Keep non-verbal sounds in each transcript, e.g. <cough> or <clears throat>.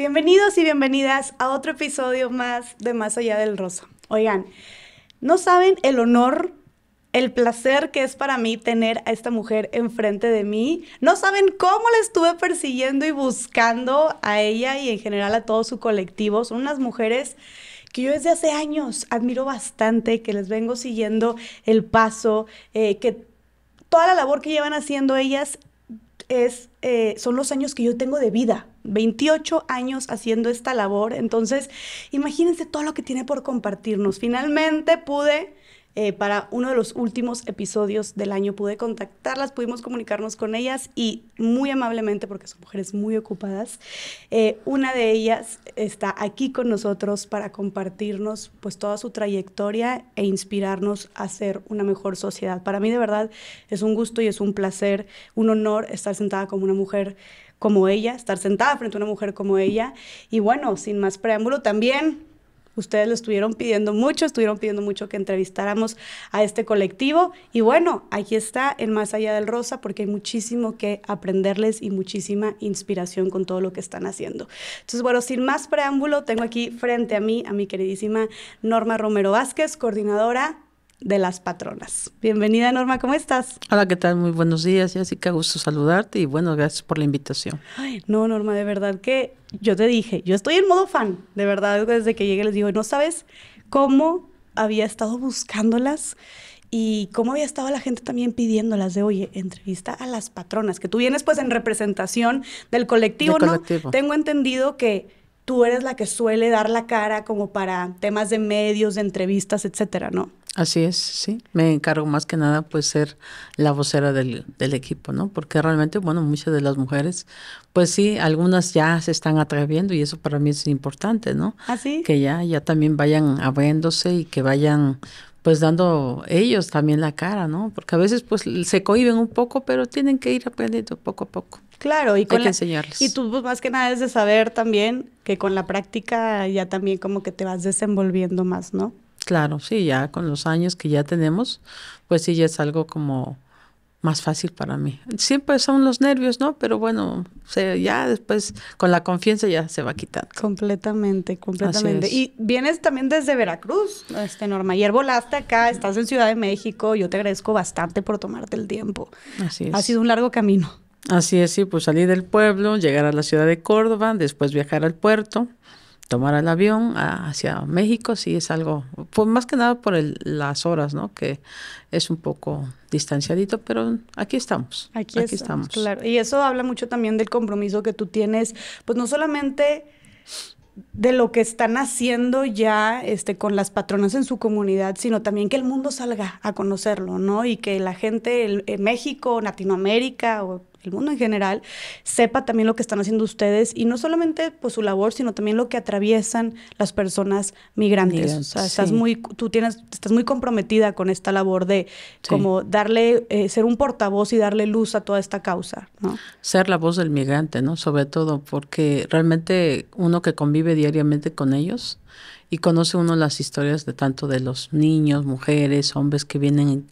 Bienvenidos y bienvenidas a otro episodio más de Más Allá del Rosa. Oigan, no saben el honor, el placer que es para mí tener a esta mujer enfrente de mí. No saben cómo la estuve persiguiendo y buscando a ella y en general a todo su colectivo. Son unas mujeres que yo desde hace años admiro bastante, que les vengo siguiendo el paso, eh, que toda la labor que llevan haciendo ellas es, eh, son los años que yo tengo de vida. 28 años haciendo esta labor, entonces imagínense todo lo que tiene por compartirnos. Finalmente pude, eh, para uno de los últimos episodios del año, pude contactarlas, pudimos comunicarnos con ellas y muy amablemente, porque son mujeres muy ocupadas, eh, una de ellas está aquí con nosotros para compartirnos pues toda su trayectoria e inspirarnos a ser una mejor sociedad. Para mí de verdad es un gusto y es un placer, un honor estar sentada como una mujer como ella, estar sentada frente a una mujer como ella. Y bueno, sin más preámbulo, también Ustedes lo estuvieron pidiendo mucho, estuvieron pidiendo mucho que entrevistáramos a este colectivo. Y bueno, aquí está el Más Allá del Rosa, porque hay muchísimo que aprenderles y muchísima inspiración con todo lo que están haciendo. Entonces, bueno, sin más preámbulo, tengo aquí frente a mí a mi queridísima Norma Romero Vázquez, coordinadora de las patronas. Bienvenida Norma, ¿cómo estás? Hola, ¿qué tal? Muy buenos días, Jessica, gusto saludarte y bueno, gracias por la invitación. no, Norma, de verdad que yo te dije, yo estoy en modo fan, de verdad, desde que llegué les digo, no sabes cómo había estado buscándolas y cómo había estado la gente también pidiéndolas de, oye, entrevista a las patronas, que tú vienes pues en representación del colectivo. ¿no? Tengo entendido que tú eres la que suele dar la cara como para temas de medios, de entrevistas, etcétera, ¿no? Así es, sí. Me encargo más que nada pues ser la vocera del, equipo, ¿no? Porque realmente, bueno, muchas de las mujeres, pues sí, algunas ya se están atreviendo y eso para mí es importante, ¿no? Así. ¿Ah, que ya, ya también vayan abriéndose y que vayan pues dando ellos también la cara, ¿no? Porque a veces pues se cohiben un poco, pero tienen que ir aprendiendo poco a poco. Claro, y con Y tú pues, más que nada es de saber también que con la práctica ya también como que te vas desenvolviendo más, ¿no? Claro, sí, ya con los años que ya tenemos, pues sí, ya es algo como más fácil para mí. Siempre son los nervios, ¿no? Pero bueno, ya después con la confianza ya se va quitando. Completamente, completamente. Y vienes también desde Veracruz, este Norma. Ayer volaste acá, estás en Ciudad de México. Yo te agradezco bastante por tomarte el tiempo. Así es. Ha sido un largo camino. Así es, sí, pues salir del pueblo, llegar a la ciudad de Córdoba, después viajar al puerto, tomar el avión hacia México, sí es algo, pues más que nada por el, las horas, ¿no? Que es un poco distanciadito, pero aquí estamos. Aquí, estamos, Claro, y eso habla mucho también del compromiso que tú tienes, pues no solamente de lo que están haciendo ya este, con las patronas en su comunidad, sino también que el mundo salga a conocerlo, ¿no? Y que la gente en México, Latinoamérica o el mundo en general, sepa también lo que están haciendo ustedes y no solamente pues, su labor, sino también lo que atraviesan las personas migrantes. estás muy, tú tienes, estás muy comprometida con esta labor de como darle, eh, ser un portavoz y darle luz a toda esta causa, Ser la voz del migrante, ¿no? Sobre todo, porque realmente uno que convive diariamente con ellos y conoce uno las historias de tanto de los niños, mujeres, hombres que vienen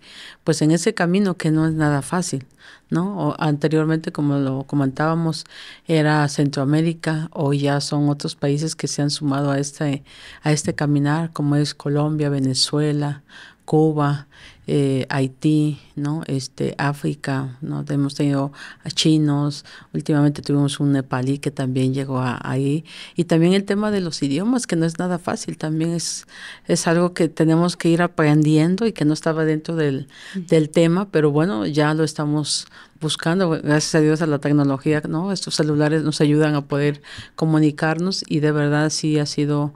pues en ese camino que no es nada fácil ¿no? O anteriormente, como lo comentábamos, era Centroamérica o ya son otros países que se han sumado a este, a este caminar, como es Colombia, Venezuela, Cuba, eh, Haití, ¿no? Este, África, ¿no? Hemos tenido a chinos, últimamente tuvimos un nepalí que también llegó ahí. Y también el tema de los idiomas, que no es nada fácil, también es, es algo que tenemos que ir aprendiendo y que no estaba dentro del, del tema, pero bueno, ya lo estamos buscando, gracias a Dios a la tecnología, ¿no? Estos celulares nos ayudan a poder comunicarnos y de verdad sí ha sido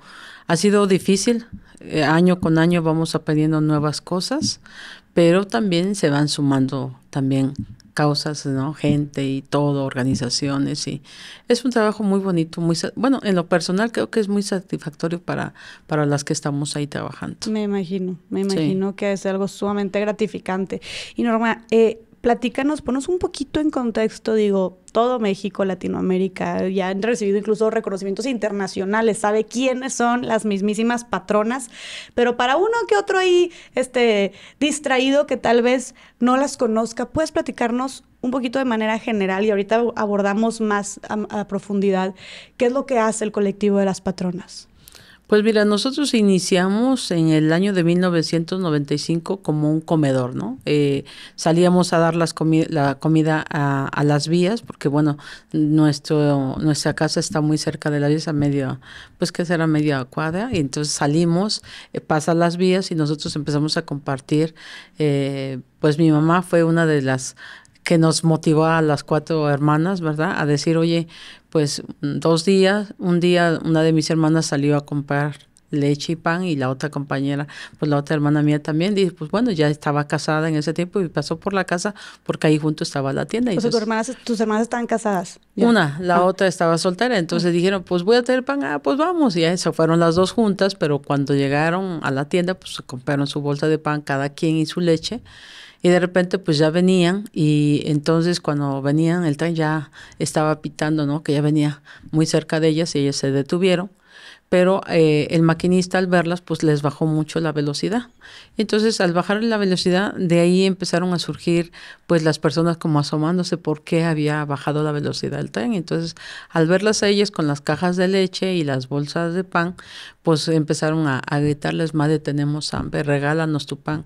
ha sido difícil, eh, año con año vamos aprendiendo nuevas cosas, pero también se van sumando también causas, ¿no? Gente y todo, organizaciones y es un trabajo muy bonito, muy bueno, en lo personal creo que es muy satisfactorio para para las que estamos ahí trabajando. Me imagino, me imagino que es algo sumamente gratificante. Y Norma, eh, platícanos, ponos un poquito en contexto, digo, todo México, Latinoamérica, ya han recibido incluso reconocimientos internacionales, sabe quiénes son las mismísimas patronas, pero para uno que otro ahí, este, distraído que tal vez no las conozca, ¿puedes platicarnos un poquito de manera general y ahorita abordamos más a profundidad qué es lo que hace el colectivo de las patronas? Pues mira, nosotros iniciamos en el año de 1995 como un comedor, ¿no? Eh, salíamos a dar las la comida a, a, las vías, porque bueno, nuestro, nuestra casa está muy cerca de la vía, media, pues que será media cuadra, y entonces salimos, eh, pasan las vías y nosotros empezamos a compartir. Eh, pues mi mamá fue una de las que nos motivó a las cuatro hermanas, ¿verdad? A decir, oye, pues mm, dos días, un día una de mis hermanas salió a comprar leche y pan y la otra compañera, pues la otra hermana mía también, dice, pues bueno, ya estaba casada en ese tiempo y pasó por la casa porque ahí junto estaba la tienda. hermanas, tus hermanas estaban casadas. Una, la ah. otra estaba soltera, entonces ah. dijeron, pues voy a tener pan, ah, pues vamos, y se fueron las dos juntas, pero cuando llegaron a la tienda, pues compraron su bolsa de pan, cada quien y su leche. Y de repente pues ya venían y entonces cuando venían el tren ya estaba pitando, ¿no? Que ya venía muy cerca de ellas y ellas se detuvieron pero eh, el maquinista al verlas pues les bajó mucho la velocidad. Entonces al bajar la velocidad de ahí empezaron a surgir pues las personas como asomándose por qué había bajado la velocidad del tren. Entonces al verlas a ellas con las cajas de leche y las bolsas de pan pues empezaron a, gritarles madre tenemos hambre, regálanos tu pan.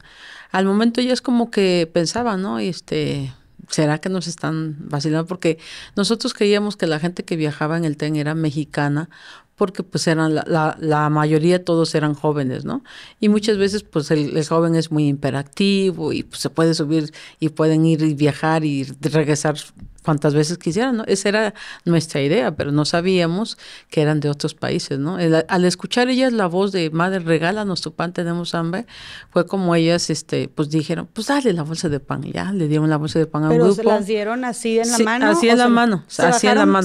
Al momento ellas como que pensaban, ¿no? Este, ¿Será que nos están vacilando? Porque nosotros creíamos que la gente que viajaba en el tren era mexicana porque pues eran la, la, la, mayoría todos eran jóvenes, ¿no? Y muchas veces pues el, joven es muy imperativo y pues, se puede subir y pueden ir y viajar y regresar cuantas veces quisieran, ¿no? Esa era nuestra idea, pero no sabíamos que eran de otros países, ¿no? al escuchar ellas la voz de madre, regálanos tu pan, tenemos hambre, fue como ellas, este, pues dijeron, pues dale la bolsa de pan, ya, le dieron la bolsa de pan a un grupo. Pero se las dieron así en la mano. Así en la mano, se en la no,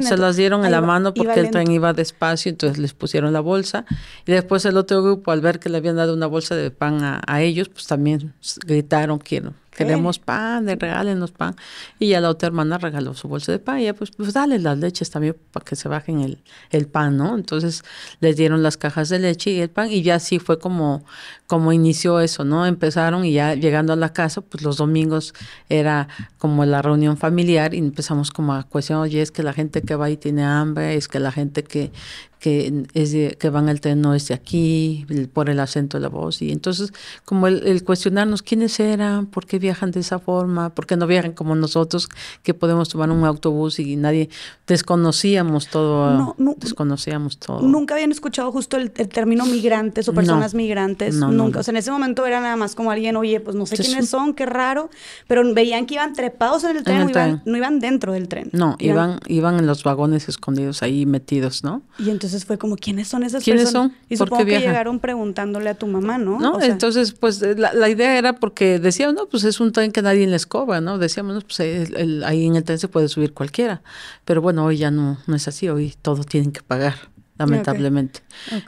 se las dieron en la mano porque el tren iba despacio, entonces les pusieron la bolsa. Y después el otro grupo, al ver que le habían dado una bolsa de pan a, ellos, pues también gritaron, quiero Queremos pan, de, regálenos pan. Y ya la otra hermana regaló su bolsa de pan. Y ya, pues, pues dale las leches también para que se bajen el, el pan, ¿no? Entonces les dieron las cajas de leche y el pan. Y ya así fue como, cómo inició eso, ¿no? Empezaron y ya llegando a la casa, pues los domingos era como la reunión familiar y empezamos como a cuestionar, oye, es que la gente que va y tiene hambre, es que la gente que, que, es que van al tren no es de aquí, por el acento de la voz. Y entonces, como el, cuestionarnos quiénes eran, por qué viajan de esa forma, por qué no viajan como nosotros, que podemos tomar un autobús y nadie, desconocíamos todo, no, desconocíamos todo. Nunca habían escuchado justo el, término migrantes o personas migrantes. no o sea, en ese momento era nada más como alguien, oye, pues no sé quiénes son, qué raro, pero veían que iban trepados en el tren, no, Iban, dentro del tren. No, iban, iban en los vagones escondidos ahí metidos, ¿no? Y entonces fue como, ¿quiénes son esas ¿Quiénes personas? son? Y supongo que llegaron preguntándole a tu mamá, ¿no? No, entonces, pues eh, la, idea era porque decían, no, pues es un tren que nadie les cobra, ¿no? Decíamos, pues eh, ahí en el tren se puede subir cualquiera. Pero bueno, hoy ya no, no es así, hoy todo tienen que pagar lamentablemente.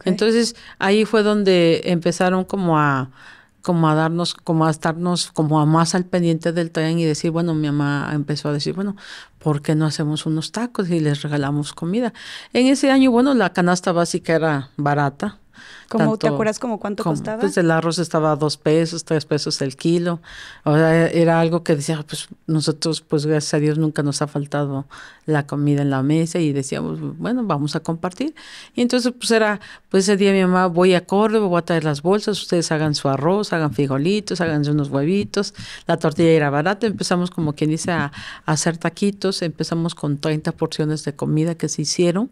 Entonces ahí fue donde empezaron como a como a darnos, como a estarnos como a más al pendiente del tren y decir, bueno, mi mamá empezó a decir, bueno, ¿por qué no hacemos unos tacos y les regalamos comida? En ese año, bueno, la canasta básica era barata, te acuerdas como cuánto costaba? Pues el arroz estaba a dos pesos, tres pesos el kilo. O sea, era algo que decía, pues nosotros, pues gracias a Dios nunca nos ha faltado la comida en la mesa y decíamos, bueno, vamos a compartir. Y entonces, pues era, pues ese día mi mamá, voy a Córdoba, voy a traer las bolsas, ustedes hagan su arroz, hagan frijolitos, hagan unos huevitos. La tortilla era barata, empezamos como quien dice a, a hacer taquitos, empezamos con 30 porciones de comida que se hicieron.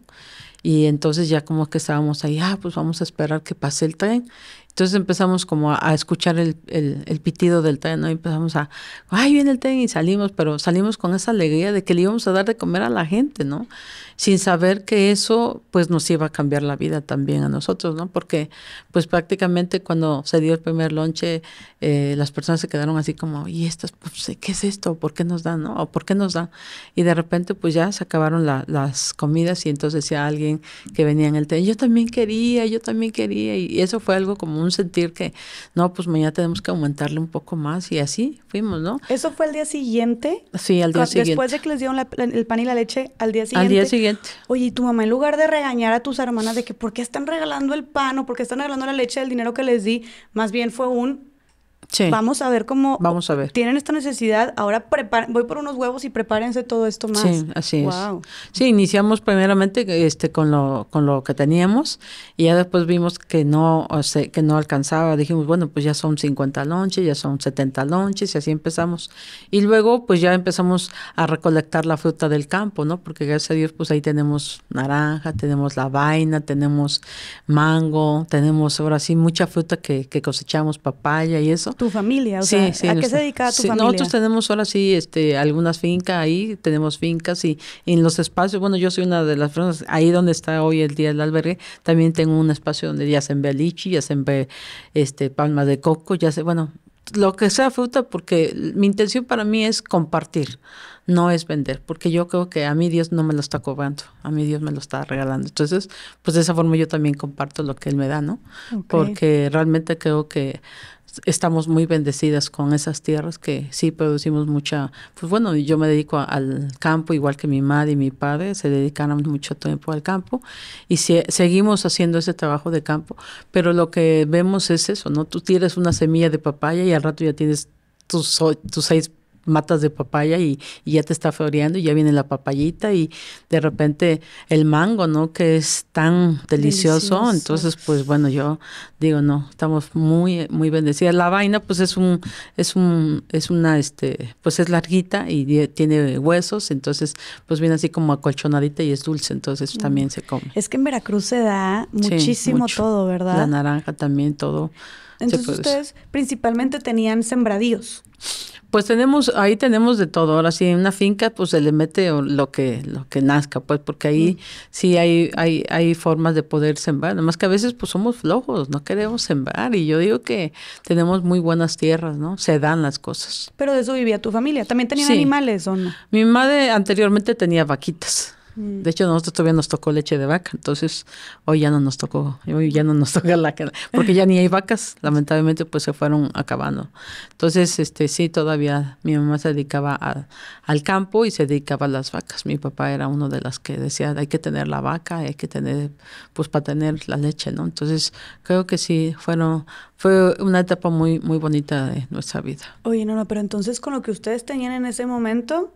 Y entonces ya como que estábamos ahí, ah, pues vamos a esperar que pase el tren. Entonces empezamos como a, escuchar el, el, el, pitido del tren, ¿no? Y empezamos a, ay, viene el tren y salimos, pero salimos con esa alegría de que le íbamos a dar de comer a la gente, ¿no? sin saber que eso pues nos iba a cambiar la vida también a nosotros, ¿no? Porque pues prácticamente cuando se dio el primer lonche, eh, las personas se quedaron así como, ¿y estas, pues, eh, qué es esto? ¿Por qué nos dan, no? ¿O por qué nos dan? Y de repente pues ya se acabaron las comidas y entonces decía alguien que venía en el tren, yo también quería, yo también quería, y eso fue algo como un sentir que, no, pues mañana tenemos que aumentarle un poco más y así fuimos, ¿no? ¿Eso fue el día siguiente? Sí, al día siguiente. Después de que les dieron el pan y la leche, al día Al día siguiente Oye, y tu mamá, en lugar de regañar a tus hermanas de que por qué están regalando el pan o por qué están regalando la leche del dinero que les di, más bien fue un Vamos a ver cómo Vamos a ver. tienen esta necesidad. Ahora voy por unos huevos y prepárense todo esto más. Sí, así es. Sí, iniciamos primeramente este, con, lo, con lo que teníamos y ya después vimos que no, o que no alcanzaba. Dijimos, bueno, pues ya son 50 lonches, ya son 70 lonches y así empezamos. Y luego pues ya empezamos a recolectar la fruta del campo, ¿no? Porque gracias a Dios pues ahí tenemos naranja, tenemos la vaina, tenemos mango, tenemos ahora sí mucha fruta que cosechamos, papaya y eso tu familia, o sí, sea, sí, ¿a qué se dedica tu familia? Nosotros tenemos ahora sí este, algunas fincas ahí, tenemos fincas y en los espacios, bueno, yo soy una de las personas, ahí donde está hoy el Día del Albergue, también tengo un espacio donde ya se ve lichi, ya se ve este, de coco, ya se, bueno, lo que sea fruta, porque mi intención para mí es compartir, no es vender, porque yo creo que a mí Dios no me lo está cobrando, a mí Dios me lo está regalando. Entonces, pues de esa forma yo también comparto lo que Él me da, ¿no? Porque realmente creo que estamos muy bendecidas con esas tierras que sí producimos mucha, pues bueno, yo me dedico al campo, igual que mi madre y mi padre, se dedicaron mucho tiempo al campo y seguimos haciendo ese trabajo de campo, pero lo que vemos es eso, ¿no? Tú tienes una semilla de papaya y al rato ya tienes tus, tus seis matas de papaya y, ya te está floreando y ya viene la papayita y de repente el mango, ¿no? Que es tan delicioso. Entonces, pues bueno, yo digo, no, estamos muy, muy bendecidas. La vaina, pues es un, es un, es una, este, pues es larguita y tiene huesos, entonces, pues viene así como acolchonadita y es dulce, entonces mm. también se come. Es que en Veracruz se da muchísimo todo, ¿verdad? La naranja también, todo. Entonces ustedes principalmente tenían sembradíos. Pues tenemos, ahí tenemos de todo. Ahora sí, en una finca, pues se le mete lo que, lo que nazca, pues, porque ahí sí hay, hay, hay formas de poder sembrar. Nada más que a veces pues somos flojos, no queremos sembrar. Y yo digo que tenemos muy buenas tierras, ¿no? Se dan las cosas. Pero de eso vivía tu familia. ¿También tenían animales o no? Mi madre anteriormente tenía vaquitas. De hecho, nosotros todavía nos tocó leche de vaca, entonces hoy ya no nos tocó, hoy ya no nos <laughs> toca la porque ya ni hay vacas, lamentablemente pues se fueron acabando. Entonces, este sí, todavía mi mamá se dedicaba al campo y se dedicaba a las vacas. Mi papá era uno de las que decía, hay que tener la vaca, hay que tener, pues para tener la leche, ¿no? Entonces, creo que sí, fueron, fue una etapa muy, muy bonita de nuestra vida. Oye, no, no, pero entonces con lo que ustedes tenían en ese momento,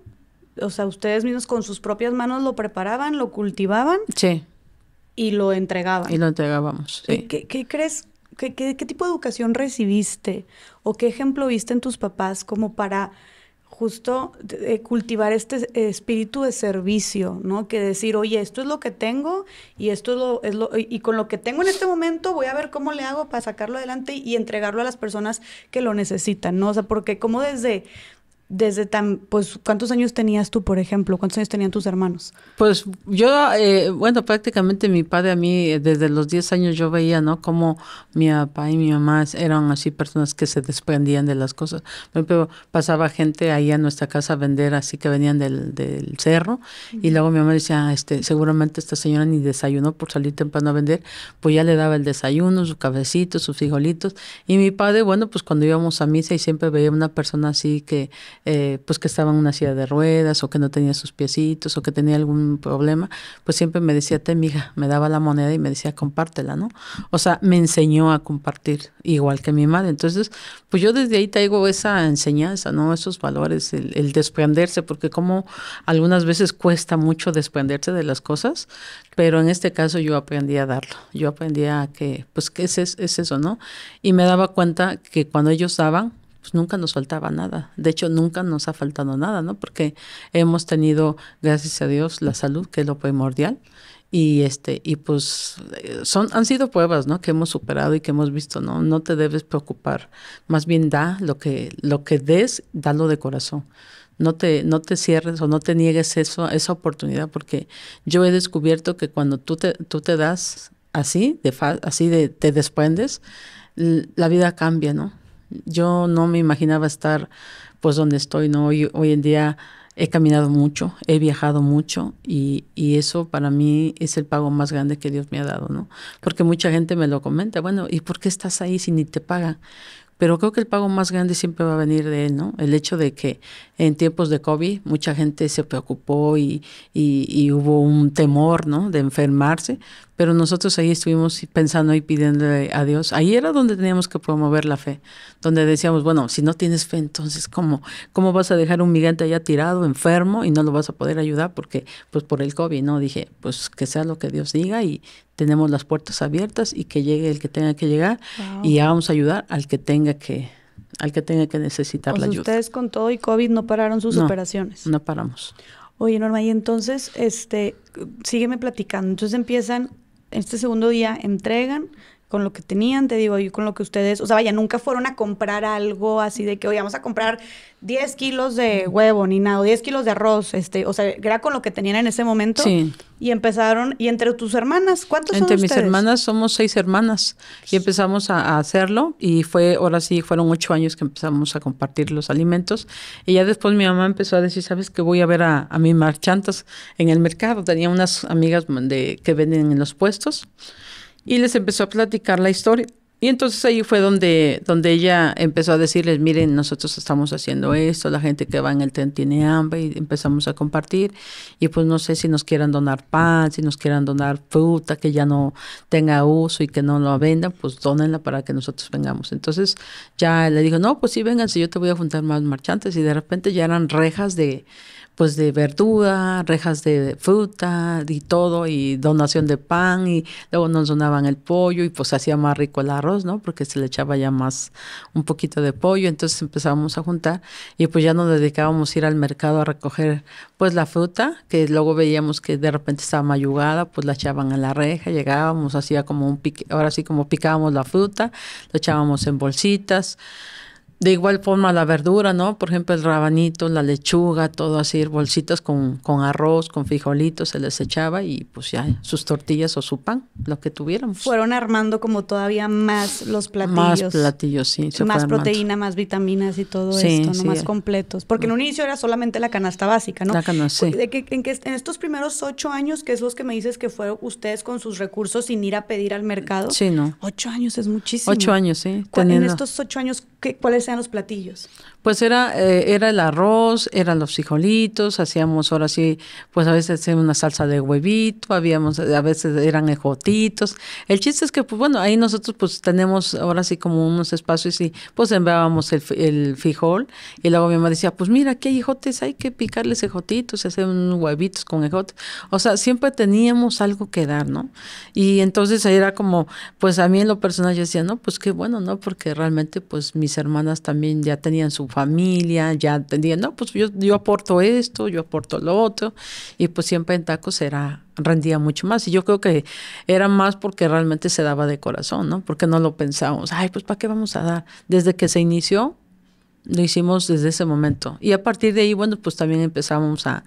o sea, ustedes mismos con sus propias manos lo preparaban, lo cultivaban. Sí. Y lo entregaban. Y lo entregábamos, sí. ¿Qué, crees? Qué, qué, tipo de educación recibiste? ¿O qué ejemplo viste en tus papás como para justo eh, cultivar este espíritu de servicio, ¿no? Que decir, oye, esto es lo que tengo y esto lo, es lo, y con lo que tengo en este momento voy a ver cómo le hago para sacarlo adelante y entregarlo a las personas que lo necesitan, ¿no? O sea, porque como desde desde tan, pues, ¿cuántos años tenías tú, por ejemplo? ¿Cuántos años tenían tus hermanos? Pues yo, eh, bueno, prácticamente mi padre a mí, eh, desde los 10 años yo veía, ¿no? Como mi papá y mi mamá eran así personas que se desprendían de las cosas. Pero pasaba gente ahí a nuestra casa a vender, así que venían del, del cerro. Y luego mi mamá decía, ah, este, seguramente esta señora ni desayunó por salir temprano a vender. Pues ya le daba el desayuno, su cabecito, sus frijolitos. Y mi padre, bueno, pues cuando íbamos a misa y siempre veía una persona así que eh, pues que estaba en una silla de ruedas o que no tenía sus piecitos o que tenía algún problema, pues siempre me decía, te mija, me daba la moneda y me decía, compártela, ¿no? O sea, me enseñó a compartir, igual que mi madre. Entonces, pues yo desde ahí traigo esa enseñanza, ¿no? Esos valores, el, desprenderse, porque como algunas veces cuesta mucho desprenderse de las cosas, pero en este caso yo aprendí a darlo, yo aprendí a que, pues, que es, es eso, no? Y me daba cuenta que cuando ellos daban, pues nunca nos faltaba nada. De hecho, nunca nos ha faltado nada, ¿no? Porque hemos tenido, gracias a Dios, la salud, que es lo primordial. Y este, y pues eh, son, han sido pruebas, ¿no? que hemos superado y que hemos visto, ¿no? No te debes preocupar. Más bien da lo que, lo que des, dalo de corazón. No te, no te cierres o no te niegues eso, esa oportunidad, porque yo he descubierto que cuando tú te, tú te das así, de así de, te desprendes, la vida cambia, ¿no? Yo no me imaginaba estar pues donde estoy, ¿no? Hoy, hoy en día he caminado mucho, he viajado mucho y, y, eso para mí es el pago más grande que Dios me ha dado, ¿no? Porque mucha gente me lo comenta, bueno, ¿y por qué estás ahí si ni te pagan? Pero creo que el pago más grande siempre va a venir de Él, ¿no? El hecho de que en tiempos de COVID mucha gente se preocupó y, y, hubo un temor ¿no? de enfermarse, pero nosotros ahí estuvimos pensando y pidiendo a Dios. Ahí era donde teníamos que promover la fe, donde decíamos, bueno, si no tienes fe, entonces ¿cómo, cómo vas a dejar un migrante allá tirado, enfermo, y no lo vas a poder ayudar? Porque, pues por el COVID, ¿no? Dije, pues que sea lo que Dios diga y tenemos las puertas abiertas y que llegue el que tenga que llegar y vamos a ayudar al que tenga que al que tenga que necesitar la ayuda. Ustedes con todo y COVID no pararon sus operaciones. No paramos. Oye, Norma, y entonces, este, sígueme platicando. Entonces empiezan, este segundo día entregan, con lo que tenían, te digo, y con lo que ustedes, o sea, vaya, nunca fueron a comprar algo así de que, oye, vamos a comprar 10 kilos de huevo, ni nada, o 10 kilos de arroz, este, o sea, era con lo que tenían en ese momento. Sí. Y empezaron, y entre tus hermanas, ¿cuántos entre son Entre mis hermanas somos seis hermanas y empezamos a, hacerlo y fue, ahora sí, fueron ocho años que empezamos a compartir los alimentos y ya después mi mamá empezó a decir, sabes que voy a ver a, a mis marchantas en el mercado, tenía unas amigas de, que venden en los puestos y les empezó a platicar la historia. Y entonces ahí fue donde, donde ella empezó a decirles, miren, nosotros estamos haciendo esto, la gente que va en el tren tiene hambre y empezamos a compartir. Y pues no sé si nos quieran donar pan, si nos quieran donar fruta que ya no tenga uso y que no lo vendan, pues dónenla para que nosotros vengamos. Entonces ya le dijo, no, pues sí, vénganse, yo te voy a juntar más marchantes. Y de repente ya eran rejas de pues de verdura, rejas de fruta y todo, y donación de pan, y luego nos donaban el pollo y pues hacía más rico el arroz, ¿no? Porque se le echaba ya más un poquito de pollo, entonces empezábamos a juntar y pues ya nos dedicábamos a ir al mercado a recoger pues la fruta, que luego veíamos que de repente estaba mayugada, pues la echaban en la reja, llegábamos, hacía como un pique, ahora sí como picábamos la fruta, la echábamos en bolsitas de igual forma la verdura, ¿no? Por ejemplo, el rabanito, la lechuga, todo así, bolsitas con, arroz, con frijolitos, se les echaba y pues ya sus tortillas o su pan, lo que tuvieron. Fueron armando como todavía más los platillos. Más platillos, sí. más proteína, más vitaminas y todo esto, ¿no? más completos. Porque en un inicio era solamente la canasta básica, ¿no? La canasta, pues, en, que, en estos primeros ocho años, que es los que me dices que fueron ustedes con sus recursos sin ir a pedir al mercado. Sí, ¿no? Ocho años es muchísimo. Ocho años, sí. En estos ocho años, ¿cuál es sean los platillos? Pues era, eh, era el arroz, eran los frijolitos, hacíamos ahora sí, pues a veces hacíamos una salsa de huevito, habíamos, a veces eran ejotitos. El chiste es que, pues bueno, ahí nosotros pues tenemos ahora sí como unos espacios y pues enviábamos el, el frijol y luego mi mamá decía, pues mira, aquí hay ejotes, hay que picarles ejotitos, hacer unos huevitos con ejotes. O sea, siempre teníamos algo que dar, ¿no? Y entonces ahí era como, pues a mí en lo personal yo decía, no, pues qué bueno, ¿no? Porque realmente pues mis hermanas también ya tenían su familia, ya entendían, no, pues yo, yo aporto esto, yo aporto lo otro, y pues siempre en tacos era, rendía mucho más. Y yo creo que era más porque realmente se daba de corazón, ¿no? Porque no lo pensábamos, ay, pues ¿para qué vamos a dar? Desde que se inició, lo hicimos desde ese momento. Y a partir de ahí, bueno, pues también empezamos a,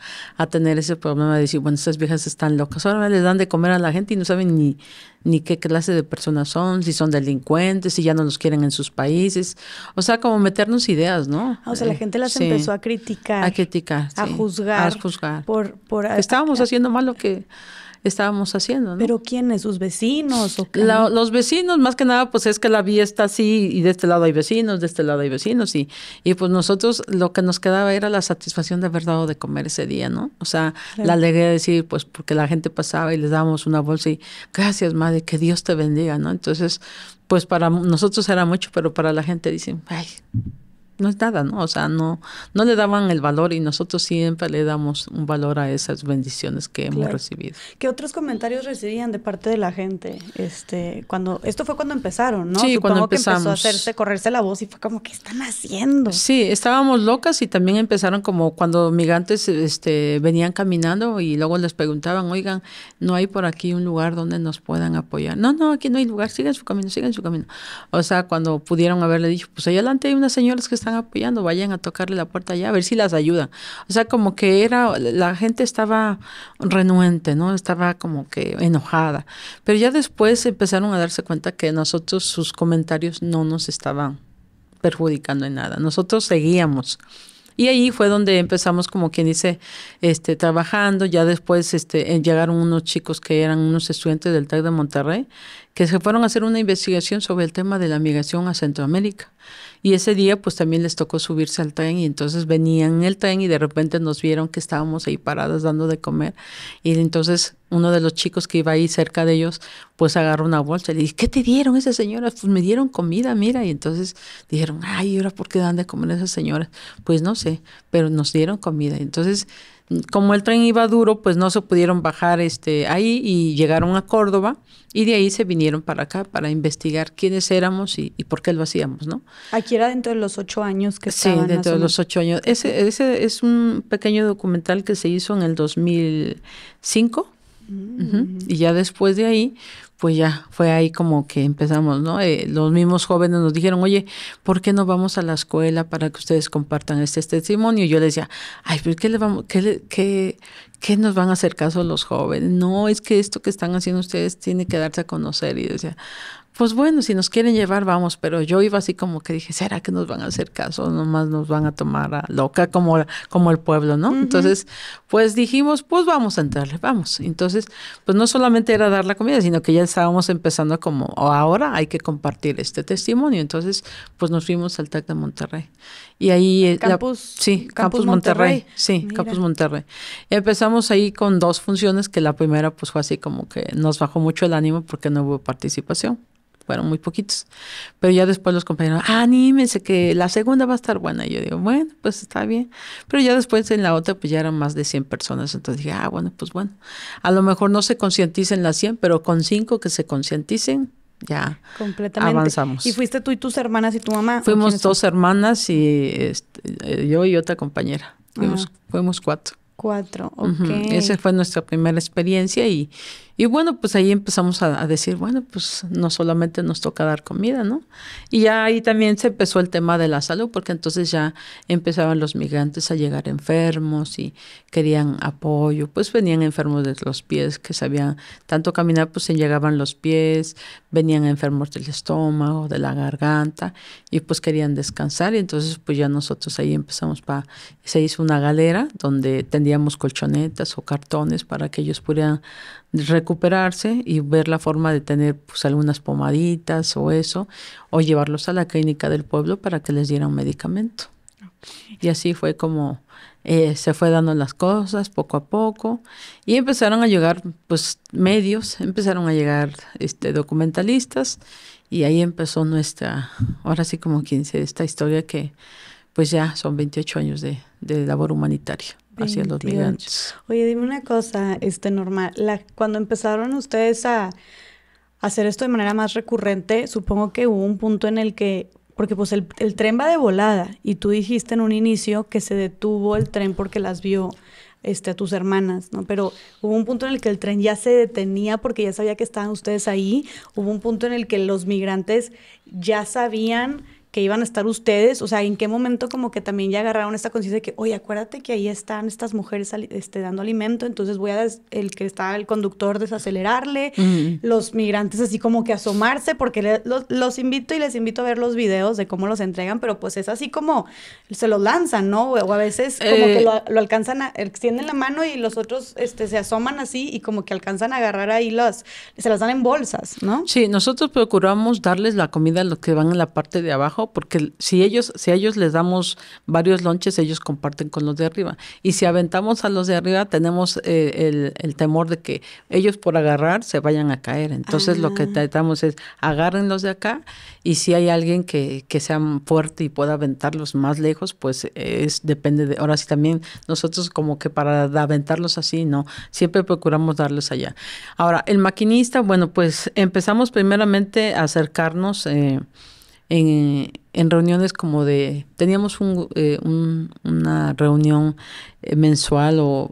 tener ese problema de decir, bueno, estas viejas están locas. Ahora les dan de comer a la gente y no saben ni, ni qué clase de personas son, si son delincuentes, si ya no los quieren en sus países. O sea, como meternos ideas, ¿no? Ah, o sea, la eh, gente las empezó a criticar. A criticar. A juzgar. A juzgar. Por, por, Estábamos haciendo mal lo que estábamos haciendo. ¿no? ¿Pero quiénes? ¿Sus vecinos? O los vecinos, más que nada, pues es que la vía está así y de este lado hay vecinos, de este lado hay vecinos y, y pues nosotros lo que nos quedaba era la satisfacción de haber dado de comer ese día, ¿no? O sea, la alegría de decir, pues porque la gente pasaba y les dábamos una bolsa y gracias, madre, que Dios te bendiga, ¿no? Entonces, pues para nosotros era mucho, pero para la gente dicen, ay, no es nada, ¿no? O sea, no, no le daban el valor y nosotros siempre le damos un valor a esas bendiciones que hemos recibido. ¿Qué otros comentarios recibían de parte de la gente? Este, cuando, esto fue cuando empezaron, ¿no? Sí, cuando empezamos. empezó a hacerse, correrse la voz y fue como, ¿qué están haciendo? Sí, estábamos locas y también empezaron como cuando migrantes este, venían caminando y luego les preguntaban, oigan, ¿no hay por aquí un lugar donde nos puedan apoyar? No, no, aquí no hay lugar, sigan su camino, sigan su camino. O sea, cuando pudieron haberle dicho, pues ahí adelante hay unas señoras que están apoyando, vayan a tocarle la puerta allá, a ver si las ayuda O sea, como que era, la gente estaba renuente, ¿no? Estaba como que enojada. Pero ya después empezaron a darse cuenta que nosotros sus comentarios no nos estaban perjudicando en nada. Nosotros seguíamos. Y ahí fue donde empezamos, como quien dice, este, trabajando. Ya después este, eh, llegaron unos chicos que eran unos estudiantes del TEC de Monterrey, que se fueron a hacer una investigación sobre el tema de la migración a Centroamérica. Y ese día pues también les tocó subirse al tren y entonces venían en el tren y de repente nos vieron que estábamos ahí paradas dando de comer. Y entonces uno de los chicos que iba ahí cerca de ellos pues agarró una bolsa y le dije, ¿qué te dieron esas señoras? Pues me dieron comida, mira. Y entonces dijeron, ay, ¿y ahora por qué dan de comer esas señoras? Pues no sé, pero nos dieron comida. Entonces como el tren iba duro, pues no se pudieron bajar este, ahí y llegaron a Córdoba y de ahí se vinieron para acá para investigar quiénes éramos y, por qué lo hacíamos, ¿no? Aquí era dentro de los ocho años que estaban. Sí, dentro de los ocho años. Ese, es un pequeño documental que se hizo en el 2005 mm. y ya después de ahí, pues ya fue ahí como que empezamos, ¿no? Eh, los mismos jóvenes nos dijeron, oye, ¿por qué no vamos a la escuela para que ustedes compartan este, testimonio? Y yo les decía, ay, pero pues, ¿qué, le vamos, qué, qué, qué, nos van a hacer caso los jóvenes? No, es que esto que están haciendo ustedes tiene que darse a conocer. Y decía, pues bueno, si nos quieren llevar, vamos, pero yo iba así como que dije, ¿será que nos van a hacer caso? Nomás nos van a tomar a loca como, como el pueblo, ¿no? Entonces, pues dijimos, pues vamos a entrarle, vamos. Entonces, pues no solamente era dar la comida, sino que ya estábamos empezando como, ahora hay que compartir este testimonio. Entonces, pues nos fuimos al TAC de Monterrey. Y ahí... Eh, Campus, sí, Campus, Monterrey. Sí, Campus Monterrey. empezamos ahí con dos funciones, que la primera pues fue así como que nos bajó mucho el ánimo porque no hubo participación fueron muy poquitos. Pero ya después los compañeros, ah, anímense que la segunda va a estar buena. Y yo digo, bueno, pues está bien. Pero ya después en la otra, pues ya eran más de 100 personas. Entonces dije, ah, bueno, pues bueno. A lo mejor no se concienticen las 100, pero con 5 que se concienticen, ya Completamente. avanzamos. ¿Y fuiste tú y tus hermanas y tu mamá? Fuimos dos hermanas y este, yo y otra compañera. Fuimos, cuatro. Cuatro, ok. Esa fue nuestra primera experiencia y y bueno, pues ahí empezamos a, decir, bueno, pues no solamente nos toca dar comida, ¿no? Y ya ahí también se empezó el tema de la salud, porque entonces ya empezaban los migrantes a llegar enfermos y querían apoyo, pues venían enfermos de los pies, que sabían tanto caminar, pues se llegaban los pies, venían enfermos del estómago, de la garganta, y pues querían descansar, y entonces pues ya nosotros ahí empezamos para, se hizo una galera donde tendíamos colchonetas o cartones para que ellos pudieran recuperarse y ver la forma de tener pues, algunas pomaditas o eso, o llevarlos a la clínica del pueblo para que les dieran un medicamento. Y así fue como eh, se fue dando las cosas poco a poco y empezaron a llegar pues medios, empezaron a llegar este, documentalistas y ahí empezó nuestra, ahora sí como 15, esta historia que pues ya son 28 años de, de labor humanitaria. Haciendo migrantes. Oye, dime una cosa, este normal, cuando empezaron ustedes a hacer esto de manera más recurrente, supongo que hubo un punto en el que, porque pues el, tren va de volada y tú dijiste en un inicio que se detuvo el tren porque las vio este, a tus hermanas, ¿no? Pero hubo un punto en el que el tren ya se detenía porque ya sabía que estaban ustedes ahí, hubo un punto en el que los migrantes ya sabían que iban a estar ustedes? O sea, ¿en qué momento como que también ya agarraron esta conciencia de que, oye, acuérdate que ahí están estas mujeres este, dando alimento, entonces voy a, el que está el conductor, desacelerarle, los migrantes así como que asomarse, porque los, invito y les invito a ver los videos de cómo los entregan, pero pues es así como se los lanzan, ¿no? O a veces como que eh. lo, alcanzan, extienden la mano y los otros este, se asoman así y como que alcanzan a agarrar ahí las, se las dan en bolsas, ¿no? Sí, nosotros procuramos darles la comida a los que van en la parte de abajo porque si ellos, si a ellos les damos varios lonches, ellos comparten con los de arriba. Y si aventamos a los de arriba, tenemos eh, el, temor de que ellos por agarrar se vayan a caer. Entonces lo que ah. tratamos es agarren los de acá y si hay alguien que, que sea fuerte y pueda aventarlos más lejos, pues es depende de, ahora sí también nosotros como que para aventarlos así, no, siempre procuramos darlos allá. Ahora, el maquinista, bueno, pues empezamos primeramente a acercarnos. Eh, en, reuniones como de, teníamos un, eh, una reunión eh, mensual o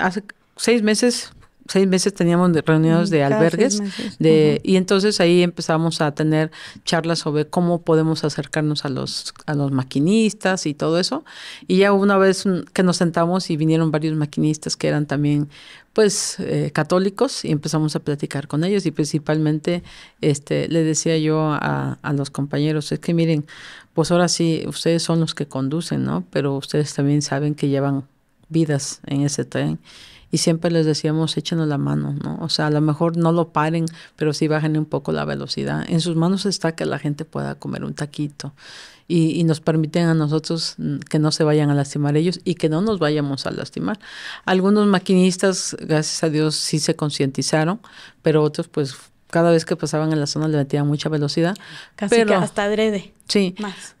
hace seis meses, seis meses teníamos reuniones de albergues de, y entonces ahí empezamos a tener charlas sobre cómo podemos acercarnos a los a los maquinistas y todo eso y ya una vez que nos sentamos y vinieron varios maquinistas que eran también pues eh, católicos y empezamos a platicar con ellos y principalmente este le decía yo a, a, los compañeros es que miren pues ahora sí ustedes son los que conducen no pero ustedes también saben que llevan vidas en ese tren y siempre les decíamos échenos la mano no o sea a lo mejor no lo paren pero sí bajen un poco la velocidad en sus manos está que la gente pueda comer un taquito y, nos permiten a nosotros mm, que no se vayan a lastimar ellos y que no nos vayamos a lastimar. Algunos maquinistas, gracias a Dios, sí se concientizaron, pero otros pues cada vez que pasaban en la zona le metían mucha velocidad. Casi pero, hasta adrede. Sí.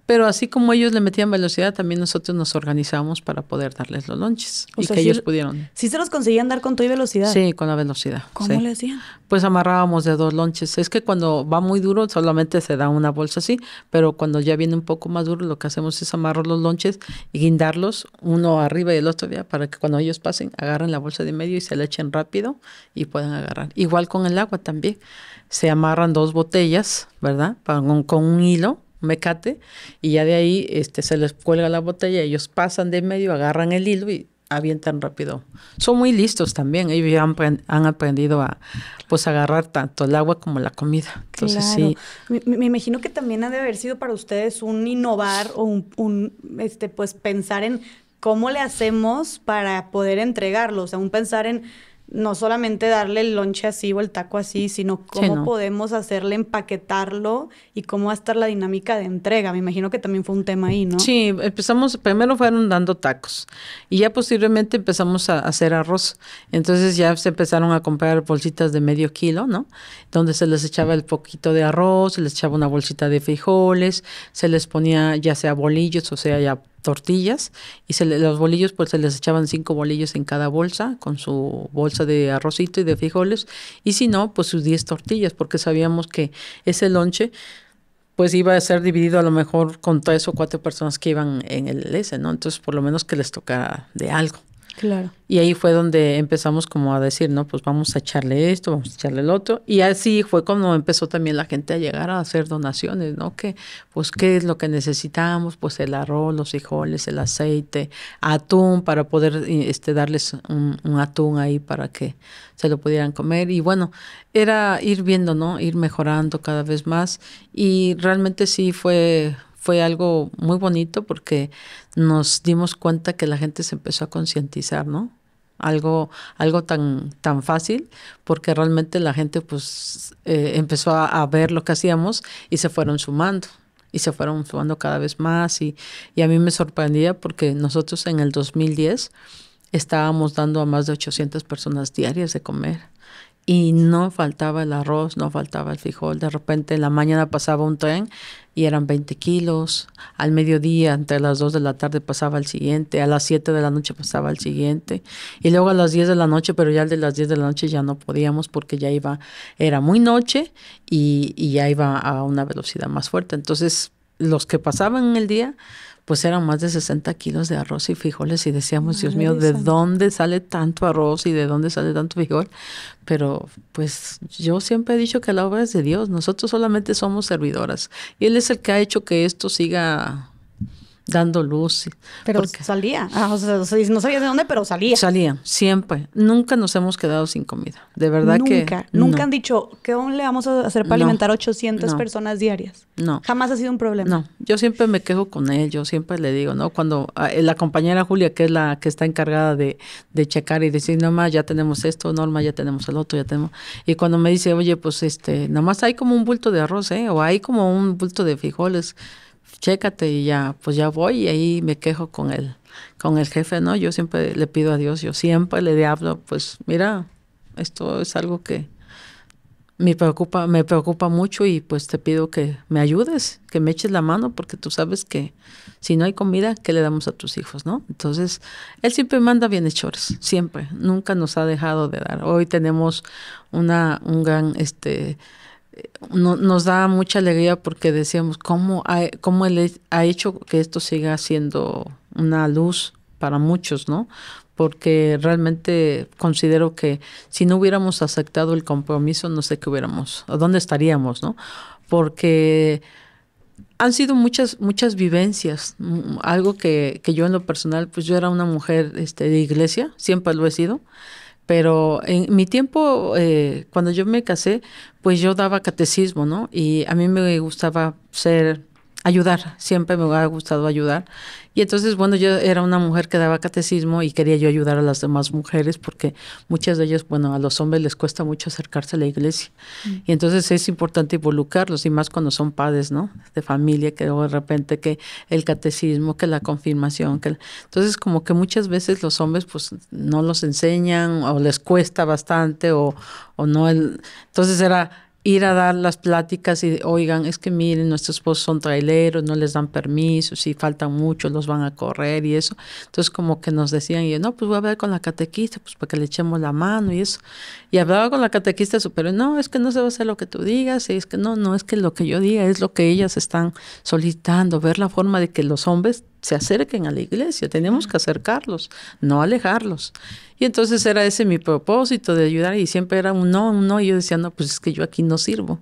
Pero así como ellos le metían velocidad, también nosotros nos organizamos para poder darles los lonches y que ellos pudieron. Sí se los conseguían dar con toda velocidad. Sí, con la velocidad. ¿Cómo le hacían? Pues amarrábamos de dos lonches. Es que cuando va muy duro solamente se da una bolsa así, pero cuando ya viene un poco más duro lo que hacemos es amarrar los lonches y guindarlos uno arriba y el otro ya para que cuando ellos pasen agarren la bolsa de medio y se la echen rápido y puedan agarrar. Igual con el agua también. Se amarran dos botellas, ¿verdad? con un hilo mecate y ya de ahí este, se les cuelga la botella, ellos pasan de medio, agarran el hilo y avientan rápido. Son muy listos también, ellos ya han, aprendido a pues agarrar tanto el agua como la comida. Me, imagino que también ha de haber sido para ustedes un innovar o un, este pues pensar en cómo le hacemos para poder entregarlo, o sea, un pensar en no solamente darle el lonche así o el taco así, sino cómo podemos hacerle empaquetarlo y cómo va a estar la dinámica de entrega. Me imagino que también fue un tema ahí, ¿no? Sí, empezamos, primero fueron dando tacos y ya posiblemente empezamos a hacer arroz. Entonces ya se empezaron a comprar bolsitas de medio kilo, ¿no? Donde se les echaba el poquito de arroz, se les echaba una bolsita de frijoles, se les ponía ya sea bolillos o sea ya tortillas y se los bolillos pues se les echaban cinco bolillos en cada bolsa con su bolsa de arrocito y de frijoles y si no pues sus diez tortillas porque sabíamos que ese lonche pues iba a ser dividido a lo mejor con tres o cuatro personas que iban en el ese ¿no? Entonces por lo menos que les tocara de algo. Claro. Y ahí fue donde empezamos como a decir, no, pues vamos a echarle esto, vamos a echarle el otro. Y así fue como empezó también la gente a llegar a hacer donaciones, ¿no? Que, pues, ¿qué es lo que necesitamos? Pues el arroz, los frijoles, el aceite, atún, para poder eh, este, darles un, un atún ahí para que se lo pudieran comer. Y bueno, era ir viendo, ¿no? Ir mejorando cada vez más. Y realmente sí fue fue algo muy bonito porque nos dimos cuenta que la gente se empezó a concientizar, ¿no? Algo, algo tan, tan fácil, porque realmente la gente pues eh, empezó a, ver lo que hacíamos y se fueron sumando y se fueron sumando cada vez más y, y, a mí me sorprendía porque nosotros en el 2010 estábamos dando a más de 800 personas diarias de comer y no faltaba el arroz, no faltaba el frijol, de repente en la mañana pasaba un tren y eran 20 kilos. Al mediodía, entre las 2 de la tarde pasaba el siguiente, a las 7 de la noche pasaba el siguiente y luego a las 10 de la noche, pero ya al de las 10 de la noche ya no podíamos porque ya iba, era muy noche y, y ya iba a una velocidad más fuerte. Entonces, los que pasaban en el día pues eran más de 60 kilos de arroz y frijoles y decíamos, Dios mío, ¿de dónde sale tanto arroz y de dónde sale tanto frijol? Pero pues yo siempre he dicho que la obra es de Dios, nosotros solamente somos servidoras y Él es el que ha hecho que esto siga dando luz. Pero salía, ah, o sea, no sabía de dónde, pero salía. Salía, siempre. Nunca nos hemos quedado sin comida, de verdad que... Nunca, nunca han dicho, ¿qué aún le vamos a hacer para alimentar 800 personas diarias? No. Jamás ha sido un problema. No, yo siempre me quejo con él, yo siempre le digo, ¿no? Cuando ah, eh, la compañera Julia, que es la que está encargada de, checar y decir, nomás ya tenemos esto, Norma, ya tenemos el otro, ya tenemos... Y cuando me dice, oye, pues este, nomás hay como un bulto de arroz, ¿eh? O hay como un bulto de frijoles chécate y ya, pues ya voy y ahí me quejo con él, con el jefe, ¿no? Yo siempre le pido a Dios, yo siempre le hablo, pues mira, esto es algo que me preocupa, me preocupa mucho y pues te pido que me ayudes, que me eches la mano, porque tú sabes que si no hay comida, ¿qué le damos a tus hijos, no? Entonces, él siempre manda bienhechores, siempre, nunca nos ha dejado de dar. Hoy tenemos una, un gran, este, no, nos da mucha alegría porque decíamos, ¿cómo, ha, cómo él ha hecho que esto siga siendo una luz para muchos, ¿no? Porque realmente considero que si no hubiéramos aceptado el compromiso, no sé qué hubiéramos, a dónde estaríamos, ¿no? Porque han sido muchas, muchas vivencias. Mm, algo que, yo en lo personal, pues yo era una mujer este, de iglesia, siempre lo he sido. Pero en mi tiempo, eh, cuando yo me casé, pues yo daba catecismo, ¿no? Y a mí me gustaba ser, ayudar, siempre me ha gustado ayudar. Y entonces, bueno, yo era una mujer que daba catecismo y quería yo ayudar a las demás mujeres porque muchas de ellas, bueno, a los hombres les cuesta mucho acercarse a la iglesia. Mm. Y entonces es importante involucrarlos y más cuando son padres, ¿no? De familia, que de repente que el catecismo, que la confirmación, que... Entonces como que muchas veces los hombres pues no los enseñan o les cuesta bastante o, o no. El... Entonces era ir a dar las pláticas y oigan, es que miren, nuestros esposos son traileros, no les dan permiso, si faltan mucho los van a correr y eso. Entonces como que nos decían, y no, pues voy a hablar con la catequista, pues para que le echemos la mano y eso. Y hablaba con la catequista pero no, es que no se va a hacer lo que tú digas, y es que no, no es que lo que yo diga es lo que ellas están solicitando, ver la forma de que los hombres se acerquen a la iglesia, tenemos que acercarlos, no alejarlos. Y entonces era ese mi propósito de ayudar y siempre era un no, un no, y yo decía, no, pues es que yo aquí no sirvo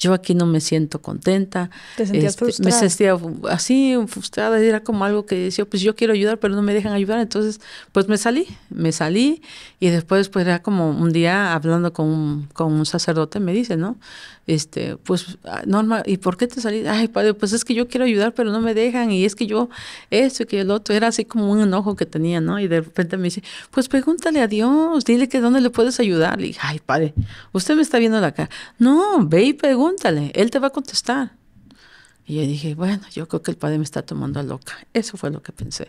yo aquí no me siento contenta. ¿Te sentías este, Me sentía así, frustrada, era como algo que decía, pues yo quiero ayudar, pero no me dejan ayudar, entonces pues me salí, me salí y después pues era como un día hablando con un, con un sacerdote, me dice, ¿no? Este, pues ah, Norma, ¿y por qué te salí? Ay, padre, pues es que yo quiero ayudar, pero no me dejan y es que yo esto y que el otro, era así como un enojo que tenía, ¿no? Y de repente me dice, pues pregúntale a Dios, dile que dónde le puedes ayudar. Y dije, ay, padre, usted me está viendo la cara. No, ve y pregúntale pregúntale, él te va a contestar. Y yo dije, bueno, yo creo que el padre me está tomando a loca. Eso fue lo que pensé.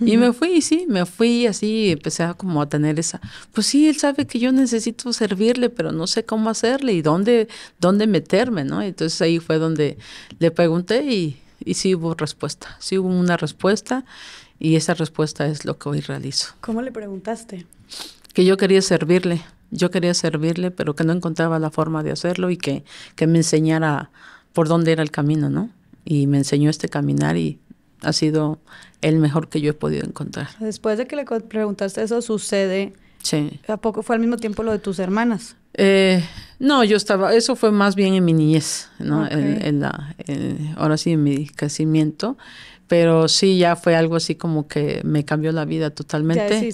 Y me fui, sí, me fui así, empecé a como a tener esa, pues sí, él sabe que yo necesito servirle, pero no sé cómo hacerle y dónde, dónde meterme, ¿no? Entonces ahí fue donde le pregunté y, y sí hubo respuesta, sí hubo una respuesta y esa respuesta es lo que hoy realizo. ¿Cómo le preguntaste? Que yo quería servirle. Yo quería servirle, pero que no encontraba la forma de hacerlo y que, que me enseñara por dónde era el camino, ¿no? Y me enseñó este caminar y ha sido el mejor que yo he podido encontrar. Después de que le preguntaste eso, sucede. Sí. ¿A poco fue al mismo tiempo lo de tus hermanas? Eh, no, yo estaba, eso fue más bien en mi niñez, ¿no? En, la, ahora sí, en mi crecimiento pero sí, ya fue algo así como que me cambió la vida totalmente.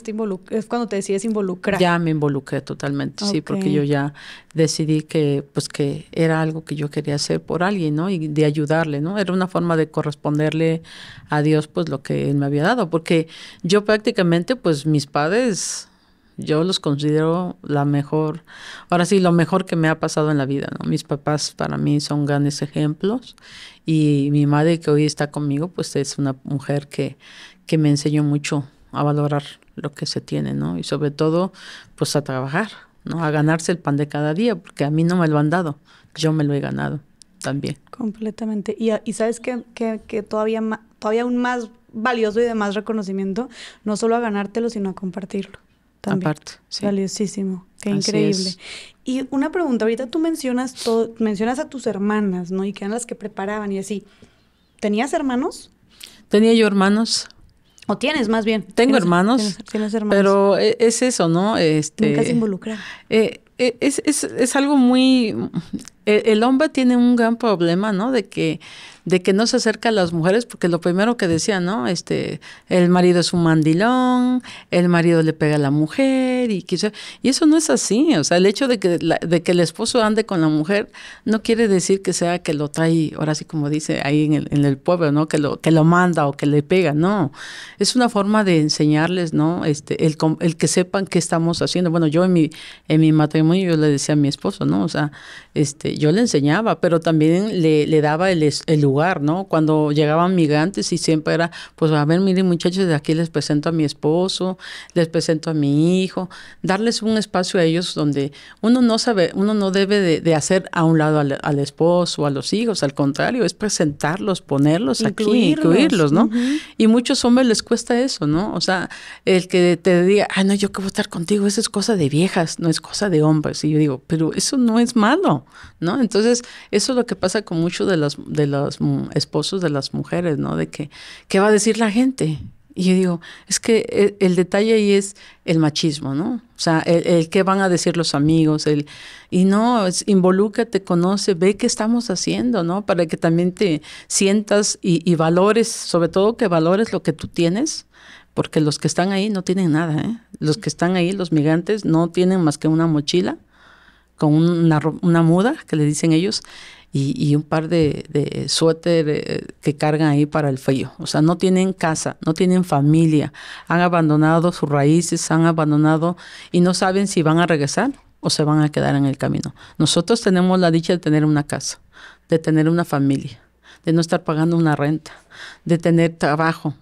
es cuando te decides involucrar. Ya me involucré totalmente, sí, porque yo ya decidí que pues que era algo que yo quería hacer por alguien, ¿no? Y de ayudarle, ¿no? Era una forma de corresponderle a Dios pues lo que él me había dado, porque yo prácticamente pues mis padres yo los considero la mejor, ahora sí, lo mejor que me ha pasado en la vida, ¿no? Mis papás para mí son grandes ejemplos y mi madre que hoy está conmigo, pues es una mujer que, que me enseñó mucho a valorar lo que se tiene, ¿no? Y sobre todo, pues a trabajar, ¿no? A ganarse el pan de cada día, porque a mí no me lo han dado, yo me lo he ganado también. Completamente. Y, y sabes que, todavía, todavía aún más valioso y de más reconocimiento, no solo a ganártelo, sino a compartirlo. Valiosísimo. Qué increíble. Y una pregunta, ahorita tú mencionas mencionas a tus hermanas, ¿no? Y que eran las que preparaban y así. ¿Tenías hermanos? Tenía yo hermanos. O tienes más bien. Tengo hermanos. ¿tienes, Pero e, es eso, ¿no? Este, Nunca se involucra. Eh, e, es, es, es, algo muy... E, el hombre tiene un gran problema, ¿no? De que de que no se acerca a las mujeres, porque lo primero que decía, ¿no? Este, el marido es un mandilón, el marido le pega a la mujer, y quizá, y eso no es así, o sea, el hecho de que, de que el esposo ande con la mujer no quiere decir que sea que lo trae, ahora sí como dice ahí en el, en el pueblo, ¿no? Que lo, que lo manda o que le pega, no, es una forma de enseñarles, ¿no? Este, el, el que sepan qué estamos haciendo, bueno, yo en mi, en mi matrimonio yo le decía a mi esposo, ¿no? O sea, este, yo le enseñaba, pero también le, daba el, lugar, ¿no? Cuando llegaban migrantes y siempre era, pues a ver, miren muchachos, de aquí les presento a mi esposo, les presento a mi hijo, darles un espacio a ellos donde uno no sabe, uno no debe de, hacer a un lado al, esposo esposo, a los hijos, al contrario, es presentarlos, ponerlos aquí, incluirlos, ¿no? Y muchos hombres les cuesta eso, ¿no? O sea, el que te diga, ah no, yo que votar estar contigo, eso es cosa de viejas, no es cosa de hombres. Y yo digo, pero eso no es malo. ¿no? Entonces, eso es lo que pasa con muchos de los, de mm, esposos de las mujeres, ¿no? De que, ¿qué va a decir la gente? Y yo digo, es que eh, el, detalle ahí es el machismo, ¿no? O sea, el, qué van a decir los amigos, el y no, es, involúcate, conoce, ve qué estamos haciendo, ¿no? Para que también te sientas y, y valores, sobre todo que valores lo que tú tienes, porque los que están ahí no tienen nada, ¿eh? Los que están ahí, los migrantes, no tienen más que una mochila con una, una muda, que le dicen ellos, y, un par de, de suéter eh, que cargan ahí para el frío. O sea, no tienen casa, no tienen familia, han abandonado sus raíces, han abandonado y no saben si van a regresar o se van a quedar en el camino. Nosotros tenemos la dicha de tener una casa, de tener una familia, de no estar pagando una renta, de tener trabajo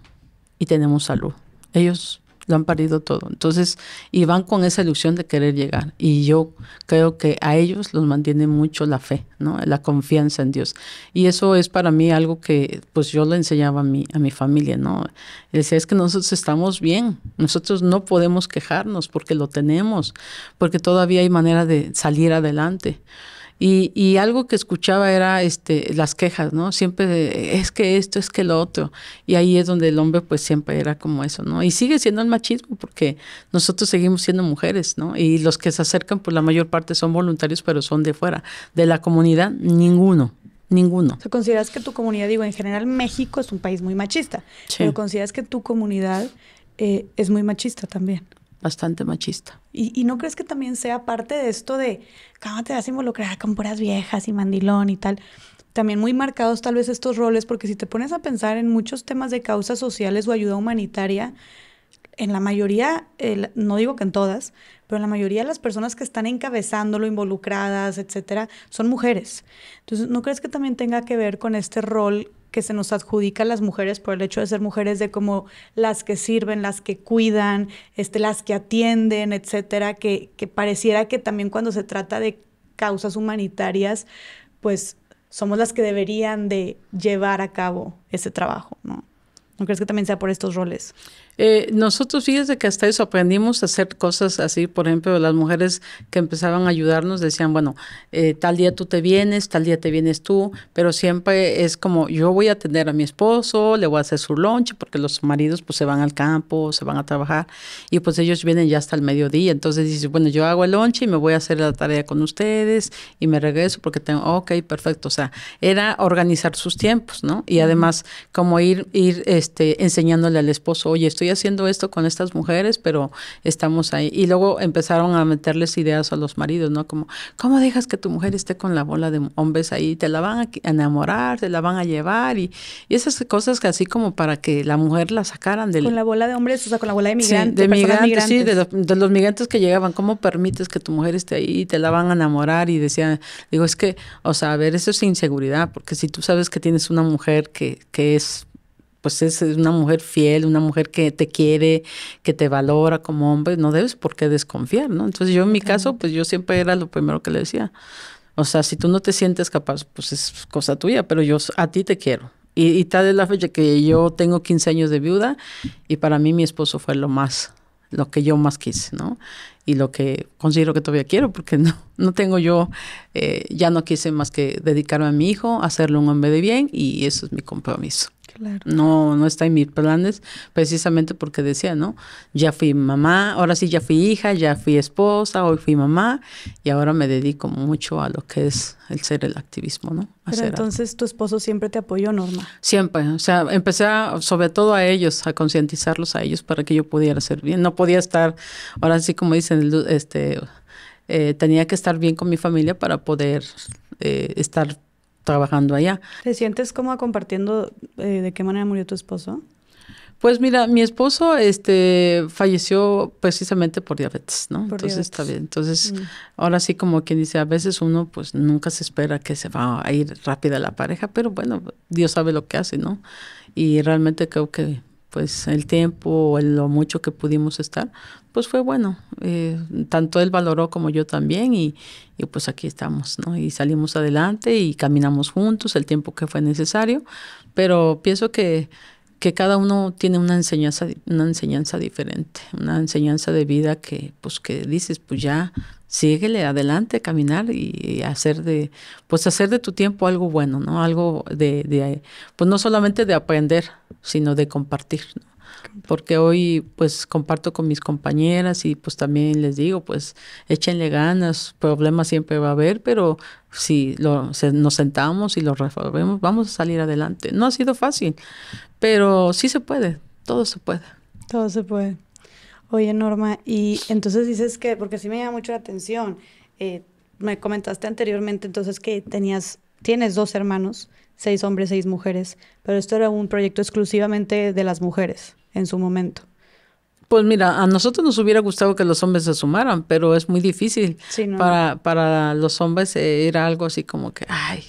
y tenemos salud. Ellos lo han parido todo. Entonces, y van con esa ilusión de querer llegar. Y yo creo que a ellos los mantiene mucho la fe, ¿no? La confianza en Dios. Y eso es para mí algo que, pues yo le enseñaba a mi, a mi familia, ¿no? Y decía, es que nosotros estamos bien, nosotros no podemos quejarnos porque lo tenemos, porque todavía hay manera de salir adelante. Y, algo que escuchaba era este, las quejas, ¿no? Siempre es que esto, es que lo otro. Y ahí es donde el hombre pues siempre era como eso, ¿no? Y sigue siendo el machismo porque nosotros seguimos siendo mujeres, ¿no? Y los que se acercan pues la mayor parte son voluntarios, pero son de fuera. De la comunidad, ninguno. Ninguno. ¿Consideras que tu comunidad, digo, en general México es un país muy machista, pero consideras que tu comunidad eh, es muy machista también? bastante machista. ¿Y, no crees que también sea parte de esto de cómo ah, te vas a involucrar con puras viejas y mandilón y tal? También muy marcados tal vez estos roles, porque si te pones a pensar en muchos temas de causas sociales o ayuda humanitaria, en la mayoría, no digo que en todas, pero en la mayoría de las personas que están encabezándolo, involucradas, etcétera, son mujeres. Entonces, ¿no crees que también tenga que ver con este rol que se nos adjudica a las mujeres por el hecho de ser mujeres, de como las que sirven, las que cuidan, este, las que atienden, etcétera, que, que pareciera que también cuando se trata de causas humanitarias, pues somos las que deberían de llevar a cabo ese trabajo, ¿no? ¿No crees que también sea por estos roles? Eh, nosotros, fíjese que hasta eso aprendimos a hacer cosas así, por ejemplo, las mujeres que empezaban a ayudarnos decían, bueno, eh, tal día tú te vienes, tal día te vienes tú, pero siempre es como, yo voy a atender a mi esposo, le voy a hacer su lunch, porque los maridos pues se van al campo, se van a trabajar, y pues ellos vienen ya hasta el mediodía, entonces dices, bueno, yo hago el lunch y me voy a hacer la tarea con ustedes y me regreso porque tengo, ok, perfecto, o sea, era organizar sus tiempos, ¿no? Y además como ir, ir este, enseñándole al esposo, oye, estoy haciendo esto con estas mujeres, pero estamos ahí. Y luego empezaron a meterles ideas a los maridos, ¿no? Como, ¿cómo dejas que tu mujer esté con la bola de hombres ahí? Te la van a enamorar, te la van a llevar y, esas cosas que así como para que la mujer la sacaran del... Con la bola de hombres, o sea, con la bola de migrantes. de, migrantes, de los, migrantes que llegaban. ¿Cómo permites que tu mujer esté ahí y te la van a enamorar? Y decían, digo, es que, o sea, a ver, eso es inseguridad, porque si tú sabes que tienes una mujer que, que es pues es una mujer fiel, una mujer que te quiere, que te valora como hombre, no debes por qué desconfiar, ¿no? Entonces yo en mi caso, pues yo siempre era lo primero que le decía. O sea, si tú no te sientes capaz, pues es cosa tuya, pero yo a ti te quiero. Y, tal es la fecha que yo tengo 15 años de viuda y para mí mi esposo fue lo más, lo que yo más quise, ¿no? Y lo que considero que todavía quiero, porque no, no tengo yo, eh, ya no quise más que dedicarme a mi hijo, hacerle un hombre de bien y eso es mi compromiso. No, no está en mis planes, precisamente porque decía, ¿no? Ya fui mamá, ahora sí ya fui hija, ya fui esposa, hoy fui mamá y ahora me dedico mucho a lo que es el ser el activismo, ¿no? Pero entonces tu esposo siempre te apoyó, Norma. Siempre, o sea, empecé sobre todo a ellos, a concientizarlos a ellos para que yo pudiera ser bien. No podía estar, ahora sí como dicen, este, eh, tenía que estar bien con mi familia para poder eh, estar trabajando allá. ¿Te sientes como compartiendo eh, de qué manera murió tu esposo? Pues mira, mi esposo este, falleció precisamente por diabetes, ¿no? Entonces está bien. Entonces, mm. ahora sí como quien dice, a veces uno pues nunca se espera que se va a ir rápida la pareja, pero bueno, Dios sabe lo que hace, ¿no? Y realmente creo que pues el tiempo o lo mucho que pudimos estar, pues fue bueno. Eh, tanto él valoró como yo también y, pues aquí estamos, ¿no? Y salimos adelante y caminamos juntos el tiempo que fue necesario, pero pienso que, que cada uno tiene una enseñanza, una enseñanza diferente, una enseñanza de vida que pues que dices, pues ya síguele adelante, caminar y, hacer de, pues hacer de tu tiempo algo bueno, ¿no? Algo de, de pues no solamente de aprender, sino de compartir, ¿no? porque hoy pues comparto con mis compañeras y pues también les digo, pues échenle ganas, problemas siempre va a haber, pero si lo, nos sentamos y lo resolvemos, vamos a salir adelante. No ha sido fácil, pero sí se puede, todo se puede. Todo se puede. Oye, Norma, y entonces dices que, porque sí me llama mucho la atención, eh, me comentaste anteriormente entonces que tenías, tienes dos hermanos, seis hombres, seis mujeres, pero esto era un proyecto exclusivamente de las mujeres en su momento. Pues mira, a nosotros nos hubiera gustado que los hombres se sumaran, pero es muy difícil. para, para los hombres eh, era algo así como que, ay,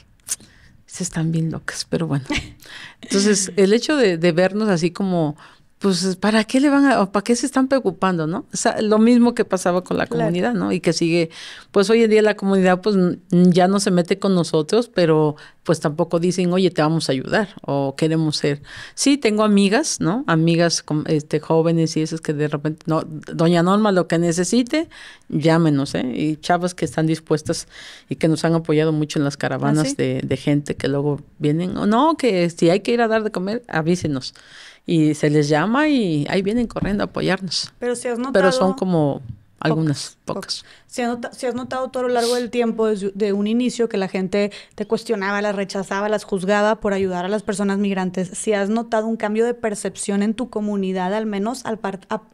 se están bien locas, pero bueno. <laughs> Entonces, el hecho de vernos así como pues ¿para qué le van a, para qué se están preocupando, no? lo mismo que pasaba con la comunidad, ¿no? Y que sigue, pues hoy en día la comunidad pues ya no se mete con nosotros, pero pues tampoco dicen, oye, te vamos a ayudar o queremos ser. Sí, tengo amigas, ¿no? Amigas este, jóvenes y esas que de repente, no, doña Norma, lo que necesite, llámenos, ¿eh? Y chavas que están dispuestas y que nos han apoyado mucho en las ¿Ah, caravanas de, de gente que luego vienen, o no, que si hay que ir a dar de comer, avísenos y se les llama y ahí vienen corriendo a apoyarnos. Pero Pero son como algunas. Si has, notado, todo lo largo del tiempo, desde un inicio, que la gente te cuestionaba, las rechazaba, las juzgaba por ayudar a las personas migrantes, si has notado un cambio de percepción en tu comunidad, al menos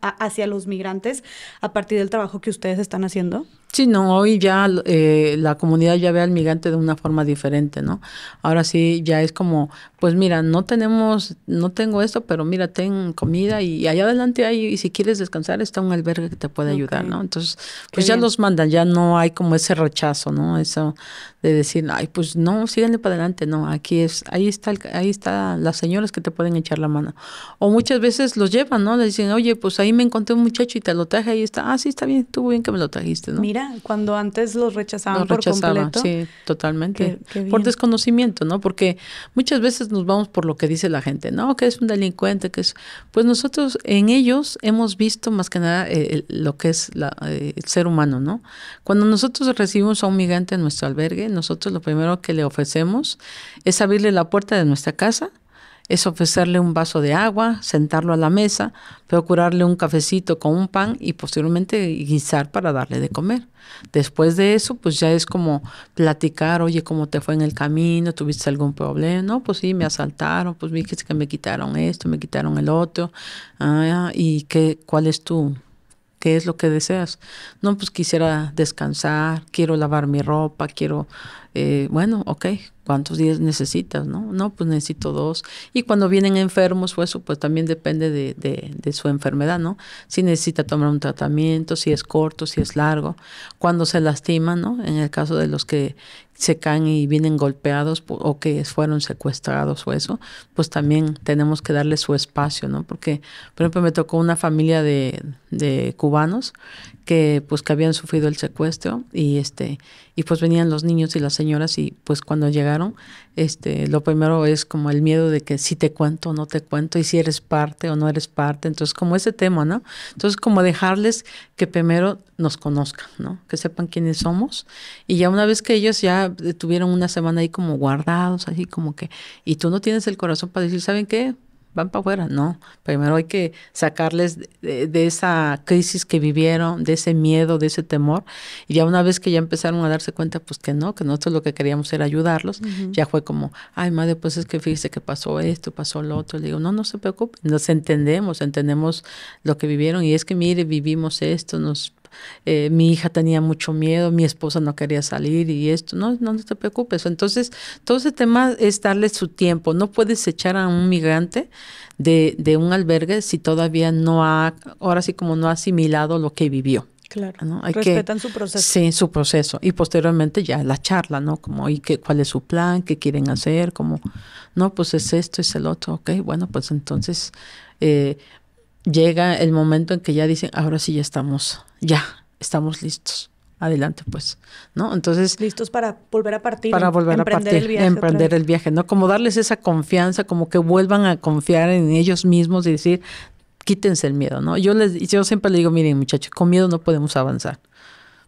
hacia los migrantes, a partir del trabajo que ustedes están haciendo? Sí, no, hoy ya eh, la comunidad ya ve al migrante de una forma diferente, ¿no? Ahora sí, ya es como, pues mira, no tenemos, no tengo esto, pero mira, ten comida y allá adelante hay, y si quieres descansar, está un albergue que te puede ayudar, ¿no? Entonces, pues ya los mandan, ya no hay como ese rechazo, ¿no? Eso de decir, ay, pues no, síganle para adelante, no, aquí es, ahí está, ahí está las señoras que te pueden echar la mano. O muchas veces los llevan, ¿no? Le dicen, oye, pues ahí me encontré un muchacho y te lo traje, ahí está, ah, sí, está bien, estuvo bien que me lo trajiste, ¿no? Mira, cuando antes los rechazaban los por completo. sí, totalmente. por desconocimiento, ¿no? Porque muchas veces nos vamos por lo que dice la gente, ¿no? Que es un delincuente, que es... Pues nosotros en ellos hemos visto más que nada eh, lo que es la, eh, ser humano, ¿no? Cuando nosotros recibimos a un migrante en nuestro albergue, nosotros lo primero que le ofrecemos es abrirle la puerta de nuestra casa, es ofrecerle un vaso de agua, sentarlo a la mesa, procurarle un cafecito con un pan y posiblemente guisar para darle de comer. Después de eso, pues ya es como platicar, oye, ¿cómo te fue en el camino? ¿Tuviste algún problema? No, pues sí, me asaltaron, pues vi que me quitaron esto, me quitaron el otro. Ah, ¿Y qué, cuál es tu, ¿Qué es lo que deseas? No, pues quisiera descansar, quiero lavar mi ropa, quiero, eh, bueno, ok, ¿Cuántos días necesitas, no? No, pues necesito dos. Y cuando vienen enfermos o pues, eso, pues también depende de, su enfermedad, ¿no? Si necesita tomar un tratamiento, si es corto, si es largo. Cuando se lastiman, ¿no? En el caso de los que se caen y vienen golpeados o que fueron secuestrados o eso, pues también tenemos que darle su espacio, ¿no? Porque, por ejemplo, me tocó una familia de, de cubanos que pues que habían sufrido el secuestro y este y pues venían los niños y las señoras y pues cuando llegaron este lo primero es como el miedo de que si te cuento o no te cuento y si eres parte o no eres parte entonces como ese tema no entonces como dejarles que primero nos conozcan no que sepan quiénes somos y ya una vez que ellos ya eh, tuvieron una semana ahí como guardados así como que y tú no tienes el corazón para decir saben qué van para afuera. No, primero hay que sacarles de, esa crisis que vivieron, de ese miedo, de ese temor. Y ya una vez que ya empezaron a darse cuenta, pues que no, que nosotros lo que queríamos era ayudarlos, ya fue como, ay madre, pues es que fíjese que pasó esto, pasó lo otro. Le digo, no, no se preocupe, nos entendemos, entendemos lo que vivieron. Y es que mire, vivimos esto, nos eh, mi hija tenía mucho miedo, mi esposa no quería salir y esto, no, no te preocupes. Entonces, todo ese tema es darle su tiempo. No puedes echar a un migrante de, de un albergue si todavía no ha, ahora sí como no ha asimilado lo que vivió. Claro. ¿no? Hay Respetan su proceso. Sí, su proceso. Y posteriormente ya la charla, ¿no? Como, ¿y qué, cuál es su plan? ¿Qué quieren hacer? Como, no, pues es esto, es el otro. Ok, bueno, pues entonces eh, llega el momento en que ya dicen, ahora sí ya estamos, ya estamos listos. Adelante, pues, ¿no? Entonces. Listos para volver a partir. Para volver a partir, viaje, emprender el viaje, ¿no? Como darles esa confianza, como que vuelvan a confiar en ellos mismos y decir, quítense el miedo, ¿no? Yo, les, yo siempre les digo, miren, muchachos, con miedo no podemos avanzar.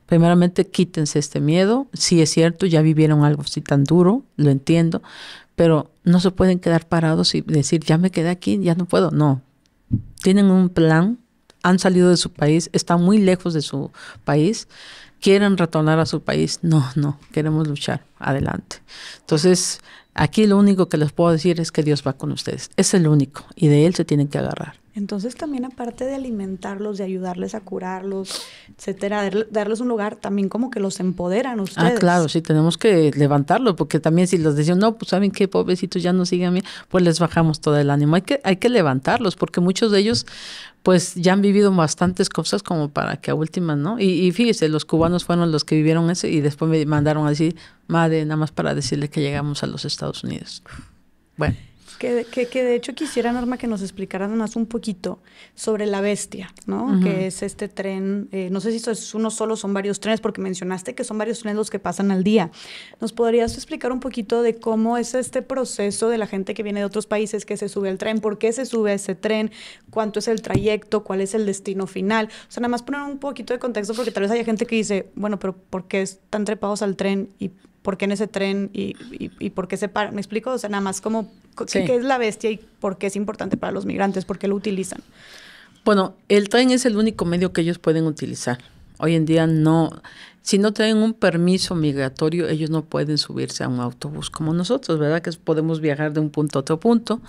Primeramente, quítense este miedo. Si sí, es cierto, ya vivieron algo así tan duro, lo entiendo, pero no se pueden quedar parados y decir, ya me quedé aquí, ya no puedo. No, tienen un plan, han salido de su país, están muy lejos de su país, quieren retornar a su país. No, no, queremos luchar, adelante. Entonces, aquí lo único que les puedo decir es que Dios va con ustedes. Es el único y de Él se tienen que agarrar. Entonces también aparte de alimentarlos, de ayudarles a curarlos, etcétera, darles un lugar, también como que los empoderan ah, ustedes. Ah, claro, sí, tenemos que levantarlos, porque también si los decimos, no, pues saben qué, pobrecitos, ya no siguen a mí, pues les bajamos todo el ánimo. Hay que, hay que levantarlos, porque muchos de ellos pues ya han vivido bastantes cosas como para que a últimas, ¿no? Y, y fíjese, los cubanos fueron los que vivieron eso y después me mandaron a decir, madre, nada más para decirle que llegamos a los Estados Unidos. Bueno. Que, de hecho quisiera, Norma, que nos explicaras más un poquito sobre la bestia, ¿no? Que es este tren, eh, no sé si es uno solo, son varios trenes, porque mencionaste que son varios trenes los que pasan al día. ¿Nos podrías explicar un poquito de cómo es este proceso de la gente que viene de otros países que se sube al tren? ¿Por qué se sube a ese tren? ¿Cuánto es el trayecto? ¿Cuál es el destino final? O sea, nada más poner un poquito de contexto, porque tal vez haya gente que dice, bueno, pero ¿por qué están trepados al tren y por qué en ese tren y, por qué se para. ¿Me explico? O sea, nada más como qué es la bestia y por qué es importante para los migrantes, por qué lo utilizan. Bueno, el tren es el único medio que ellos pueden utilizar. Hoy en día no, si no tienen un permiso migratorio, ellos no pueden subirse a un autobús como nosotros, ¿verdad? Que podemos viajar de un punto a otro punto.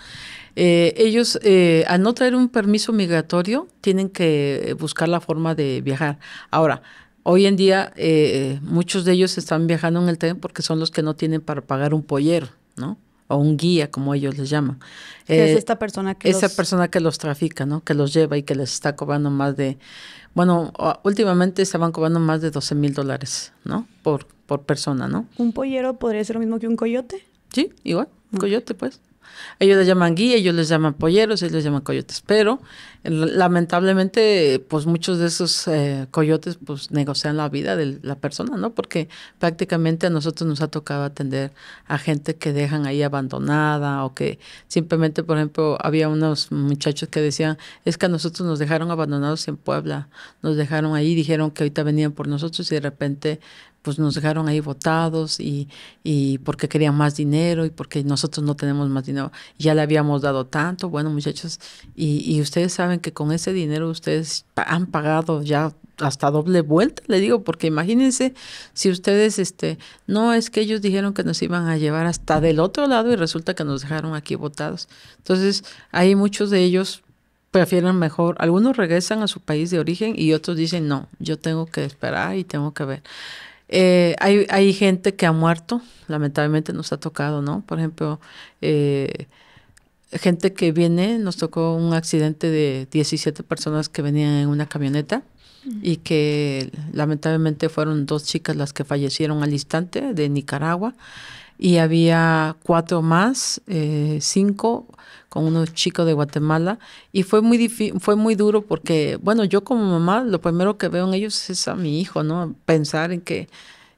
Eh, ellos, eh, al no traer un permiso migratorio, tienen que buscar la forma de viajar. Ahora, Hoy en día eh, muchos de ellos están viajando en el tren porque son los que no tienen para pagar un pollero, ¿no? O un guía, como ellos les llaman. es eh, esta persona que esa persona que los trafica, ¿no? Que los lleva y que les está cobrando más de, bueno, últimamente estaban cobrando más de 12 mil dólares, ¿no? Por, por persona, ¿no? Un pollero podría ser lo mismo que un coyote. Sí, igual, un coyote, pues. Ellos les llaman guía, ellos les llaman polleros, ellos les llaman coyotes. Pero eh, lamentablemente, pues muchos de esos eh, coyotes pues negocian la vida de la persona, ¿no? Porque prácticamente a nosotros nos ha tocado atender a gente que dejan ahí abandonada o que simplemente, por ejemplo, había unos muchachos que decían, es que a nosotros nos dejaron abandonados en Puebla, nos dejaron ahí, dijeron que ahorita venían por nosotros y de repente pues nos dejaron ahí votados y, y, porque querían más dinero y porque nosotros no tenemos más dinero. Ya le habíamos dado tanto, bueno muchachos, y, ustedes saben que con ese dinero ustedes han pagado ya hasta doble vuelta, le digo, porque imagínense si ustedes, este, no es que ellos dijeron que nos iban a llevar hasta del otro lado y resulta que nos dejaron aquí votados. Entonces, hay muchos de ellos prefieren mejor, algunos regresan a su país de origen y otros dicen, no, yo tengo que esperar y tengo que ver. Eh, hay, hay, gente que ha muerto, lamentablemente nos ha tocado, ¿no? Por ejemplo, eh, gente que viene, nos tocó un accidente de 17 personas que venían en una camioneta y que lamentablemente fueron dos chicas las que fallecieron al instante de Nicaragua y había cuatro más, eh, cinco con unos chicos de Guatemala y fue muy, fue muy duro porque, bueno, yo como mamá, lo primero que veo en ellos es a mi hijo, ¿no? Pensar en que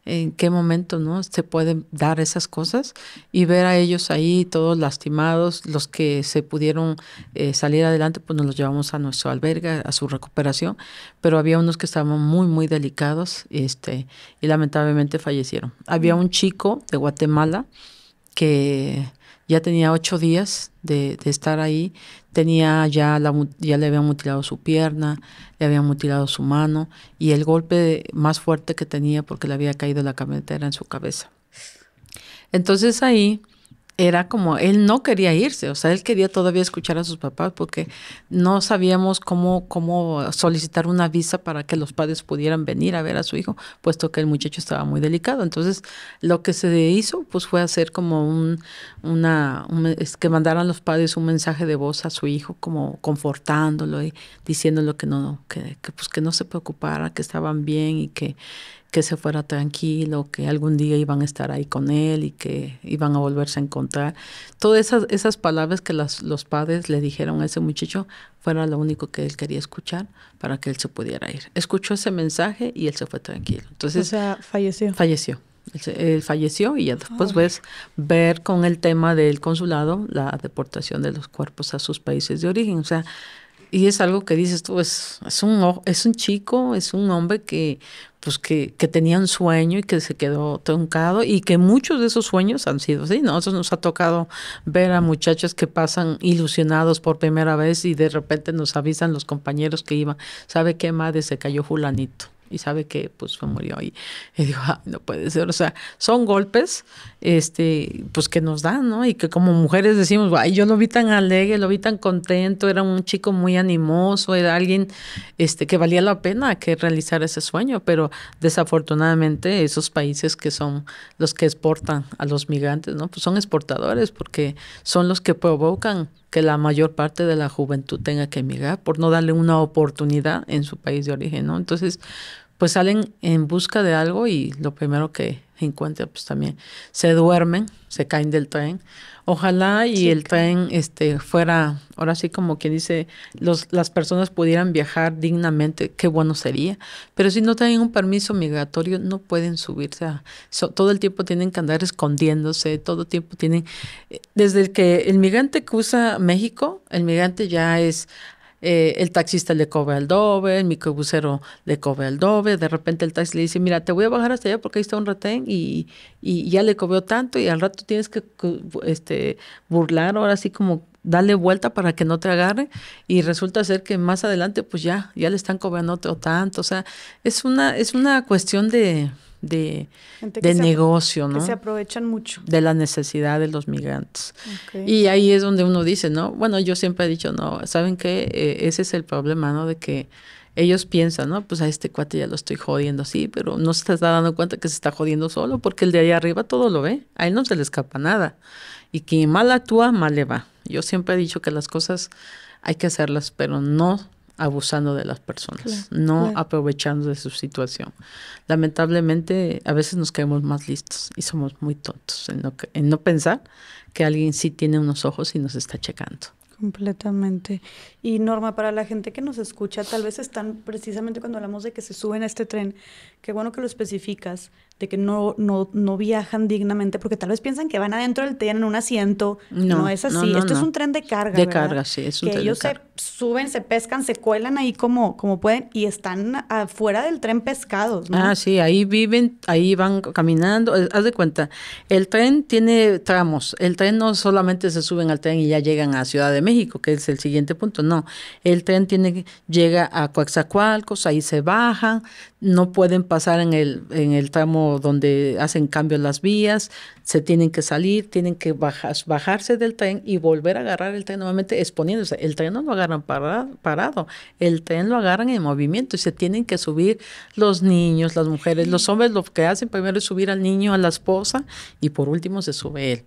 en qué momento no se pueden dar esas cosas y ver a ellos ahí todos lastimados los que se pudieron eh, salir adelante pues nos los llevamos a nuestro albergue a su recuperación pero había unos que estaban muy muy delicados este y lamentablemente fallecieron había mm. un chico de Guatemala que ya tenía ocho días de, estar ahí, tenía ya, la, ya le habían mutilado su pierna, le habían mutilado su mano y el golpe más fuerte que tenía porque le había caído la camioneta en su cabeza. Entonces ahí era como, él no quería irse, o sea, él quería todavía escuchar a sus papás porque no sabíamos cómo, cómo solicitar una visa para que los padres pudieran venir a ver a su hijo, puesto que el muchacho estaba muy delicado. Entonces, lo que se hizo pues fue hacer como un, una, que mandaran los padres un mensaje de voz a su hijo, como confortándolo y diciéndolo que no, que pues que no se preocupara, que estaban bien y que que se fuera tranquilo, que algún día iban a estar ahí con él y que iban a volverse a encontrar. Todas esas, esas palabras que las, los padres le dijeron a ese muchacho fuera lo único que él quería escuchar para que él se pudiera ir. Escuchó ese mensaje y él se fue tranquilo. Entonces, o sea, falleció. Falleció. Él, falleció y ya después ah, ves ver con el tema del consulado la deportación de los cuerpos a sus países de origen. O sea, y es algo que dices tú, es, es, un, es un chico, es un hombre que pues que, que, tenía sueño y que se quedó truncado y que muchos de esos sueños han sido así, Nosotros nos ha tocado ver a muchachas que pasan ilusionados por primera vez y de repente nos avisan los compañeros que iban, ¿sabe qué madre se cayó fulanito? Y sabe que pues murió ahí y digo, no puede ser, o sea, son golpes este, pues que nos dan, ¿no? Y que como mujeres decimos, ay, yo lo vi tan alegre, lo vi tan contento, era un chico muy animoso, era alguien este, que valía la pena que realizar ese sueño, pero desafortunadamente esos países que son los que exportan a los migrantes, ¿no? Pues son exportadores porque son los que provocan que la mayor parte de la juventud tenga que emigrar por no darle una oportunidad en su país de origen, ¿no? Entonces, pues salen en busca de algo y lo primero que 50, pues también se duermen, se caen del tren. Ojalá y el tren este, fuera, ahora sí como quien dice, los, las personas pudieran viajar dignamente, qué bueno sería. Pero si no tienen un permiso migratorio, no pueden subirse. todo el tiempo tienen que andar escondiéndose, todo el tiempo tienen... Eh, desde que el migrante cruza México, el migrante ya es eh, el taxista le cobre al doble, el microbusero le cobe al doble, de repente el taxi le dice, mira, te voy a bajar hasta allá porque ahí está un retén y, ya le cobró tanto y al rato tienes que este, burlar, ahora sí como darle vuelta para que no te agarre y resulta ser que más adelante pues ya, ya le están cobrando otro tanto, o sea, es una, es una cuestión de de, de negocio, ¿no? Que se aprovechan mucho. De la necesidad de los migrantes. Y ahí es donde uno dice, ¿no? Bueno, yo siempre he dicho, no, ¿saben qué? E, ese es el problema, ¿no? De que ellos piensan, ¿no? Pues a este cuate ya lo estoy jodiendo, sí, pero no se está dando cuenta que se está jodiendo solo, porque el de allá arriba todo lo ve, a él no se le escapa nada. Y quien mal actúa, mal le va. Yo siempre he dicho que las cosas hay que hacerlas, pero no abusando de las personas, no aprovechando de su situación. Lamentablemente, a veces nos caemos más listos y somos muy tontos en no pensar que alguien sí tiene unos ojos y nos está checando. Completamente. Y Norma, para la gente que nos escucha, tal vez están precisamente cuando hablamos de que se suben a este tren, qué bueno que lo especificas, de que no, no, no viajan dignamente, porque tal vez piensan que van adentro del tren en un asiento. No, es así. Esto es un tren de carga. De carga, sí, es un que ellos se suben, se pescan, se cuelan ahí como, como pueden y están afuera del tren pescados. Ah, sí, ahí viven, ahí van caminando. Eh, haz de cuenta, el tren tiene tramos. El tren no solamente se suben al tren y ya llegan a Ciudad de México, que es el siguiente punto. No, el tren tiene llega a Coaxacualcos, ahí se bajan, no pueden pasar en el, en el tramo donde hacen cambios las vías, se tienen que salir, tienen que bajarse del tren y volver a agarrar el tren nuevamente exponiéndose. El tren no lo agarran parado, el tren lo agarran en movimiento y se tienen que subir los niños, las mujeres, los hombres lo que hacen primero es subir al niño, a la esposa y por último se sube él.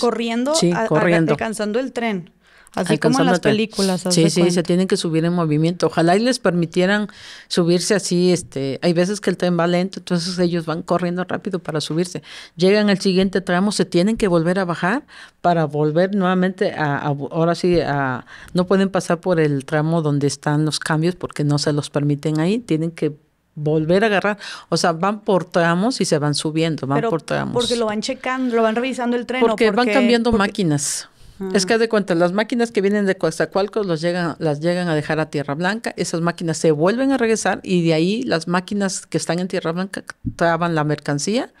corriendo, corriendo. alcanzando el tren. Así como las películas. Sí, sí, se tienen que subir en movimiento. Ojalá y les permitieran subirse así. Este, hay veces que el tren va lento, entonces ellos van corriendo rápido para subirse. Llegan al siguiente tramo, se tienen que volver a bajar para volver nuevamente a, ahora sí, a, no pueden pasar por el tramo donde están los cambios porque no se los permiten ahí. Tienen que volver a agarrar. O sea, van por tramos y se van subiendo, van por tramos. Porque lo van checando, lo van revisando el tren. Porque, van cambiando máquinas. Es que de cuenta, las máquinas que vienen de Coatzacoalcos los llegan, las llegan a dejar a Tierra Blanca, esas máquinas se vuelven a regresar y de ahí las máquinas que están en Tierra Blanca traban la mercancía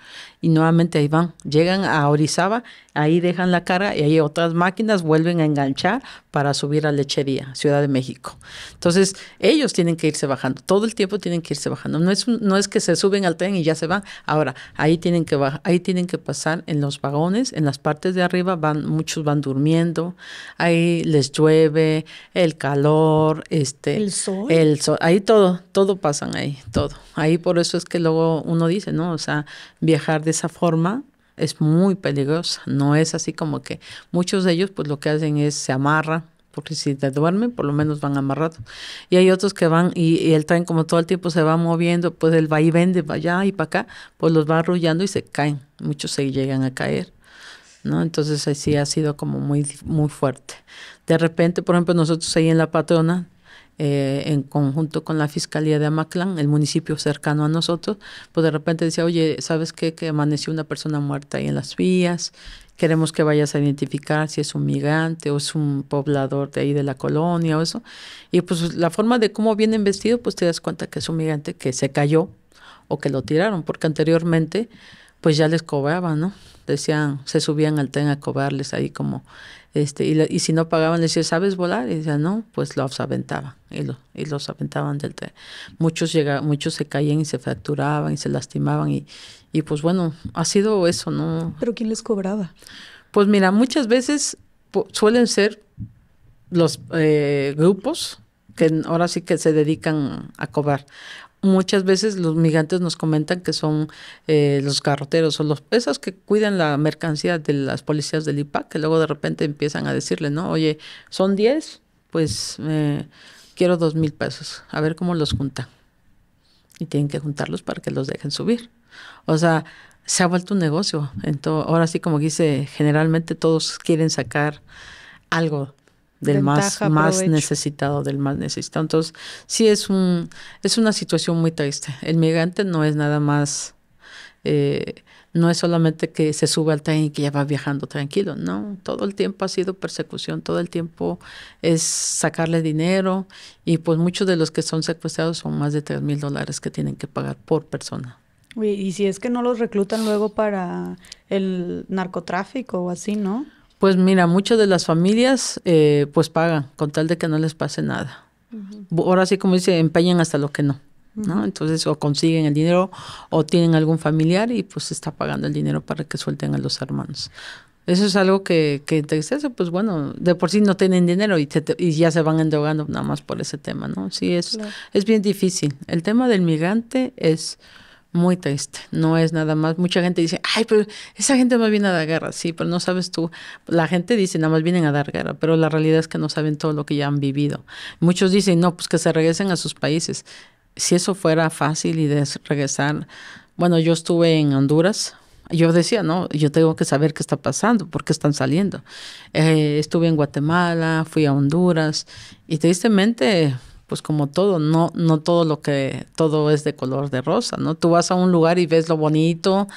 y nuevamente ahí van, llegan a Orizaba, ahí dejan la cara y ahí otras máquinas vuelven a enganchar para subir a Lechería, Ciudad de México. Entonces, ellos tienen que irse bajando, todo el tiempo tienen que irse bajando. No es, no es que se suben al tren y ya se van. Ahora, ahí tienen que ahí tienen que pasar en los vagones, en las partes de arriba van muchos van durmiendo, ahí les llueve, el calor, este el sol, el sol ahí todo, todo pasan ahí, todo. Ahí por eso es que luego uno dice, ¿no? O sea, viajar de esa forma es muy peligrosa. No es así como que muchos de ellos pues lo que hacen es se amarra porque si te duermen por lo menos van amarrados. Y hay otros que van y, el tren como todo el tiempo se va moviendo, pues el va y vende para allá y para acá, pues los va arrullando y se caen. Muchos se llegan a caer. ¿no? Entonces así ha sido como muy, muy fuerte. De repente, por ejemplo, nosotros ahí en La Patrona eh, en conjunto con la Fiscalía de Amaclán, el municipio cercano a nosotros, pues de repente decía, oye, ¿sabes qué? Que amaneció una persona muerta ahí en las vías, queremos que vayas a identificar si es un migrante o es un poblador de ahí de la colonia o eso. Y pues la forma de cómo vienen vestidos, pues te das cuenta que es un migrante que se cayó o que lo tiraron, porque anteriormente pues ya les cobraban, ¿no? Decían, se subían al tren a cobrarles ahí como este, y, y si no pagaban, le decía, ¿sabes volar? Y decía no, pues los aventaban. Y, y los aventaban del tren. Muchos, llegaban, muchos se caían y se fracturaban y se lastimaban. Y, pues bueno, ha sido eso, ¿no? ¿Pero quién les cobraba? Pues mira, muchas veces suelen ser los eh, grupos que ahora sí que se dedican a cobrar. Muchas veces los migrantes nos comentan que son eh, los carroteros o los pesos que cuidan la mercancía de las policías del IPAC, que luego de repente empiezan a decirle, ¿no? Oye, son 10, pues eh, quiero dos mil pesos, a ver cómo los juntan. Y tienen que juntarlos para que los dejen subir. O sea, se ha vuelto un negocio. Entonces, ahora sí, como dice, generalmente todos quieren sacar algo del más, más necesitado, del más necesitado. Entonces, sí es, un, es una situación muy triste. El migrante no es nada más, eh, no es solamente que se sube al tren y que ya va viajando tranquilo, no, todo el tiempo ha sido persecución, todo el tiempo es sacarle dinero y pues muchos de los que son secuestrados son más de 3 mil dólares que tienen que pagar por persona. Y, y si es que no los reclutan luego para el narcotráfico o así, ¿no? Pues mira, muchas de las familias eh, pues pagan con tal de que no les pase nada. Ahora sí, como dice, empeñan hasta lo que no. ¿no? Entonces o consiguen el dinero o tienen algún familiar y pues está pagando el dinero para que suelten a los hermanos. Eso es algo que, que dice, pues bueno, de por sí no tienen dinero y, ya se van endogando nada más por ese tema, ¿no? Sí, es, es bien difícil. El tema del migrante es muy triste. No es nada más. Mucha gente dice, ay, pero esa gente más viene a dar guerra. Sí, pero no sabes tú. La gente dice, nada más vienen a dar guerra, pero la realidad es que no saben todo lo que ya han vivido. Muchos dicen, no, pues que se regresen a sus países. Si eso fuera fácil y de regresar. Bueno, yo estuve en Honduras. Yo decía, no, yo tengo que saber qué está pasando, por qué están saliendo. Eh, estuve en Guatemala, fui a Honduras y tristemente pues como todo, no, no todo lo que, todo es de color de rosa, ¿no? Tú vas a un lugar y ves lo bonito,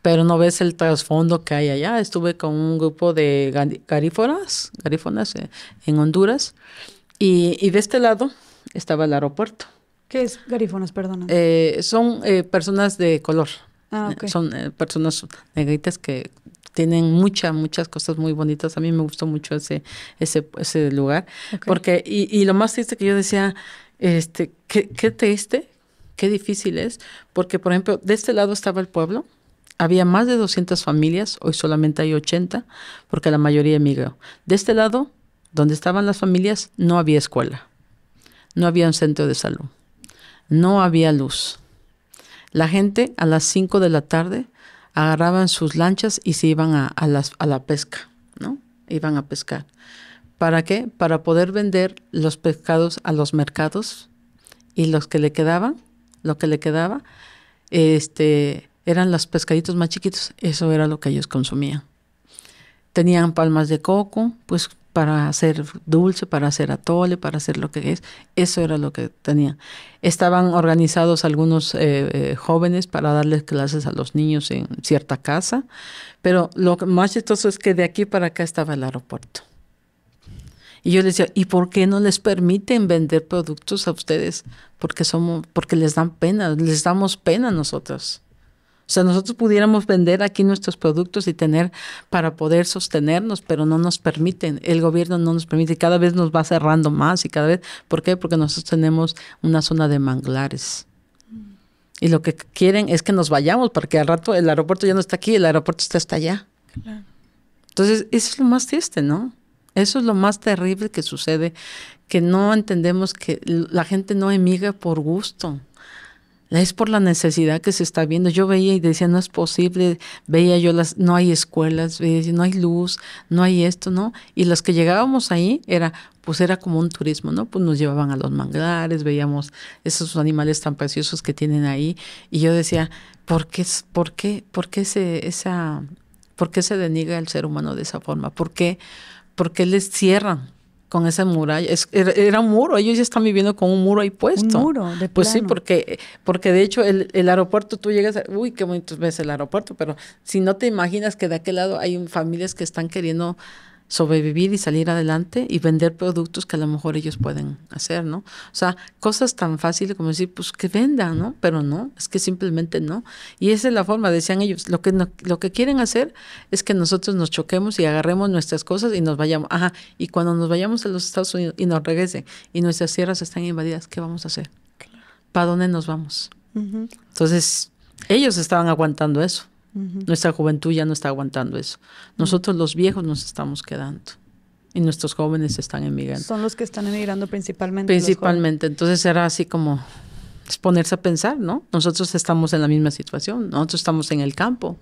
pero no ves el trasfondo que hay allá. Estuve con un grupo de garífonas, garífonas eh, en Honduras, y, y de este lado estaba el aeropuerto. ¿Qué es garífonas, perdona? Eh, son eh, personas de color. Ah, son personas negritas que tienen muchas, muchas cosas muy bonitas. A mí me gustó mucho ese, ese, lugar. Porque, y, y, lo más triste que yo decía, este, qué, qué triste, qué difícil es, porque, por ejemplo, de este lado estaba el pueblo, había más de 200 familias, hoy solamente hay 80, porque la mayoría emigró. De este lado, donde estaban las familias, no había escuela, no había un centro de salud, no había luz. La gente a las 5 de la tarde agarraban sus lanchas y se iban a, a, las, a la pesca, ¿no? Iban a pescar. ¿Para qué? Para poder vender los pescados a los mercados y los que le quedaban, lo que le quedaba, este, eran los pescaditos más chiquitos, eso era lo que ellos consumían. Tenían palmas de coco, pues para hacer dulce, para hacer atole, para hacer lo que es. Eso era lo que tenía. Estaban organizados algunos eh, eh, jóvenes para darles clases a los niños en cierta casa, pero lo más chistoso es que de aquí para acá estaba el aeropuerto. Y yo les decía, ¿y por qué no les permiten vender productos a ustedes? Porque somos, porque les dan pena, les damos pena a nosotros. O sea, nosotros pudiéramos vender aquí nuestros productos y tener para poder sostenernos, pero no nos permiten. El gobierno no nos permite. Cada vez nos va cerrando más y cada vez. ¿Por qué? Porque nosotros tenemos una zona de manglares. Y lo que quieren es que nos vayamos, porque al rato el aeropuerto ya no está aquí, el aeropuerto está hasta allá. Entonces, eso es lo más triste, ¿no? Eso es lo más terrible que sucede, que no entendemos que la gente no emigra por gusto. Es por la necesidad que se está viendo. Yo veía y decía, no es posible, veía yo las, no hay escuelas, no hay luz, no hay esto, ¿no? Y los que llegábamos ahí era, pues era como un turismo, ¿no? Pues nos llevaban a los manglares, veíamos esos animales tan preciosos que tienen ahí. Y yo decía, ¿por qué, por qué, por qué se, esa, por se el ser humano de esa forma? ¿Por qué, por qué les cierran? con esa muralla. Es, era un muro, ellos ya están viviendo con un muro ahí puesto. Un muro, de Pues sí, porque, porque de hecho el, aeropuerto, tú llegas, uy, qué bonito ves el aeropuerto, pero si no te imaginas que de aquel lado hay familias que están queriendo sobrevivir y salir adelante y vender productos que a lo mejor ellos pueden hacer, ¿no? O sea, cosas tan fáciles como decir, pues que vendan, ¿no? Pero no, es que simplemente no. Y esa es la forma, decían ellos, lo que, lo que quieren hacer es que nosotros nos choquemos y agarremos nuestras cosas y nos vayamos. Ajá, y cuando nos vayamos a los Estados Unidos y nos regresen y nuestras tierras están invadidas, ¿qué vamos a hacer? ¿Para dónde nos vamos? Entonces, ellos estaban aguantando eso. Nuestra juventud ya no está aguantando eso. Nosotros los viejos nos estamos quedando y nuestros jóvenes están emigrando. Son los que están emigrando principalmente. Principalmente, entonces era así como es ponerse a pensar, ¿no? Nosotros estamos en la misma situación, nosotros estamos en el campo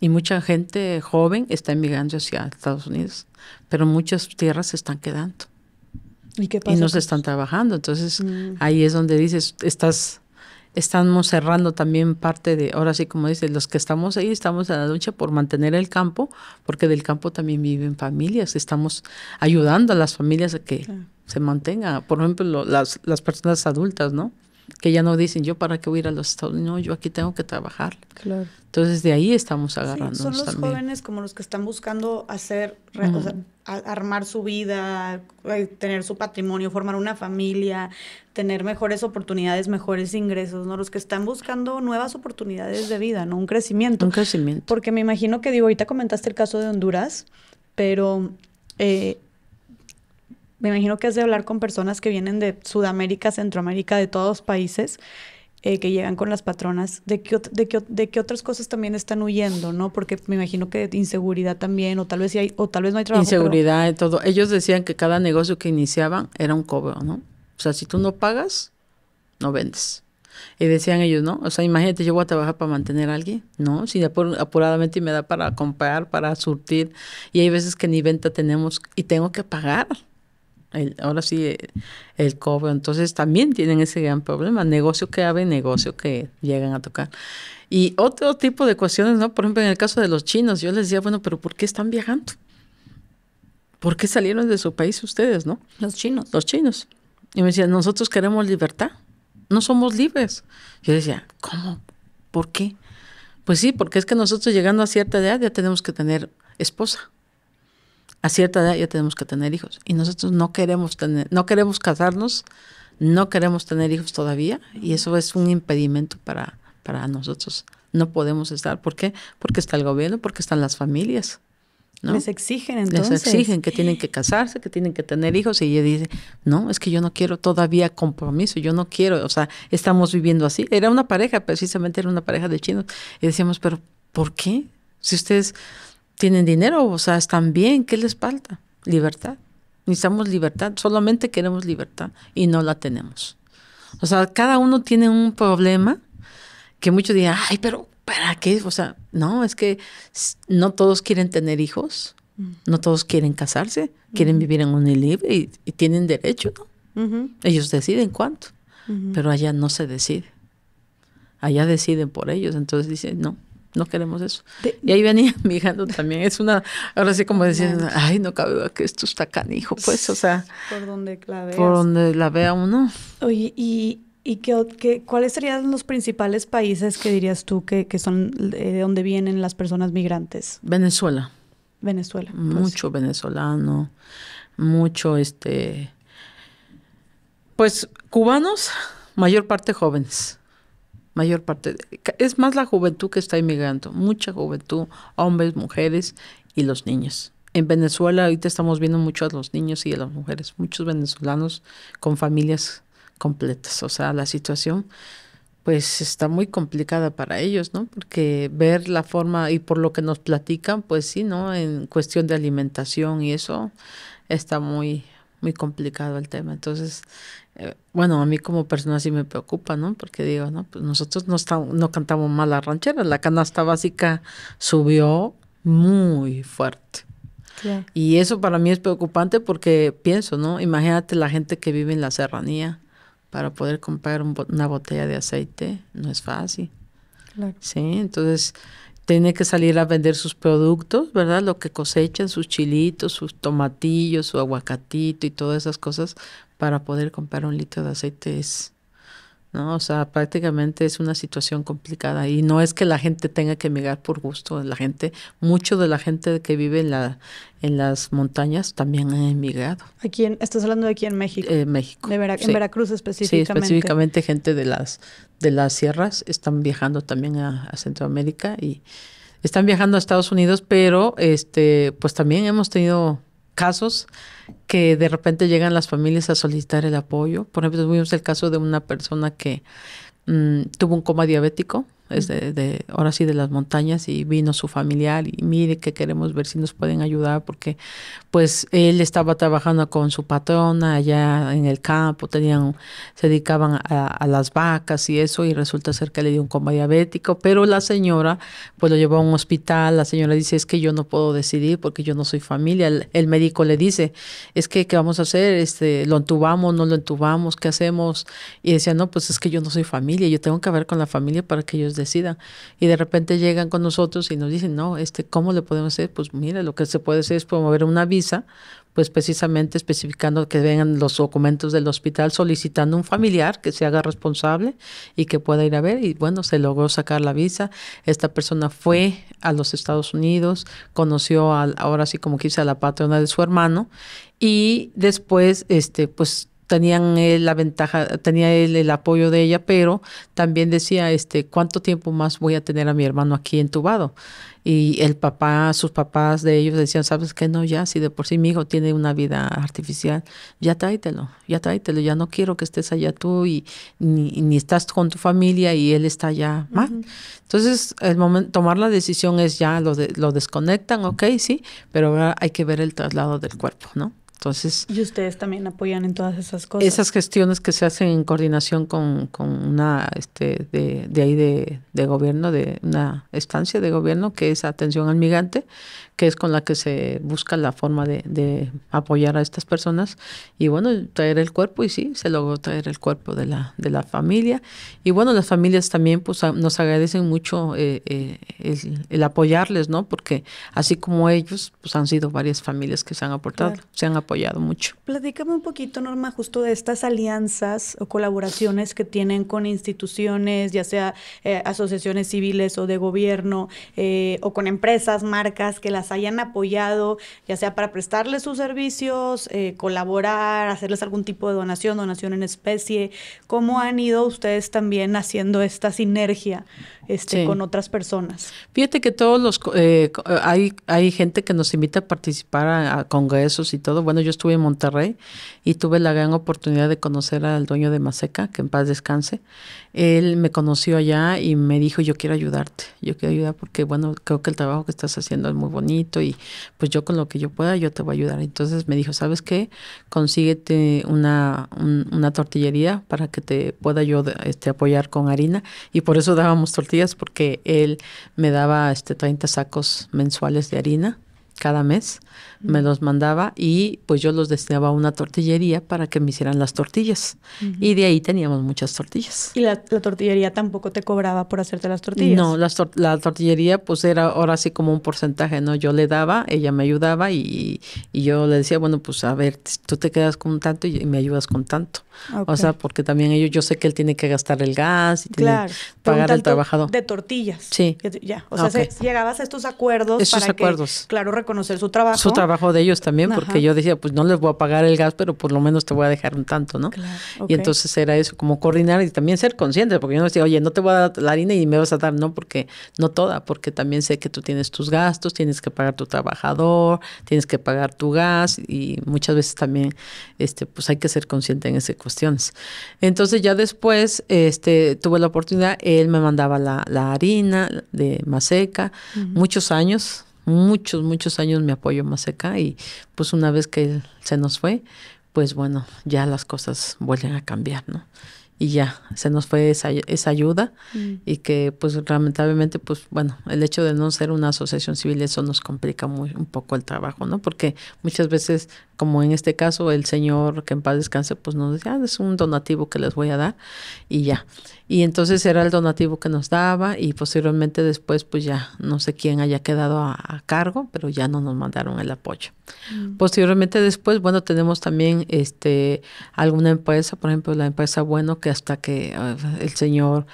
y mucha gente joven está emigrando hacia Estados Unidos, pero muchas tierras se están quedando. ¿Y qué pasa? Y no se están trabajando, entonces mm. ahí es donde dices, estás estamos cerrando también parte de, ahora sí como dices, los que estamos ahí estamos en la lucha por mantener el campo, porque del campo también viven familias, estamos ayudando a las familias a que se mantenga, por ejemplo, las, las personas adultas, ¿no? que ya no dicen yo para qué voy a ir a los Estados Unidos, no, yo aquí tengo que trabajar. Claro. Entonces de ahí estamos agarrando. son los jóvenes como los que están buscando hacer, armar su vida, eh, tener su patrimonio, formar una familia, tener mejores oportunidades, mejores ingresos, ¿no? Los que están buscando nuevas oportunidades de vida, ¿no? Un crecimiento. Un crecimiento. Porque me imagino que, digo, ahorita comentaste el caso de Honduras, pero... Eh, me imagino que has de hablar con personas que vienen de Sudamérica, Centroamérica, de todos los países, eh, que llegan con las patronas, ¿de qué, de, qué, de qué otras cosas también están huyendo, ¿no? Porque me imagino que inseguridad también, o tal vez hay, o tal vez no hay trabajo. Inseguridad todo. Ellos decían que cada negocio que iniciaban era un cobro, ¿no? O sea, si tú no pagas, no vendes. Y decían ellos, ¿no? O sea, imagínate, yo voy a trabajar para mantener a alguien, ¿no? Si apuradamente me da para comprar, para surtir, y hay veces que ni venta tenemos y tengo que pagar ahora sí, eh, el, cobro. Entonces también tienen ese gran problema, negocio que abre, negocio que llegan a tocar. Y otro tipo de cuestiones, ¿no? Por ejemplo, en el caso de los chinos, yo les decía, bueno, pero ¿por qué están viajando? ¿Por qué salieron de su país ustedes, no? Los chinos. Los chinos. Y me decían, nosotros queremos libertad, no somos libres. Yo decía, ¿cómo? ¿Por qué? Pues sí, porque es que nosotros llegando a cierta edad ya tenemos que tener esposa a cierta edad ya tenemos que tener hijos y nosotros no queremos tener, no queremos casarnos, no queremos tener hijos todavía y eso es un impedimento para, para nosotros. No podemos estar, ¿por qué? Porque está el gobierno, porque están las familias. ¿no? Les exigen entonces. Les exigen que tienen que casarse, que tienen que tener hijos y ella dice, no, es que yo no quiero todavía compromiso, yo no quiero, o sea, estamos viviendo así. Era una pareja, precisamente era una pareja de chinos y decíamos, pero ¿por qué? Si ustedes tienen dinero, o sea, están bien, ¿qué les falta? Libertad. Necesitamos libertad, solamente queremos libertad y no la tenemos. O sea, cada uno tiene un problema que muchos dirán, ay, pero ¿para qué? O sea, no, es que no todos quieren tener hijos, mm. no todos quieren casarse, quieren vivir en un libre y, tienen derecho, ¿no? Ellos deciden cuánto, pero allá no se decide. Allá deciden por ellos, entonces dicen, no, no queremos eso. y ahí venía <laughs> mi también, es una, ahora sí como decían, ay, no cabe que esto está canijo, pues, o sea. Por donde la Por donde la vea uno. Oye, ¿y, y qué, qué, cuáles serían los principales países que dirías tú que, que son eh, de donde vienen las personas migrantes? Venezuela. Venezuela. Pues. Mucho venezolano, mucho este, pues cubanos, mayor parte jóvenes mayor parte, es más la juventud que está inmigrando, mucha juventud, hombres, mujeres y los niños. En Venezuela ahorita estamos viendo mucho a los niños y a las mujeres, muchos venezolanos con familias completas, o sea, la situación pues está muy complicada para ellos, ¿no? Porque ver la forma y por lo que nos platican, pues sí, ¿no? En cuestión de alimentación y eso está muy muy complicado el tema. Entonces, eh, bueno, a mí como persona sí me preocupa, ¿no? Porque digo, no, pues nosotros no, estamos, no cantamos mal las rancheras, la canasta básica subió muy fuerte. Y eso para mí es preocupante porque pienso, ¿no? Imagínate la gente que vive en la serranía para poder comprar una botella de aceite, no es fácil. Sí, entonces tiene que salir a vender sus productos, ¿verdad? Lo que cosechan, sus chilitos, sus tomatillos, su aguacatito y todas esas cosas para poder comprar un litro de aceite es, ¿no? O sea, prácticamente es una situación complicada y no es que la gente tenga que emigrar por gusto, la gente, mucho de la gente que vive en, la, en las montañas también ha emigrado. Aquí en, estás hablando de aquí en México. En eh, México. En Veracruz específicamente. Sí, específicamente gente de las, de las sierras están viajando también a, a Centroamérica y están viajando a Estados Unidos, pero este, pues también hemos tenido casos que de repente llegan las familias a solicitar el apoyo. Por ejemplo, tuvimos el caso de una persona que mm, tuvo un coma diabético es de, ahora sí de las montañas y vino su familiar y mire que queremos ver si nos pueden ayudar porque pues él estaba trabajando con su patrona allá en el campo, tenían, se dedicaban a, las vacas y eso y resulta ser que le dio un coma diabético, pero la señora pues lo llevó a un hospital, la señora dice es que yo no puedo decidir porque yo no soy familia, el, médico le dice es que qué vamos a hacer, este, lo entubamos, no lo entubamos, qué hacemos y decía no pues es que yo no soy familia, yo tengo que hablar con la familia para que ellos decidan. Y de repente llegan con nosotros y nos dicen, no, este, ¿cómo le podemos hacer? Pues mire, lo que se puede hacer es promover una visa, pues precisamente especificando que vengan los documentos del hospital, solicitando un familiar que se haga responsable y que pueda ir a ver. Y bueno, se logró sacar la visa. Esta persona fue a los Estados Unidos, conoció al ahora sí como quise a la patrona de su hermano y después, este, pues tenían eh, la ventaja, tenía el, el, apoyo de ella, pero también decía, este, ¿cuánto tiempo más voy a tener a mi hermano aquí entubado? Y el papá, sus papás de ellos decían, ¿sabes qué? No, ya, si de por sí mi hijo tiene una vida artificial, ya tráetelo, ya tráetelo, ya no quiero que estés allá tú y ni, estás con tu familia y él está allá mal. Entonces, el momento, tomar la decisión es ya, lo, lo desconectan, ok, sí, pero ahora hay que ver el traslado del cuerpo, ¿no? Entonces. Y ustedes también apoyan en todas esas cosas. Esas gestiones que se hacen en coordinación con, con una este, de, de ahí de, de, gobierno, de una estancia de gobierno que es atención al migrante, que es con la que se busca la forma de, apoyar a estas personas. Y bueno, traer el cuerpo, y sí, se logró traer el cuerpo de la, de la familia. Y bueno, las familias también pues, nos agradecen mucho eh, eh, el, apoyarles, ¿no? Porque así como ellos, pues han sido varias familias que se han aportado, se han apoyado mucho. Platícame un poquito, Norma, justo de estas alianzas o colaboraciones que tienen con instituciones, ya sea eh, asociaciones civiles o de gobierno, o con empresas, marcas que las hayan apoyado, ya sea para prestarles sus servicios, eh, colaborar, hacerles algún tipo de donación, donación en especie, cómo han ido ustedes también haciendo esta sinergia este, con otras personas. Fíjate que todos los, eh, eh, hay, hay gente que nos invita a participar a, congresos y todo. Bueno, yo estuve en Monterrey y tuve la gran oportunidad de conocer al dueño de Maseca, que en paz descanse. Él me conoció allá y me dijo, yo quiero ayudarte, yo quiero ayudar porque, bueno, creo que el trabajo que estás haciendo es muy bonito y pues yo con lo que yo pueda, yo te voy a ayudar. Entonces me dijo, ¿sabes qué? Consíguete una, una tortillería para que te pueda yo este, apoyar con harina y por eso dábamos tortillas porque él me daba este, 30 sacos mensuales de harina cada mes me los mandaba y pues yo los destinaba a una tortillería para que me hicieran las tortillas. Y de ahí teníamos muchas tortillas. ¿Y la, la, tortillería tampoco te cobraba por hacerte las tortillas? No, la, la tortillería pues era ahora sí como un porcentaje, ¿no? Yo le daba, ella me ayudaba y, y yo le decía, bueno, pues a ver, tú te quedas con tanto y, me ayudas con tanto. O sea, porque también ellos, yo sé que él tiene que gastar el gas y tiene que pagar al trabajador. De tortillas. Sí. Ya, o ah, sea, llegabas a estos acuerdos. Estos para acuerdos. Que, claro, reconocer Su trabajo de ellos también, porque yo decía, pues no les voy a pagar el gas, pero por lo menos te voy a dejar un tanto, ¿no? Y entonces era eso, como coordinar y también ser consciente, porque yo no decía, oye, no te voy a dar la harina y me vas a dar, no, porque no toda, porque también sé que tú tienes tus gastos, tienes que pagar tu trabajador, tienes que pagar tu gas y muchas veces también, este, pues hay que ser consciente en esas cuestiones. Entonces ya después, este, tuve la oportunidad, él me mandaba la, harina de maseca, muchos años, muchos, muchos años me apoyo más acá y pues una vez que se nos fue, pues bueno, ya las cosas vuelven a cambiar, ¿no? Y ya, se nos fue esa, esa ayuda mm. y que pues lamentablemente, pues bueno, el hecho de no ser una asociación civil, eso nos complica muy, un poco el trabajo, ¿no? Porque muchas veces, como en este caso, el señor que en paz descanse, pues nos decía, ah, es un donativo que les voy a dar y ya y entonces era el donativo que nos daba y posteriormente después pues ya no sé quién haya quedado a, cargo, pero ya no nos mandaron el apoyo. Mm. Posteriormente después, bueno, tenemos también este alguna empresa, por ejemplo, la empresa Bueno, que hasta que ah, el señor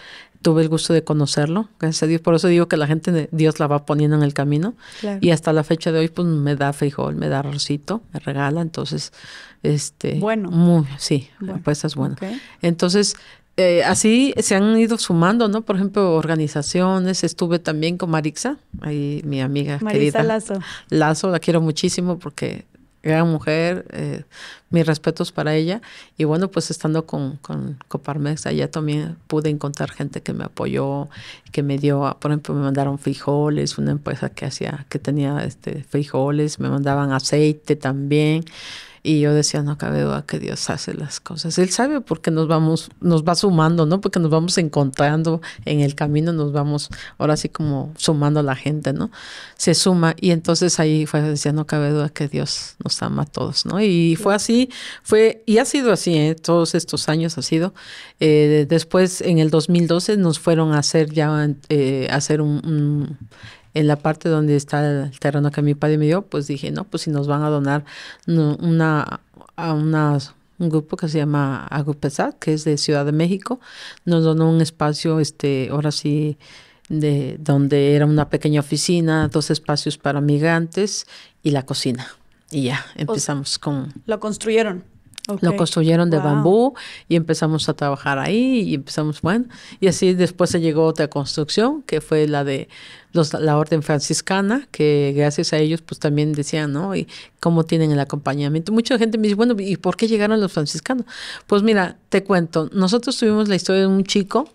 tuvo el gusto de conocerlo, gracias a Dios. Por eso digo que la gente, Dios la va poniendo en el camino. Y hasta la fecha de hoy, pues me da frijol, me da rosito me regala. Entonces, este. Bueno. Muy, sí, la Empresa es buena. Entonces, eh, así se han ido sumando, ¿no? Por ejemplo, organizaciones. Estuve también con Marixa, ahí mi amiga Marisa Lazo. Lazo, la quiero muchísimo porque era mujer, eh, mis respetos para ella. Y bueno, pues estando con, con Coparmex, allá también pude encontrar gente que me apoyó, que me dio, por ejemplo, me mandaron frijoles, una empresa que hacía, que tenía este frijoles, me mandaban aceite también. Y yo decía, no cabe duda que Dios hace las cosas. Él sabe porque nos vamos, nos va sumando, ¿no? Porque nos vamos encontrando en el camino, nos vamos ahora sí como sumando a la gente, ¿no? Se suma y entonces ahí fue, decía, no cabe duda que Dios nos ama a todos, ¿no? Y fue así, fue, y ha sido así, ¿eh? Todos estos años ha sido. Eh, después, en el 2012, nos fueron a hacer ya, eh, hacer un en la parte donde está el terreno que mi padre me dio, pues dije, no, pues si nos van a donar una, a un grupo que se llama Agupesat, que es de Ciudad de México, nos donó un espacio, este, ahora sí, de donde era una pequeña oficina, dos espacios para migrantes y la cocina. Y ya, empezamos con... ¿Lo construyeron? Lo construyeron de bambú y empezamos a trabajar ahí y empezamos, bueno, y así después se llegó otra construcción que fue la de la orden franciscana, que gracias a ellos pues también decían, ¿no? Y cómo tienen el acompañamiento. Mucha gente me dice, bueno, ¿y por qué llegaron los franciscanos? Pues mira, te cuento, nosotros tuvimos la historia de un chico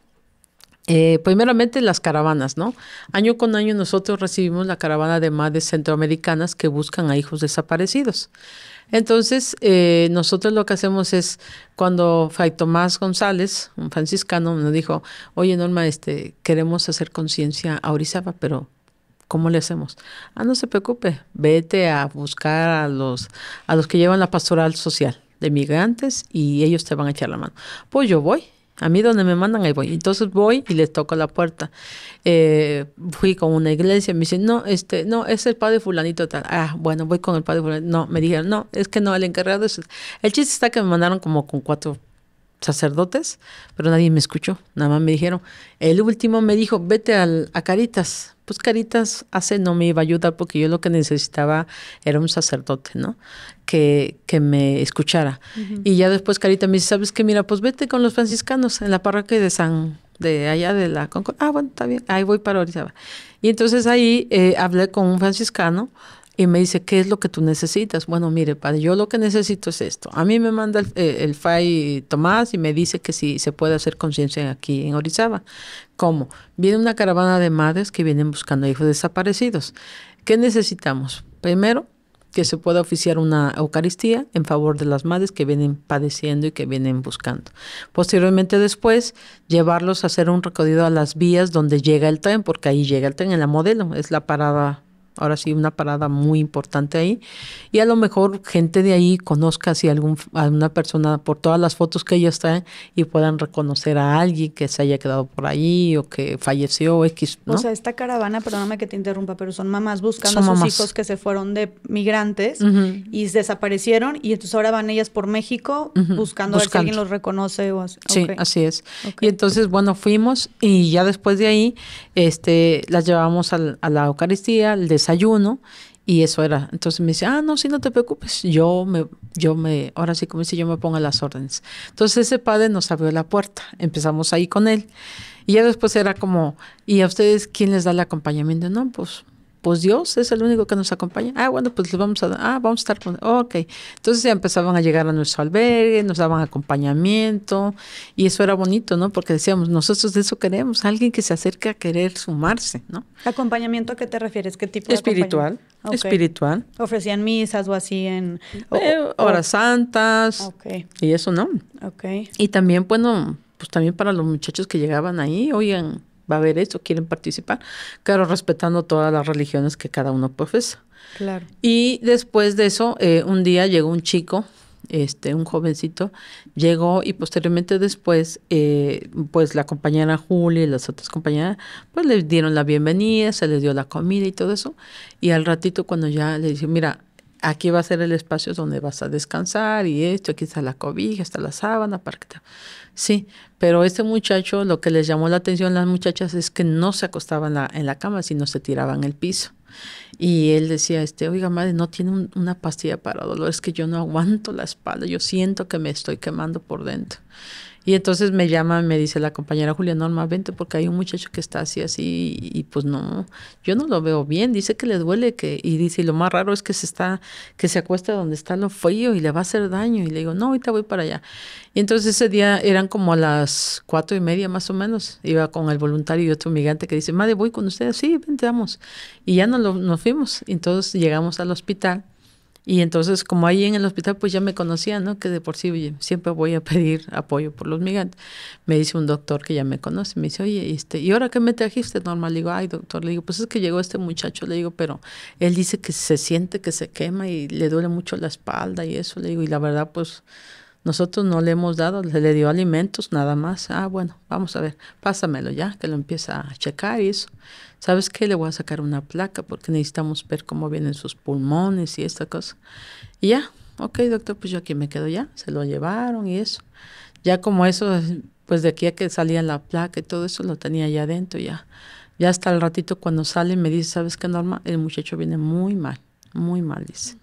eh, primeramente las caravanas, ¿no? Año con año nosotros recibimos la caravana de madres centroamericanas que buscan a hijos desaparecidos. Entonces, eh, nosotros lo que hacemos es, cuando Fray Tomás González, un franciscano, nos dijo, oye Norma, este, queremos hacer conciencia a Orizaba, pero ¿cómo le hacemos? Ah, no se preocupe, vete a buscar a los, a los que llevan la pastoral social de migrantes y ellos te van a echar la mano. Pues yo voy a mí donde me mandan, ahí voy. Entonces voy y les toco la puerta. Eh, fui con una iglesia, me dicen, no, este, no, es el padre fulanito tal. Ah, bueno, voy con el padre fulanito. No, me dijeron, no, es que no, el encargado es... El chiste está que me mandaron como con cuatro sacerdotes, pero nadie me escuchó. Nada más me dijeron, el último me dijo, vete a Caritas pues Caritas hace no me iba a ayudar porque yo lo que necesitaba era un sacerdote, ¿no? Que, que me escuchara. Y ya después Caritas me dice, ¿sabes qué? Mira, pues vete con los franciscanos en la parroquia de San, de allá de la Concordia. Ah, bueno, está bien, ahí voy para Orizaba. Y entonces ahí eh, hablé con un franciscano y me dice, ¿qué es lo que tú necesitas? Bueno, mire, padre, yo lo que necesito es esto. A mí me manda el, eh, FAI Tomás y me dice que si se puede hacer conciencia aquí en Orizaba. ¿Cómo? Viene una caravana de madres que vienen buscando hijos desaparecidos. ¿Qué necesitamos? Primero, que se pueda oficiar una Eucaristía en favor de las madres que vienen padeciendo y que vienen buscando. Posteriormente después, llevarlos a hacer un recorrido a las vías donde llega el tren, porque ahí llega el tren en la modelo, es la parada Ahora sí, una parada muy importante ahí. Y a lo mejor gente de ahí conozca si algún, alguna persona por todas las fotos que ella está y puedan reconocer a alguien que se haya quedado por ahí o que falleció o X. ¿no? O sea, esta caravana, perdóname que te interrumpa, pero son mamás buscando a sus hijos que se fueron de migrantes y desaparecieron y entonces ahora van ellas por México buscando, a ver si alguien los reconoce o así. Sí, así es. Y entonces, bueno, fuimos y ya después de ahí este, las llevamos a, a la Eucaristía, les y eso era. Entonces me dice, ah, no, sí no te preocupes, yo me, yo me, ahora sí como dice, yo me pongo las órdenes. Entonces ese padre nos abrió la puerta, empezamos ahí con él. Y ya después era como, ¿y a ustedes quién les da el acompañamiento? No, pues pues Dios es el único que nos acompaña. Ah, bueno, pues les vamos a, ah, vamos a estar con, ok. Entonces ya empezaban a llegar a nuestro albergue, nos daban acompañamiento y eso era bonito, ¿no? Porque decíamos, nosotros de eso queremos, alguien que se acerque a querer sumarse, ¿no? ¿Acompañamiento a qué te refieres? ¿Qué tipo de Espiritual. Espiritual. ¿Ofrecían misas o así en...? Eh, horas santas. Y eso, ¿no? Ok. Y también, bueno, pues también para los muchachos que llegaban ahí, oigan va a haber eso, quieren participar, claro, respetando todas las religiones que cada uno profesa. Claro. Y después de eso, eh, un día llegó un chico, este, un jovencito, llegó y posteriormente después, eh, pues la compañera Julia y las otras compañeras, pues le dieron la bienvenida, se les dio la comida y todo eso. Y al ratito cuando ya le dicen, mira, aquí va a ser el espacio donde vas a descansar y esto, aquí está la cobija, está la sábana, para que Sí, pero este muchacho, lo que les llamó la atención a las muchachas es que no se acostaban en la cama, sino se tiraban el piso. Y él decía, este, oiga madre, no tiene una pastilla para dolor, es que yo no aguanto la espalda, yo siento que me estoy quemando por dentro. Y entonces me llama, me dice la compañera Julia Norma, vente porque hay un muchacho que está así, así, y, pues no, yo no lo veo bien, dice que le duele, que, y dice, y lo más raro es que se está, que se acuesta donde está lo frío y le va a hacer daño, y le digo, no, ahorita voy para allá. Y entonces ese día eran como a las cuatro y media más o menos, iba con el voluntario y otro migrante que dice, madre, voy con ustedes, sí, vente, vamos. Y ya nos nos fuimos, Y entonces llegamos al hospital. Y entonces, como ahí en el hospital, pues ya me conocía, ¿no? Que de por sí oye, siempre voy a pedir apoyo por los migrantes. Me dice un doctor que ya me conoce, me dice, oye, este, ¿y ahora qué me trajiste, Normal, Le digo, ay, doctor, le digo, pues es que llegó este muchacho, le digo, pero él dice que se siente que se quema y le duele mucho la espalda y eso, le digo, y la verdad, pues nosotros no le hemos dado, le, dio alimentos nada más. Ah, bueno, vamos a ver, pásamelo ya, que lo empieza a checar y eso. ¿Sabes qué? Le voy a sacar una placa porque necesitamos ver cómo vienen sus pulmones y esta cosa. Y ya, ok, doctor, pues yo aquí me quedo ya. Se lo llevaron y eso. Ya como eso, pues de aquí a que salía la placa y todo eso, lo tenía ya adentro ya. Ya hasta el ratito cuando sale me dice, ¿sabes qué, Norma? El muchacho viene muy mal, muy mal, dice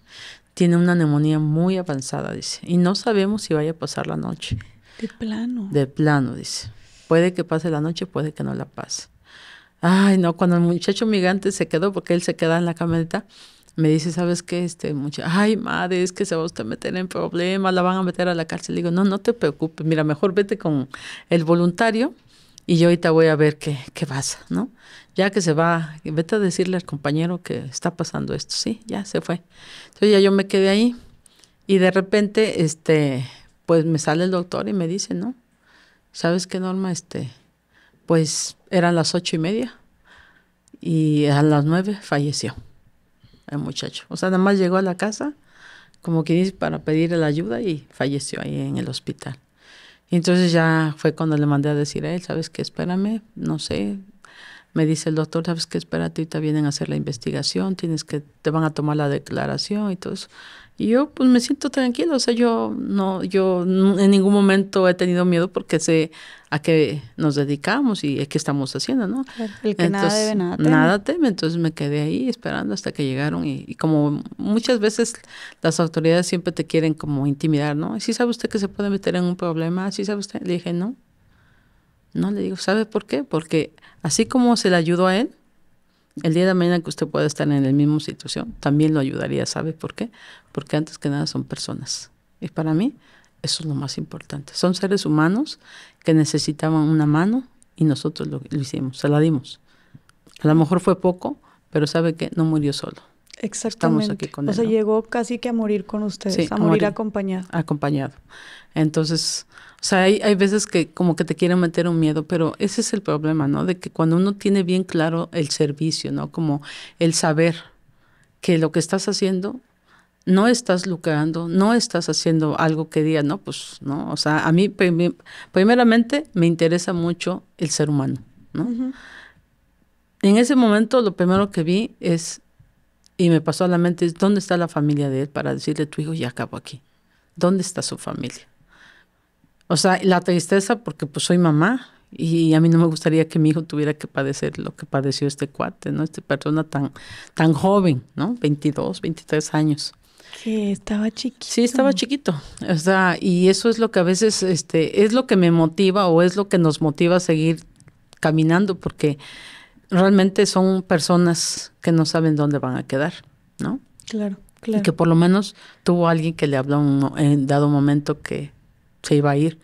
tiene una neumonía muy avanzada, dice, y no sabemos si vaya a pasar la noche. De plano. De plano, dice. Puede que pase la noche, puede que no la pase. Ay, no, cuando el muchacho migrante se quedó, porque él se queda en la camioneta, me dice, ¿sabes qué? Este muchacho, ay, madre, es que se va a meter en problemas, la van a meter a la cárcel. Le digo, no, no te preocupes, mira, mejor vete con el voluntario y yo ahorita voy a ver qué, qué pasa, ¿no? Ya que se va, vete a decirle al compañero que está pasando esto, sí, ya se fue. Entonces ya yo me quedé ahí y de repente, este, pues me sale el doctor y me dice, ¿no? ¿Sabes qué, Norma? Este, pues eran las ocho y media y a las nueve falleció el muchacho. O sea, nada más llegó a la casa, como que dice, para pedirle la ayuda y falleció ahí en el hospital. Y entonces ya fue cuando le mandé a decir a él, ¿sabes qué? Espérame, no sé. Me dice el doctor, ¿sabes qué? Espérate, te vienen a hacer la investigación, tienes que, te van a tomar la declaración y todo eso. Y yo pues me siento tranquilo, o sea, yo no, yo en ningún momento he tenido miedo porque sé a qué nos dedicamos y a qué estamos haciendo, ¿no? El que nada debe, nada Nada teme, entonces me quedé ahí esperando hasta que llegaron y, y, como muchas veces las autoridades siempre te quieren como intimidar, ¿no? ¿Sí sabe usted que se puede meter en un problema? ¿Sí sabe usted? Le dije, no. No, le digo, ¿sabe por qué? Porque así como se le ayudó a él, el día de mañana que usted pueda estar en la misma situación, también lo ayudaría. ¿Sabe por qué? Porque antes que nada son personas. Y para mí, eso es lo más importante. Son seres humanos que necesitaban una mano y nosotros lo, hicimos, se la dimos. A lo mejor fue poco, pero sabe que no murió solo. Exactamente. aquí con él, o sea, llegó casi que a morir con ustedes, a, morir acompañado. Acompañado. Entonces, o sea, hay, veces que como que te quieren meter un miedo, pero ese es el problema, ¿no? De que cuando uno tiene bien claro el servicio, ¿no? Como el saber que lo que estás haciendo no estás lucrando, no estás haciendo algo que diga, no, pues no. O sea, a mí primeramente me interesa mucho el ser humano, ¿no? En ese momento lo primero que vi es, y me pasó a la mente, es dónde está la familia de él para decirle, tu hijo ya acabó aquí. ¿Dónde está su familia? O sea, la tristeza porque pues soy mamá y a mí no me gustaría que mi hijo tuviera que padecer lo que padeció este cuate, ¿no? Esta persona tan, tan joven, ¿no? 22, 23 años. Que estaba chiquito. Sí, estaba chiquito. O sea, y eso es lo que a veces este, es lo que me motiva o es lo que nos motiva a seguir caminando porque realmente son personas que no saben dónde van a quedar, ¿no? Claro, claro. Y que por lo menos tuvo alguien que le habló en dado momento que se iba a ir.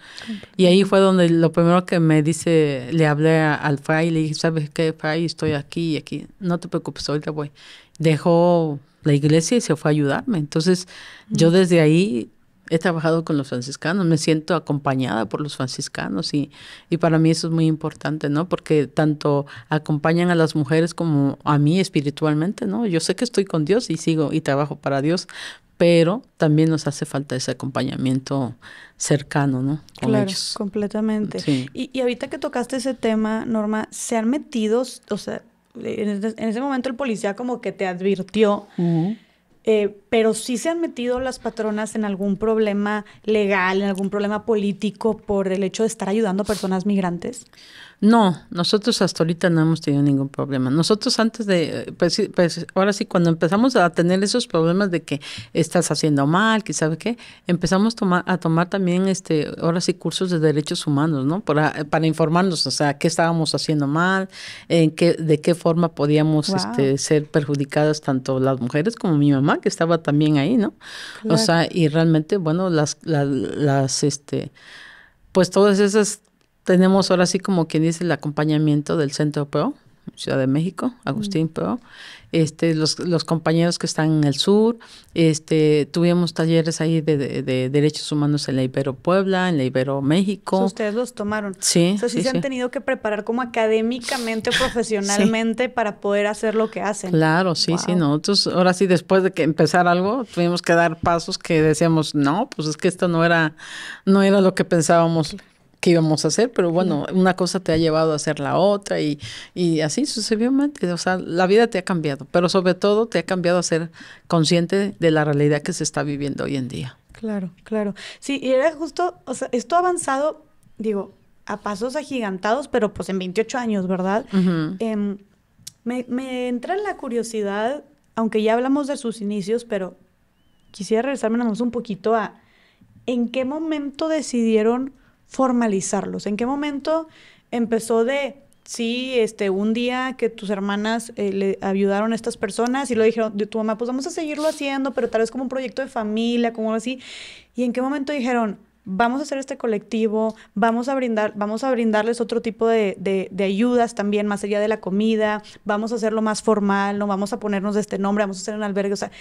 Y ahí fue donde lo primero que me dice, le hablé a, al fray y le dije, ¿sabes qué, fray? Estoy aquí y aquí. No te preocupes, ahorita voy. Dejó la iglesia y se fue a ayudarme. Entonces, yo desde ahí he trabajado con los franciscanos, me siento acompañada por los franciscanos y, y para mí eso es muy importante, ¿no? Porque tanto acompañan a las mujeres como a mí espiritualmente, ¿no? Yo sé que estoy con Dios y sigo y trabajo para Dios, pero también nos hace falta ese acompañamiento cercano, ¿no? claro, completamente. Y, ahorita que tocaste ese tema, Norma, ¿se han metido, o sea, en, este, ese momento el policía como que te advirtió, eh, pero sí se han metido las patronas en algún problema legal, en algún problema político por el hecho de estar ayudando a personas migrantes? No, nosotros hasta ahorita no hemos tenido ningún problema. Nosotros antes de, pues, pues, ahora sí, cuando empezamos a tener esos problemas de que estás haciendo mal, que sabe qué, empezamos a tomar también, este, ahora sí, cursos de derechos humanos, ¿no? Para, informarnos, o sea, qué estábamos haciendo mal, en qué, de qué forma podíamos este, ser perjudicadas tanto las mujeres como mi mamá, que estaba también ahí, ¿no? O sea, y realmente, bueno, las, las, las este, pues todas esas tenemos ahora sí como quien dice el acompañamiento del Centro PRO, Ciudad de México, Agustín mm. PRO, este, los, compañeros que están en el sur, este, tuvimos talleres ahí de, derechos humanos en la Ibero Puebla, en la Ibero México. Ustedes los tomaron. Sí. O sea, sí, se han tenido que preparar como académicamente, <laughs> profesionalmente para poder hacer lo que hacen. Claro, sí, sí, nosotros ahora sí, después de que empezar algo, tuvimos que dar pasos que decíamos, no, pues es que esto no era, no era lo que pensábamos que íbamos a hacer, pero bueno, una cosa te ha llevado a hacer la otra y, y así sucesivamente. O sea, la vida te ha cambiado, pero sobre todo te ha cambiado a ser consciente de la realidad que se está viviendo hoy en día. Claro, claro. Sí, y era justo, o sea, esto ha avanzado, digo, a pasos agigantados, pero pues en 28 años, ¿verdad? Em, me, entra en la curiosidad, aunque ya hablamos de sus inicios, pero quisiera regresarme un poquito a en qué momento decidieron formalizarlos? ¿En qué momento empezó de, sí, este, un día que tus hermanas eh, le ayudaron a estas personas y lo dijeron de tu mamá, pues vamos a seguirlo haciendo, pero tal vez como un proyecto de familia, como así? ¿Y en qué momento dijeron, vamos a hacer este colectivo, vamos a brindar, vamos a brindarles otro tipo de, de, ayudas también, más allá de la comida, vamos a hacerlo más formal, no vamos a ponernos de este nombre, vamos a hacer un albergue, o sea,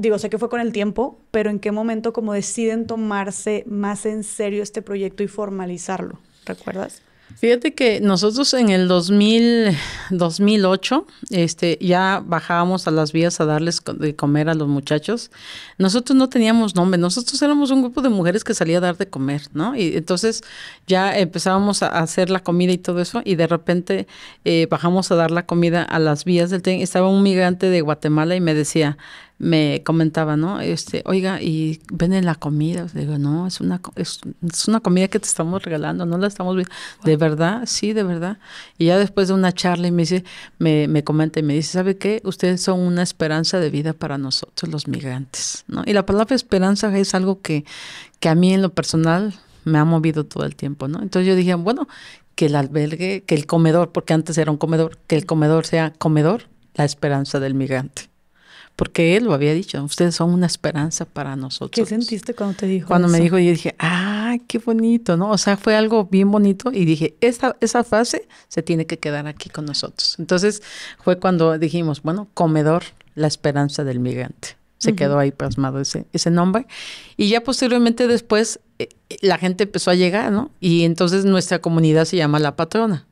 digo, sé que fue con el tiempo, pero en qué momento como deciden tomarse más en serio este proyecto y formalizarlo, ¿recuerdas? Fíjate que nosotros en el 2000, 2008 este, ya bajábamos a las vías a darles de comer a los muchachos. Nosotros no teníamos nombre, nosotros éramos un grupo de mujeres que salía a dar de comer, ¿no? Y entonces ya empezábamos a hacer la comida y todo eso y de repente eh, bajamos a dar la comida a las vías del tren. Estaba un migrante de Guatemala y me decía, me comentaba, ¿no? Este, oiga, y venden la comida. digo, no, es una, es, es, una comida que te estamos regalando, no la estamos viendo. De verdad, sí, de verdad. Y ya después de una charla y me dice, me, me comenta y me dice, ¿sabe qué? Ustedes son una esperanza de vida para nosotros los migrantes, ¿no? Y la palabra esperanza es algo que, que a mí en lo personal me ha movido todo el tiempo, ¿no? Entonces yo dije, bueno, que el albergue, que el comedor, porque antes era un comedor, que el comedor sea comedor, la esperanza del migrante porque él lo había dicho, ustedes son una esperanza para nosotros. ¿Qué sentiste cuando te dijo? Cuando me dijo, yo dije, ah, qué bonito, ¿no? O sea, fue algo bien bonito y dije, esta, esa frase se tiene que quedar aquí con nosotros. Entonces fue cuando dijimos, bueno, comedor, la esperanza del migrante. Se quedó ahí plasmado ese, ese nombre. Y ya posteriormente después eh, eh, la gente empezó a llegar, ¿no? Y entonces nuestra comunidad se llama La Patrona.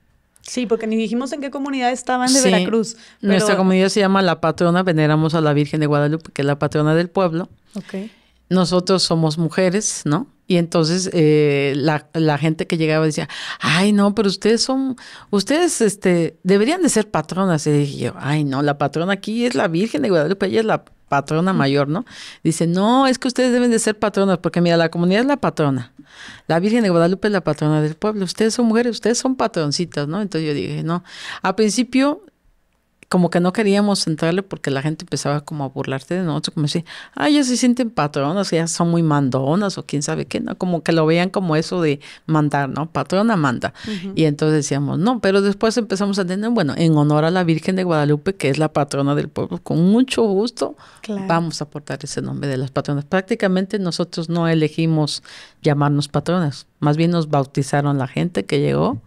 Sí, porque ni dijimos en qué comunidad estaban de Veracruz. Nuestra comunidad se llama La Patrona, veneramos a la Virgen de Guadalupe, que es la patrona del pueblo. Okay. Nosotros somos mujeres, ¿no? Y entonces eh, la, la, gente que llegaba decía, ay no, pero ustedes son, ustedes este, deberían de ser patronas. Y dije yo, ay no, la patrona aquí es la Virgen de Guadalupe, ella es la patrona mayor, ¿no? Dice, no, es que ustedes deben de ser patronas, porque mira, la comunidad es la patrona. La Virgen de Guadalupe es la patrona del pueblo. Ustedes son mujeres, ustedes son patroncitas, ¿no? Entonces yo dije, no. A principio como que no queríamos entrarle porque la gente empezaba como a burlarte de nosotros, como decir, ah, ya se sienten patronas, ya son muy mandonas o quién sabe qué, ¿no? Como que lo veían como eso de mandar, ¿no? Patrona manda. Y entonces decíamos, no, pero después empezamos a tener, bueno, en honor a la Virgen de Guadalupe, que es la patrona del pueblo, con mucho gusto vamos a aportar ese nombre de las patronas. Prácticamente nosotros no elegimos llamarnos patronas, más bien nos bautizaron la gente que llegó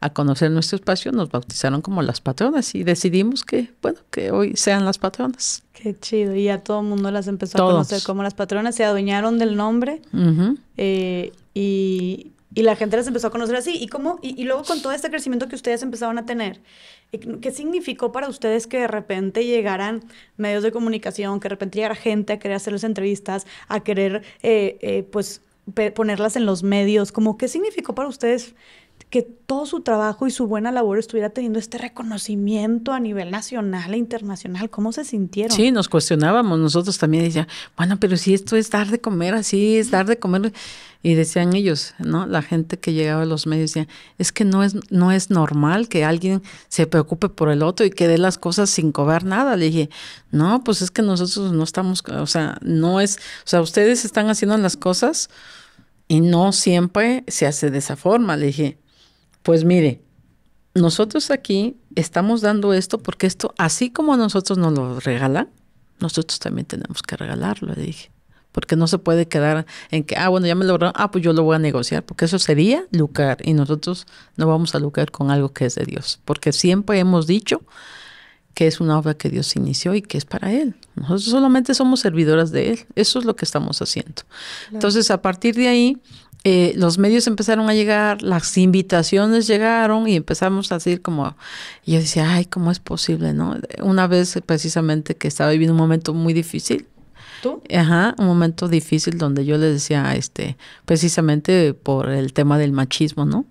a conocer nuestro espacio, nos bautizaron como las patronas y decidimos que, bueno, que hoy sean las patronas. Qué chido. Y ya todo el mundo las empezó a conocer como las patronas, se adueñaron del nombre eh, y, la gente las empezó a conocer así. ¿Y, cómo, y, luego con todo este crecimiento que ustedes empezaron a tener, eh, ¿qué significó para ustedes que de repente llegaran medios de comunicación, que de repente llegara gente a querer hacerles entrevistas, a querer, eh, pues, ponerlas en los medios? ¿Cómo? ¿Qué significó para ustedes? que todo su trabajo y su buena labor estuviera teniendo este reconocimiento a nivel nacional e internacional. ¿Cómo se sintieron? Sí, nos cuestionábamos. Nosotros también decíamos, bueno, pero si esto es dar de comer, así es dar de comer. Y decían ellos, ¿no? La gente que llegaba a los medios decía, es que no es, no es normal que alguien se preocupe por el otro y que dé las cosas sin cobrar nada. Le dije, no, pues es que nosotros no estamos, o sea, no es, o sea, ustedes están haciendo las cosas y no siempre se hace de esa forma. Le dije, pues mire, nosotros aquí estamos dando esto porque esto, así como a nosotros nos lo regala, nosotros también tenemos que regalarlo, le dije. Porque no se puede quedar en que, ah, bueno, ya me lo ah, pues yo lo voy a negociar, porque eso sería lucrar y nosotros no vamos a lucrar con algo que es de Dios, porque siempre hemos dicho que es una obra que Dios inició y que es para Él. Nosotros solamente somos servidoras de Él, eso es lo que estamos haciendo. Entonces, a partir de ahí, eh, los medios empezaron a llegar, las invitaciones llegaron y empezamos a decir como, y yo decía, ay, ¿cómo es posible? ¿no? Una vez precisamente que estaba viviendo un momento muy difícil. ¿Tú? Ajá, un momento difícil donde yo le decía, este, precisamente por el tema del machismo, ¿no?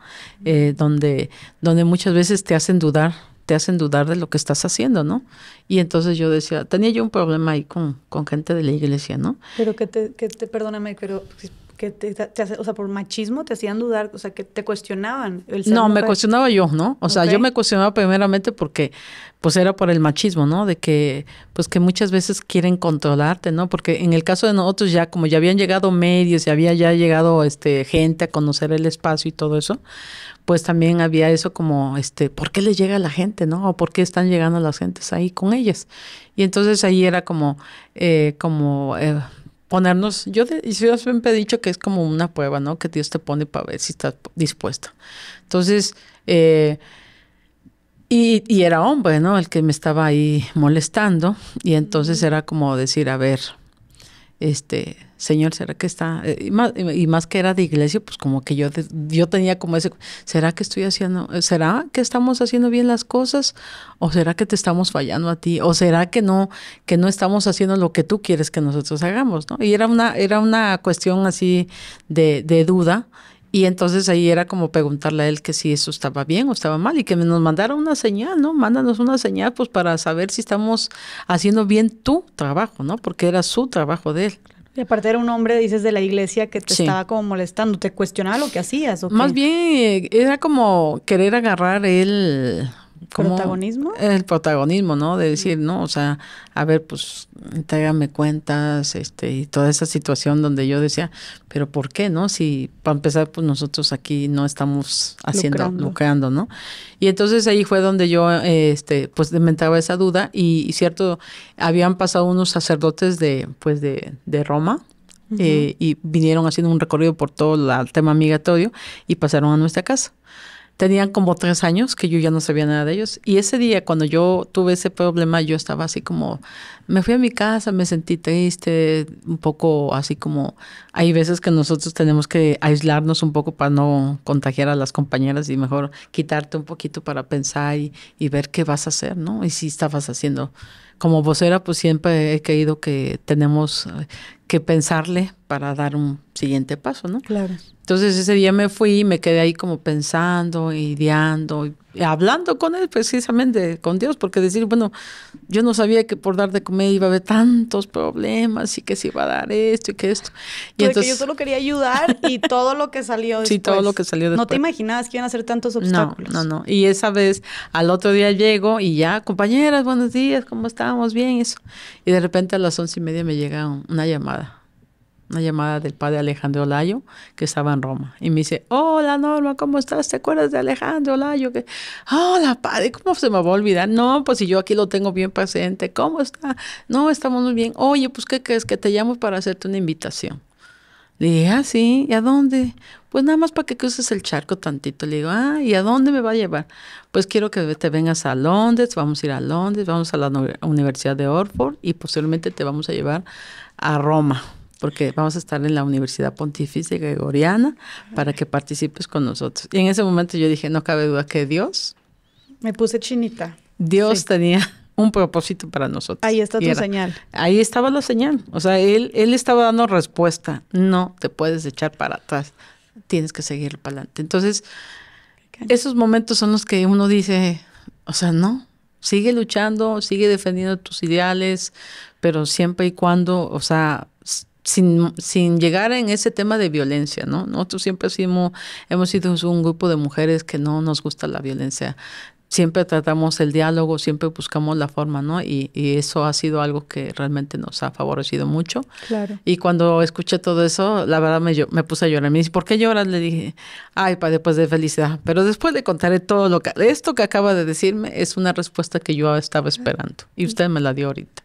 Eh, donde, donde muchas veces te hacen dudar te hacen dudar de lo que estás haciendo, ¿no? Y entonces yo decía, tenía yo un problema ahí con, con gente de la iglesia, ¿no? Pero que te, que te perdóname, pero que te, o sea, por machismo te hacían dudar, o sea, que te cuestionaban. no, me cuestionaba yo, ¿no? O sea, yo me cuestionaba primeramente porque, pues era por el machismo, ¿no? De que, pues que muchas veces quieren controlarte, ¿no? Porque en el caso de nosotros ya, como ya habían llegado medios y había ya llegado, este, gente a conocer el espacio y todo eso, pues también había eso como, este, ¿por qué les llega a la gente, no? O ¿por qué están llegando las gentes ahí con ellas? Y entonces ahí era como, eh, como... Eh, ponernos, yo, siempre he dicho que es como una prueba, ¿no? Que Dios te pone para ver si estás dispuesto. Entonces, eh, y, y, era hombre, ¿no? El que me estaba ahí molestando. Y entonces era como decir, a ver, este, señor, ¿será que está? Eh, y más, que era de iglesia, pues como que yo, yo tenía como ese, ¿será que estoy haciendo, será que estamos haciendo bien las cosas? ¿O será que te estamos fallando a ti? ¿O será que no, que no estamos haciendo lo que tú quieres que nosotros hagamos? ¿no? Y era una, era una cuestión así de, de duda y entonces ahí era como preguntarle a él que si eso estaba bien o estaba mal y que nos mandara una señal, ¿no? Mándanos una señal pues para saber si estamos haciendo bien tu trabajo, ¿no? Porque era su trabajo de él. Y aparte era un hombre, dices, de la iglesia que te estaba como molestando, te cuestionaba lo que hacías. ¿o Más bien eh, era como querer agarrar el el protagonismo no de decir no o sea a ver pues tráigame cuentas este y toda esa situación donde yo decía pero por qué no si para empezar pues nosotros aquí no estamos haciendo lucrando, no y entonces ahí fue donde yo este pues dementaba esa duda y, cierto habían pasado unos sacerdotes de pues de, Roma eh, y vinieron haciendo un recorrido por todo el tema migratorio y pasaron a nuestra casa tenían como tres años que yo ya no sabía nada de ellos. Y ese día, cuando yo tuve ese problema, yo estaba así como, me fui a mi casa, me sentí triste, un poco así como, hay veces que nosotros tenemos que aislarnos un poco para no contagiar a las compañeras y mejor quitarte un poquito para pensar y, ver qué vas a hacer, ¿no? Y si estabas haciendo como vocera, pues siempre he creído que tenemos que pensarle para dar un siguiente paso, ¿no? Claro. Entonces ese día me fui y me quedé ahí como pensando, ideando, eh, hablando con él precisamente, con Dios, porque decir, bueno, yo no sabía que por dar de comer iba a haber tantos problemas y que se iba a dar esto y que esto. Y yo solo quería ayudar y <laughs> todo lo que salió después. Sí, todo lo que salió después. No te imaginabas que iban a ser tantos obstáculos. No, no, no. Y esa vez, al otro día llego y ya, compañeras, buenos días, ¿cómo estamos? Bien, eso. Y de repente a las once y media me llega una llamada una llamada del padre Alejandro Olayo que estaba en Roma. Y me dice, hola Norma, ¿cómo estás? ¿Te acuerdas de Alejandro Olayo Que, hola padre, ¿cómo se me va a olvidar? No, pues si yo aquí lo tengo bien presente, ¿cómo está? No, estamos muy bien. Oye, pues ¿qué crees? Que te llamo para hacerte una invitación. Le dije, ah, sí, ¿y a dónde? Pues nada más para que cruces el charco tantito. Le digo, ah, ¿y a dónde me va a llevar? Pues quiero que te vengas a Londres, vamos a ir a Londres, vamos a la Universidad de Oxford y posiblemente te vamos a llevar a Roma porque vamos a estar en la Universidad Pontificia Gregoriana para que participes con nosotros. Y en ese momento yo dije, no cabe duda que Dios. Me puse chinita. Dios tenía un propósito para nosotros. Ahí está tu señal. Ahí estaba la señal. O sea, él, él estaba dando respuesta. No te puedes echar para atrás. Tienes que seguir para adelante. Entonces, esos momentos son los que uno dice, o sea, no, sigue luchando, sigue defendiendo tus ideales, pero siempre y cuando, o sea, sin, llegar en ese tema de violencia, ¿no? Nosotros siempre hemos, hemos sido un grupo de mujeres que no nos gusta la violencia. Siempre tratamos el diálogo, siempre buscamos la forma, ¿no? Y, eso ha sido algo que realmente nos ha favorecido mucho. Claro. Y cuando escuché todo eso, la verdad me, me puse a llorar. Me dice, ¿por qué lloras? Le dije, ay, para después de felicidad. Pero después le contaré todo lo que... Esto que acaba de decirme es una respuesta que yo estaba esperando. Y usted me la dio ahorita.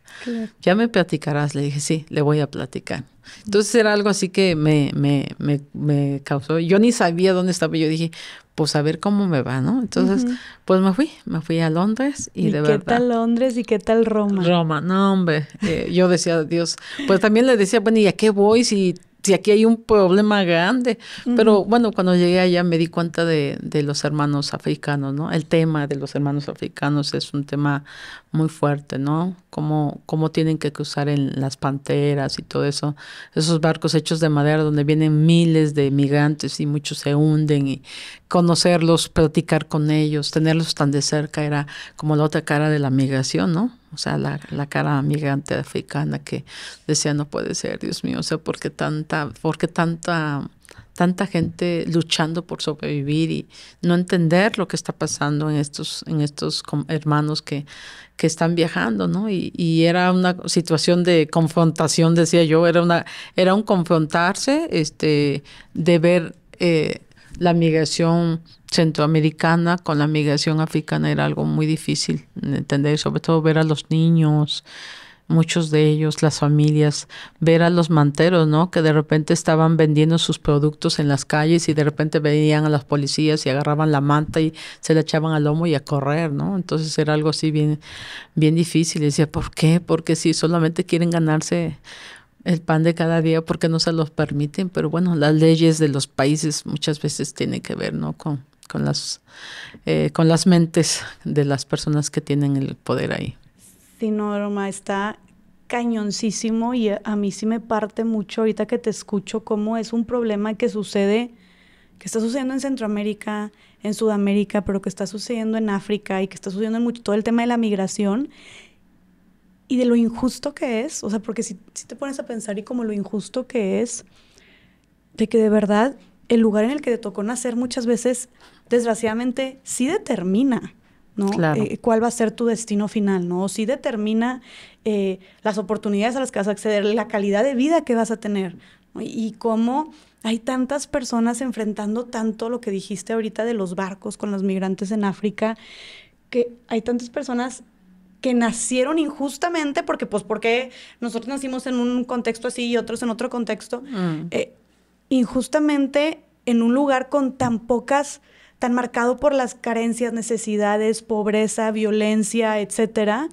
Ya me platicarás, le dije, sí, le voy a platicar. Entonces era algo así que me, me, me, me causó, yo ni sabía dónde estaba, yo dije, pues a ver cómo me va, ¿no? Entonces, pues me fui, me fui a Londres y, de verdad. ¿Qué tal Londres y qué tal Roma? Roma, no, hombre, eh, yo decía, Dios, pues también le decía, bueno, ¿y a qué voy si si aquí hay un problema grande. Pero bueno, cuando llegué allá me di cuenta de, de, los hermanos africanos, ¿no? El tema de los hermanos africanos es un tema muy fuerte, ¿no? Cómo, tienen que cruzar en las panteras y todo eso, esos barcos hechos de madera donde vienen miles de migrantes y muchos se hunden y conocerlos, platicar con ellos, tenerlos tan de cerca era como la otra cara de la migración, ¿no? O sea, la, la cara migrante africana que decía, no puede ser, Dios mío, o sea, porque tanta, porque tanta tanta gente luchando por sobrevivir y no entender lo que está pasando en estos, en estos hermanos que, que están viajando, ¿no? Y, era una situación de confrontación, decía yo, era una, era un confrontarse, este, de ver eh, la migración centroamericana con la migración africana era algo muy difícil entender, sobre todo ver a los niños, muchos de ellos, las familias, ver a los manteros, ¿no? Que de repente estaban vendiendo sus productos en las calles y de repente venían a las policías y agarraban la manta y se la echaban al lomo y a correr, ¿no? Entonces era algo así bien, bien difícil. decía, ¿por qué? Porque si solamente quieren ganarse el pan de cada día porque no se los permiten, pero bueno, las leyes de los países muchas veces tienen que ver, ¿no? Con, con las, eh, con las mentes de las personas que tienen el poder ahí está cañoncísimo y a mí sí me parte mucho ahorita que te escucho cómo es un problema que sucede, que está sucediendo en Centroamérica, en Sudamérica, pero que está sucediendo en África y que está sucediendo en mucho, todo el tema de la migración y de lo injusto que es, o sea, porque si, si te pones a pensar y como lo injusto que es, de que de verdad el lugar en el que te tocó nacer muchas veces, desgraciadamente, sí determina eh, ¿Cuál va a ser tu destino final, no? Si determina eh, las oportunidades a las que vas a acceder, la calidad de vida que vas a tener y cómo hay tantas personas enfrentando tanto lo que dijiste ahorita de los barcos con los migrantes en África, que hay tantas personas que nacieron injustamente porque, pues, porque nosotros nacimos en un contexto así y otros en otro contexto, mm. eh, injustamente en un lugar con tan pocas tan marcado por las carencias, necesidades, pobreza, violencia, etcétera,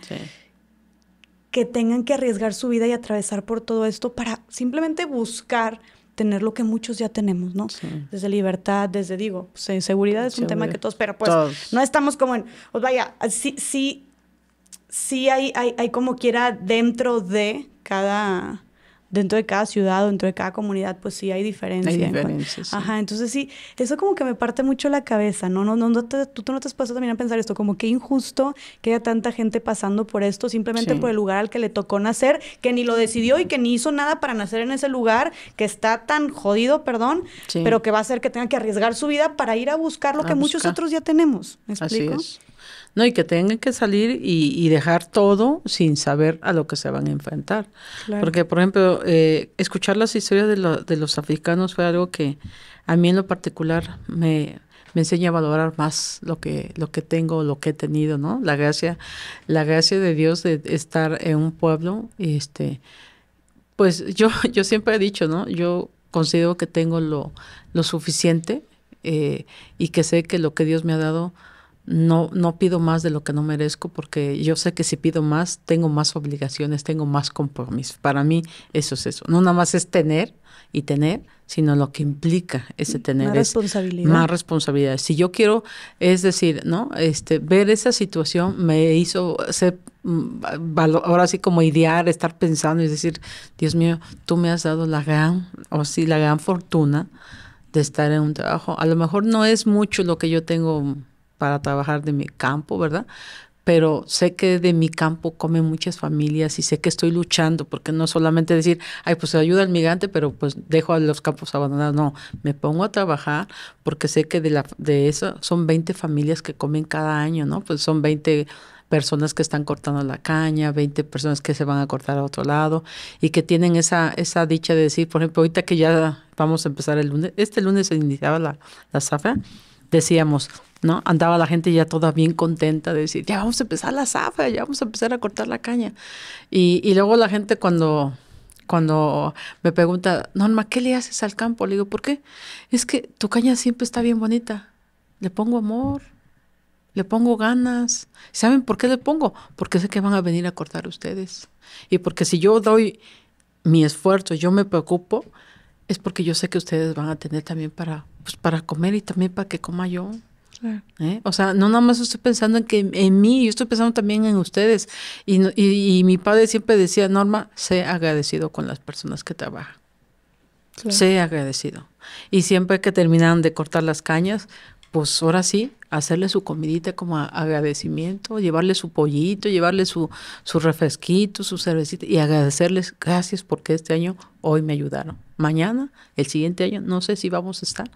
que tengan que arriesgar su vida y atravesar por todo esto para simplemente buscar tener lo que muchos ya tenemos, ¿no? Desde libertad, desde, digo, pues, eh, seguridad es un tema que todos, pero pues no estamos como en, pues vaya, sí, sí, sí hay, hay como quiera dentro de cada dentro de cada ciudad o dentro de cada comunidad, pues sí hay diferencia. Ajá, entonces sí, eso como que me parte mucho la cabeza, ¿no? No, no, tú, no te has pasado también a pensar esto, como que injusto que haya tanta gente pasando por esto simplemente por el lugar al que le tocó nacer, que ni lo decidió y que ni hizo nada para nacer en ese lugar, que está tan jodido, perdón, pero que va a hacer que tenga que arriesgar su vida para ir a buscar lo que muchos otros ya tenemos. ¿Me explico? Así no, y que tengan que salir y, dejar todo sin saber a lo que se van a enfrentar. Porque, por ejemplo, eh, escuchar las historias de, de los africanos fue algo que a mí en lo particular me, me enseña a valorar más lo que lo que tengo, lo que he tenido, ¿no? La gracia, la gracia de Dios de estar en un pueblo, este, pues yo <laughs> yo siempre he dicho, ¿no? Yo considero que tengo lo lo suficiente eh, y que sé que lo que Dios me ha dado no, no pido más de lo que no merezco porque yo sé que si pido más, tengo más obligaciones, tengo más compromisos. Para mí eso es eso. No nada más es tener y tener, sino lo que implica ese mm, tener. Más es responsabilidad. Más responsabilidad. Si yo quiero, es decir, ¿no? Este, ver esa situación me hizo ser, mm, ahora sí como idear, estar pensando y decir, Dios mío, tú me has dado la gran, o sí, la gran fortuna de estar en un trabajo. A lo mejor no es mucho lo que yo tengo para trabajar de mi campo, ¿verdad? Pero sé que de mi campo comen muchas familias y sé que estoy luchando, porque no solamente decir, ay, pues ayuda al migrante, pero pues dejo a los campos abandonados. No, me pongo a trabajar porque sé que de, la, de eso son 20 familias que comen cada año, ¿no? Pues son 20 personas que están cortando la caña, 20 personas que se van a cortar a otro lado y que tienen esa, esa dicha de decir, por ejemplo, ahorita que ya vamos a empezar el lunes, este lunes se iniciaba la, la zafra, decíamos, ¿no? Andaba la gente ya toda bien contenta de decir, ya vamos a empezar la zafa, ya vamos a empezar a cortar la caña. Y, y luego la gente cuando, cuando me pregunta, Norma, ¿qué le haces al campo? Le digo, ¿por qué? Es que tu caña siempre está bien bonita. Le pongo amor, le pongo ganas. ¿Saben por qué le pongo? Porque sé que van a venir a cortar ustedes. Y porque si yo doy mi esfuerzo, yo me preocupo, es porque yo sé que ustedes van a tener también para, pues, para comer y también para que coma yo. ¿Eh? O sea, no nada más estoy pensando en que en mí, yo estoy pensando también en ustedes. Y, y, mi padre siempre decía, Norma, sé agradecido con las personas que trabajan. Sé agradecido. Y siempre que terminaban de cortar las cañas, pues ahora sí, hacerle su comidita como agradecimiento, llevarle su pollito, llevarle su, su refresquito, su cervecita y agradecerles gracias porque este año hoy me ayudaron. Mañana, el siguiente año, no sé si vamos a estar,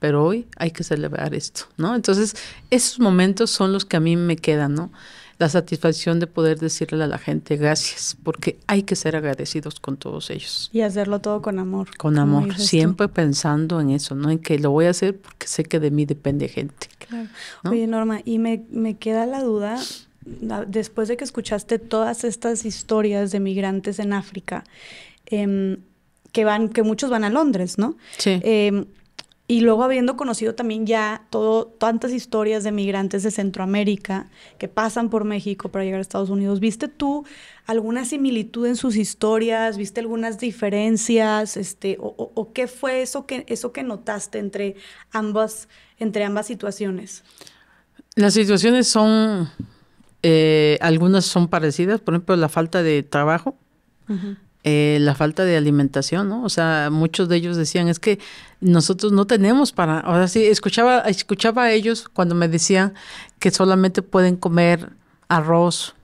pero hoy hay que celebrar esto, ¿no? Entonces, esos momentos son los que a mí me quedan, ¿no? La satisfacción de poder decirle a la gente gracias, porque hay que ser agradecidos con todos ellos. Y hacerlo todo con amor. Con amor, siempre pensando en eso, ¿no? En que lo voy a hacer porque sé que de mí depende gente. Claro. Oye, Norma, y me, queda la duda, después de que escuchaste todas estas historias de migrantes en África, em, que van, que muchos van a Londres, ¿no? Sí. Em, y luego habiendo conocido también ya todo, tantas historias de migrantes de Centroamérica que pasan por México para llegar a Estados Unidos, ¿viste tú alguna similitud en sus historias? ¿Viste algunas diferencias? Este, o, qué fue eso que, eso que notaste entre ambas, entre ambas situaciones? Las situaciones son, eh, algunas son parecidas, por ejemplo, la falta de trabajo. Uh eh, la falta de alimentación, ¿no? O sea, muchos de ellos decían, es que nosotros no tenemos para, ahora sí, escuchaba, escuchaba a ellos cuando me decían que solamente pueden comer arroz,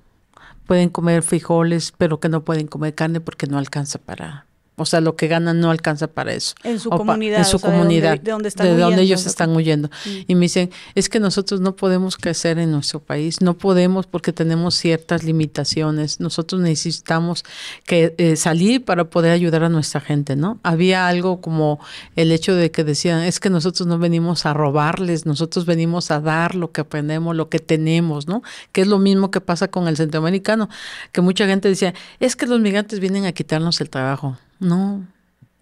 pueden comer frijoles, pero que no pueden comer carne porque no alcanza para, o sea, lo que ganan no alcanza para eso. En su comunidad. en su comunidad. De donde, están ellos están huyendo. Mm. Y me dicen, es que nosotros no podemos crecer en nuestro país, no podemos porque tenemos ciertas limitaciones. Nosotros necesitamos que eh, salir para poder ayudar a nuestra gente, ¿no? Había algo como el hecho de que decían, es que nosotros no venimos a robarles, nosotros venimos a dar lo que aprendemos, lo que tenemos, ¿no? Que es lo mismo que pasa con el centroamericano, que mucha gente decía, es que los migrantes vienen a quitarnos el trabajo. No,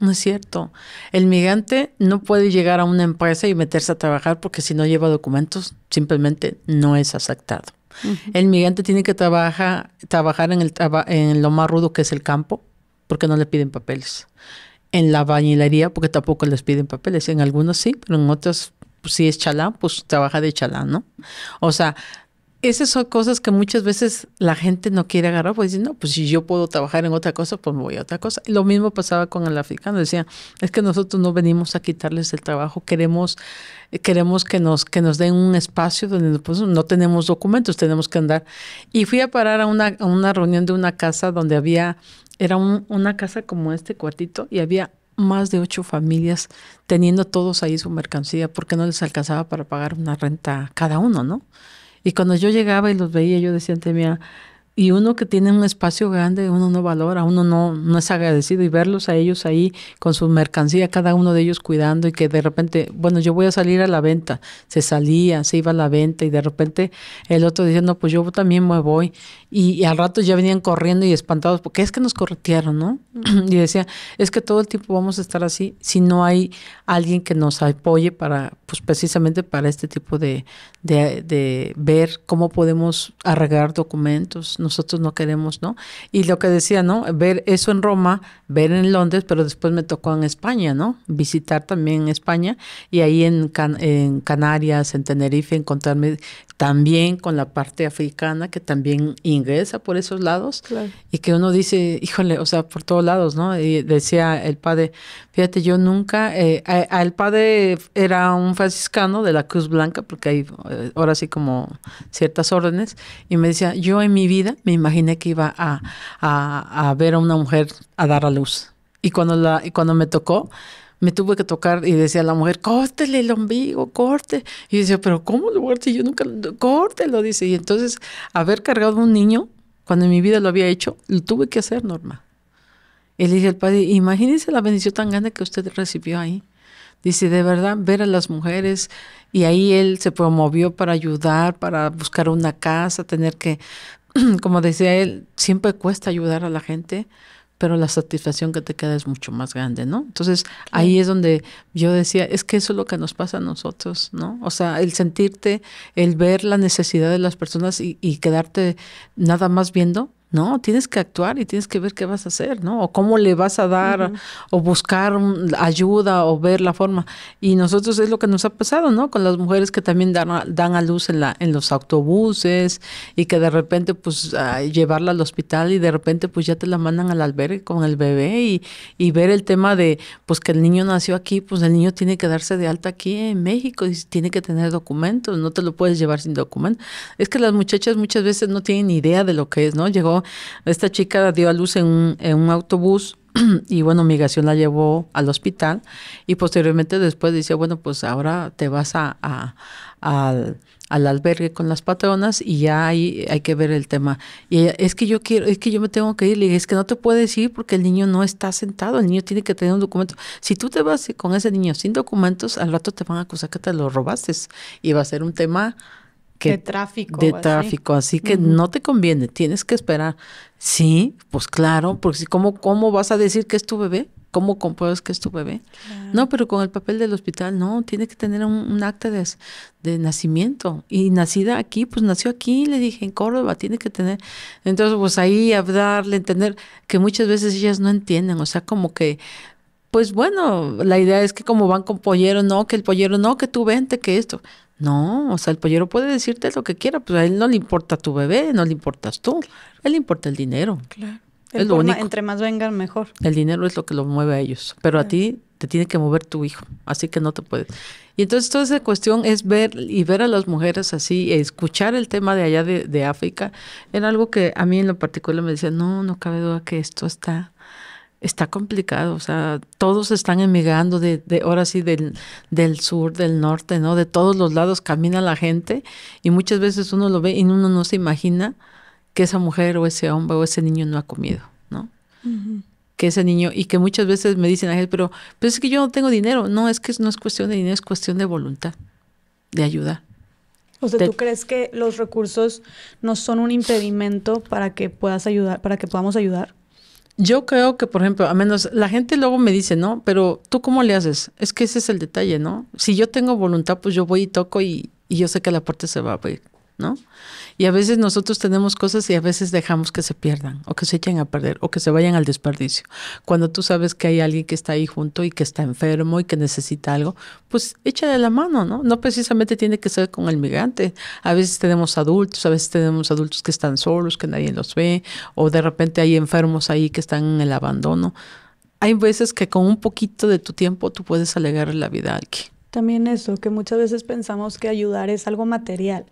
no es cierto. El migrante no puede llegar a una empresa y meterse a trabajar porque si no lleva documentos, simplemente no es aceptado. El migrante tiene que trabajar en, el, en lo más rudo que es el campo, porque no le piden papeles. En la bañilería, porque tampoco les piden papeles. En algunos sí, pero en otros, pues, si es chalán, pues trabaja de chalán, ¿no? O sea, esas son cosas que muchas veces la gente no quiere agarrar, pues dice, no, pues si yo puedo trabajar en otra cosa, pues me voy a otra cosa. Y lo mismo pasaba con el africano, decía, es que nosotros no venimos a quitarles el trabajo, queremos, eh, queremos que, nos, que nos den un espacio donde pues no tenemos documentos, tenemos que andar. Y fui a parar a una, a una reunión de una casa donde había, era una casa como este cuartito y había más de ocho familias teniendo todos ahí su mercancía porque no les alcanzaba para pagar una renta cada uno, ¿no? Y cuando yo llegaba y los veía, yo decía ante mí, y uno que tiene un espacio grande, uno no valora, uno no, no es agradecido y verlos a ellos ahí con su mercancía, cada uno de ellos cuidando y que de repente, bueno, yo voy a salir a la venta, se salía, se iba a la venta y de repente el otro diciendo, pues yo también me voy. Y, al rato ya venían corriendo y espantados porque es que nos corretearon, ¿no? <clears throat> y decía, es que todo el tiempo vamos a estar así si no hay alguien que nos apoye para, pues precisamente para este tipo de, de, ver cómo podemos arreglar documentos, ¿no? nosotros no queremos, ¿no? Y lo que decía, ¿no? Ver eso en Roma, ver en Londres, pero después me tocó en España, ¿no? Visitar también España y ahí en, en Canarias, en Tenerife, encontrarme también con la parte africana que también ingresa por esos lados y que uno dice, híjole, o sea, por todos lados, ¿no? Y decía el padre, fíjate, yo nunca, eh, el padre era un franciscano de la Cruz Blanca, porque hay eh, ahora sí como ciertas órdenes, y me decía, yo en mi vida me imaginé que iba a, a, a ver a una mujer a dar a luz. Y cuando, la, y cuando me tocó, me tuve que tocar y decía a la mujer, córtele el ombligo, corte. Y yo decía, pero ¿cómo lo corte? Yo nunca, córtelo, dice. Y entonces, haber cargado un niño, cuando en mi vida lo había hecho, lo tuve que hacer, Norma. le dije al padre, imagínese la bendición tan grande que usted recibió ahí. Dice, de verdad, ver a las mujeres. Y ahí él se promovió para ayudar, para buscar una casa, tener que <clears throat> como decía él, siempre cuesta ayudar a la gente, pero la satisfacción que te queda es mucho más grande, ¿no? Entonces ahí es donde yo decía, es que eso es lo que nos pasa a nosotros, ¿no? O sea, el sentirte, el ver la necesidad de las personas y, y quedarte nada más viendo, no, tienes que actuar y tienes que ver qué vas a hacer, ¿no? O cómo le vas a dar, o buscar ayuda, o ver la forma. Y nosotros es lo que nos ha pasado, ¿no? Con las mujeres que también dan a, dan a luz en, la, en los autobuses y que de repente, pues, ah, llevarla al hospital y de repente, pues, ya te la mandan al albergue con el bebé y, y ver el tema de, pues, que el niño nació aquí, pues, el niño tiene que darse de alta aquí en México y tiene que tener documentos, no te lo puedes llevar sin documento. Es que las muchachas muchas veces no tienen idea de lo que es, ¿no? Llegó esta chica dio a luz en un, autobús <clears throat> y bueno, migración la llevó al hospital y posteriormente después decía, bueno, pues ahora te vas a, al, albergue con las patronas y ya ahí hay que ver el tema. Y es que yo quiero, es que yo me tengo que ir, le es que no te puedes ir porque el niño no está sentado, el niño tiene que tener un documento. Si tú te vas con ese niño sin documentos, al rato te van a acusar que te lo robaste y va a ser un tema de tráfico. De tráfico, así, que no te conviene, tienes que esperar. Sí, pues claro, porque si, ¿cómo, ¿cómo vas a decir que es tu bebé? ¿Cómo compruebas que es tu bebé? No, pero con el papel del hospital, no, tiene que tener un, acta de, de, nacimiento. Y nacida aquí, pues nació aquí, le dije, en Córdoba, tiene que tener. Entonces, pues ahí hablarle, entender que muchas veces ellas no entienden, o sea, como que pues bueno, la idea es que como van con pollero, no, que el pollero, no, que tú vente, que esto. No, o sea, el pollero puede decirte lo que quiera, pues a él no le importa tu bebé, no le importas tú, él le importa el dinero. Claro. Entre más vengan, mejor. El dinero es lo que lo mueve a ellos, pero a ti te tiene que mover tu hijo, así que no te puedes. Y entonces toda esa cuestión es ver y ver a las mujeres así, escuchar el tema de allá de, de África, era algo que a mí en lo particular me decía, no, no cabe duda que esto está está complicado, o sea, todos están emigrando de, de ahora sí del, del, sur, del norte, ¿no? De todos los lados camina la gente y muchas veces uno lo ve y uno no se imagina que esa mujer o ese hombre o ese niño no ha comido, ¿no? Que ese niño, y que muchas veces me dicen a él, pero, pero es que yo no tengo dinero. No, es que no es cuestión de dinero, es cuestión de voluntad, de ayudar. O sea, ¿tú crees que los recursos no son un impedimento para que puedas ayudar, para que podamos ayudar? Yo creo que, por ejemplo, a menos la gente luego me dice, no, pero tú cómo le haces? Es que ese es el detalle, ¿no? Si yo tengo voluntad, pues yo voy y toco y, y yo sé que la puerta se va a abrir, ¿no? Y a veces nosotros tenemos cosas y a veces dejamos que se pierdan o que se echen a perder o que se vayan al desperdicio. Cuando tú sabes que hay alguien que está ahí junto y que está enfermo y que necesita algo, pues échale la mano, ¿no? No precisamente tiene que ser con el migrante. A veces tenemos adultos, a veces tenemos adultos que están solos, que nadie los ve, o de repente hay enfermos ahí que están en el abandono. Hay veces que con un poquito de tu tiempo tú puedes alegar la vida a alguien también eso, que muchas veces pensamos que ayudar es algo material,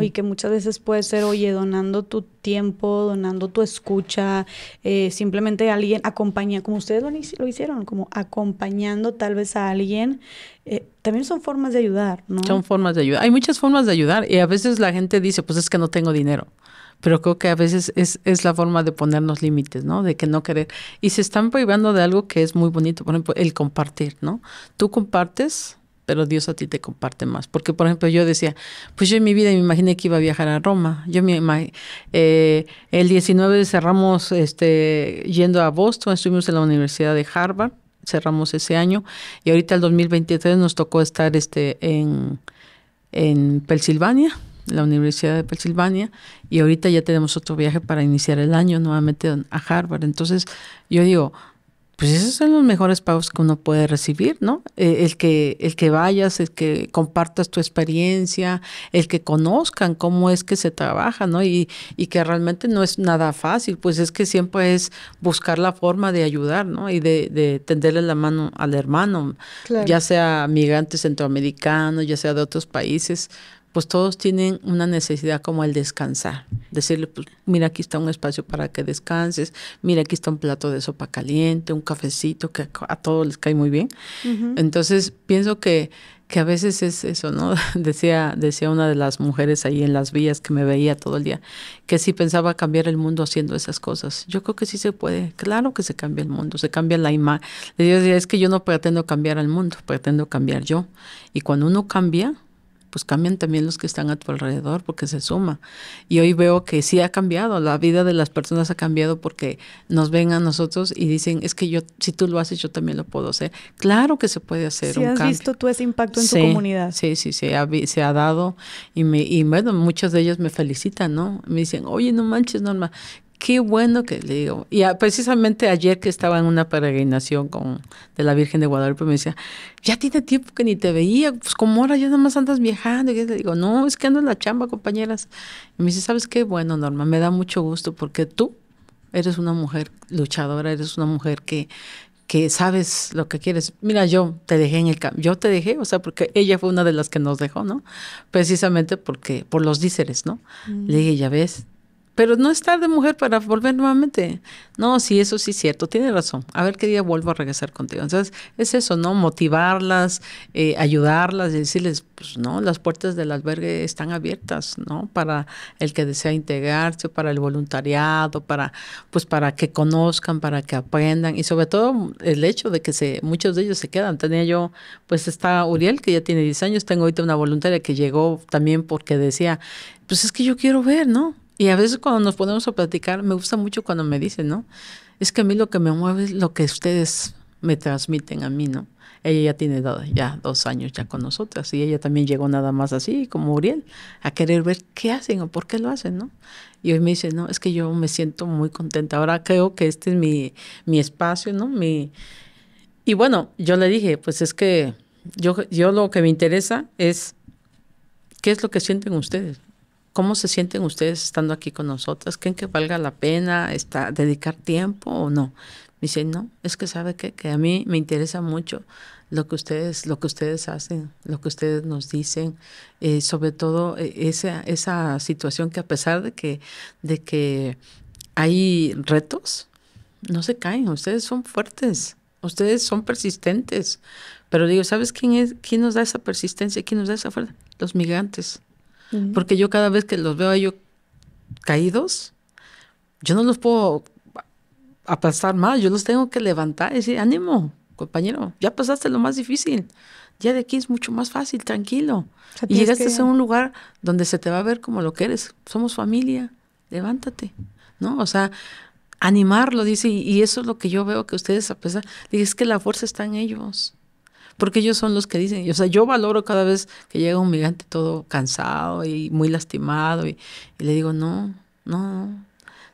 Y que muchas veces puede ser, oye, donando tu tiempo, donando tu escucha, eh, simplemente alguien acompaña, como ustedes lo, hicieron, como acompañando tal vez a alguien, eh, también son formas de ayudar, ¿no? Son formas de ayudar. Hay muchas formas de ayudar y a veces la gente dice, pues es que no tengo dinero pero creo que a veces es, es, la forma de ponernos límites, ¿no? De que no querer. Y se están privando de algo que es muy bonito, por ejemplo, el compartir, ¿no? Tú compartes pero Dios a ti te comparte más. Porque, por ejemplo, yo decía, pues yo en mi vida me imaginé que iba a viajar a Roma. Yo me eh, el 19 cerramos este, yendo a Boston, estuvimos en la Universidad de Harvard, cerramos ese año, y ahorita el 2023 nos tocó estar este, en, en Pensilvania la Universidad de Pensilvania y ahorita ya tenemos otro viaje para iniciar el año nuevamente a Harvard. Entonces yo digo, pues esos son los mejores pagos que uno puede recibir, ¿no? Eh, el, que, el que vayas, el que compartas tu experiencia, el que conozcan cómo es que se trabaja, ¿no? Y, y que realmente no es nada fácil, pues es que siempre es buscar la forma de ayudar, ¿no? Y de, de tenderle la mano al hermano, ya sea migrante centroamericano, ya sea de otros países, pues todos tienen una necesidad como el descansar. Decirle, pues, mira, aquí está un espacio para que descanses, mira, aquí está un plato de sopa caliente, un cafecito, que a todos les cae muy bien. Entonces, pienso que, que a veces es eso, ¿no? <laughs> decía, decía una de las mujeres ahí en las vías que me veía todo el día, que si pensaba cambiar el mundo haciendo esas cosas. Yo creo que sí se puede, claro que se cambia el mundo, se cambia la imagen. Es que yo no pretendo cambiar al mundo, pretendo cambiar yo. Y cuando uno cambia, pues cambian también los que están a tu alrededor porque se suma. Y hoy veo que sí ha cambiado, la vida de las personas ha cambiado porque nos ven a nosotros y dicen, es que yo, si tú lo haces, yo también lo puedo hacer. Claro que se puede hacer. Sí, un has visto tú ese impacto en tu comunidad. Sí, sí, se ha, se ha dado y, me, y bueno, muchas de ellas me felicitan, ¿no? Me dicen, oye, no manches, Norma, Qué bueno que le digo. Y precisamente ayer que estaba en una peregrinación con, de la Virgen de Guadalupe, me decía, ya tiene tiempo que ni te veía, pues como ahora ya nada más andas viajando. Y yo le digo, no, es que ando en la chamba, compañeras. Y me dice, ¿sabes qué? Bueno, Norma, me da mucho gusto porque tú eres una mujer luchadora, eres una mujer que, que sabes lo que quieres. Mira, yo te dejé en el camino, yo te dejé, o sea, porque ella fue una de las que nos dejó, ¿no? Precisamente porque, por los díceres, ¿no? Mm. Le dije, ya ves, pero no es tarde, mujer, para volver nuevamente. No, sí, eso sí es cierto, tiene razón. A ver qué día vuelvo a regresar contigo. Entonces, es eso, ¿no? Motivarlas, eh, ayudarlas ayudarlas, decirles, pues no, las puertas del albergue están abiertas, ¿no? Para el que desea integrarse, para el voluntariado, para, pues para que conozcan, para que aprendan y sobre todo el hecho de que se, muchos de ellos se quedan. Tenía yo, pues está Uriel, que ya tiene 10 años, tengo ahorita una voluntaria que llegó también porque decía, pues es que yo quiero ver, ¿no? Y a veces cuando nos ponemos a platicar, me gusta mucho cuando me dicen, ¿no? Es que a mí lo que me mueve es lo que ustedes me transmiten a mí, ¿no? Ella ya tiene ya dos años ya con nosotras y ella también llegó nada más así, como Uriel, a querer ver qué hacen o por qué lo hacen, ¿no? Y hoy me dice, no, es que yo me siento muy contenta, ahora creo que este es mi, mi espacio, ¿no? Mi... Y bueno, yo le dije, pues es que yo, yo lo que me interesa es qué es lo que sienten ustedes ¿Cómo se sienten ustedes estando aquí con nosotras? ¿Creen que valga la pena dedicar tiempo o no? Dicen, dice, no, es que sabe que a mí me interesa mucho lo que ustedes, lo que ustedes hacen, lo que ustedes nos dicen, eh, sobre todo eh, esa, esa situación que a pesar de que, de que hay retos, no se caen, ustedes son fuertes, ustedes son persistentes. Pero digo, ¿sabes quién es, quién nos da esa persistencia, quién nos da esa fuerza? Los migrantes porque yo cada vez que los veo a ellos caídos, yo no los puedo aplastar más, yo los tengo que levantar y decir, ánimo, compañero, ya pasaste lo más difícil, ya de aquí es mucho más fácil, tranquilo. y llegaste a un lugar donde se te va a ver como lo que eres, somos familia, levántate, ¿no? O sea, animarlo, dice, y, eso es lo que yo veo que ustedes a pesar, es que la fuerza está en ellos porque ellos son los que dicen, o sea, yo valoro cada vez que llega un migrante todo cansado y muy lastimado y, le digo, no, no,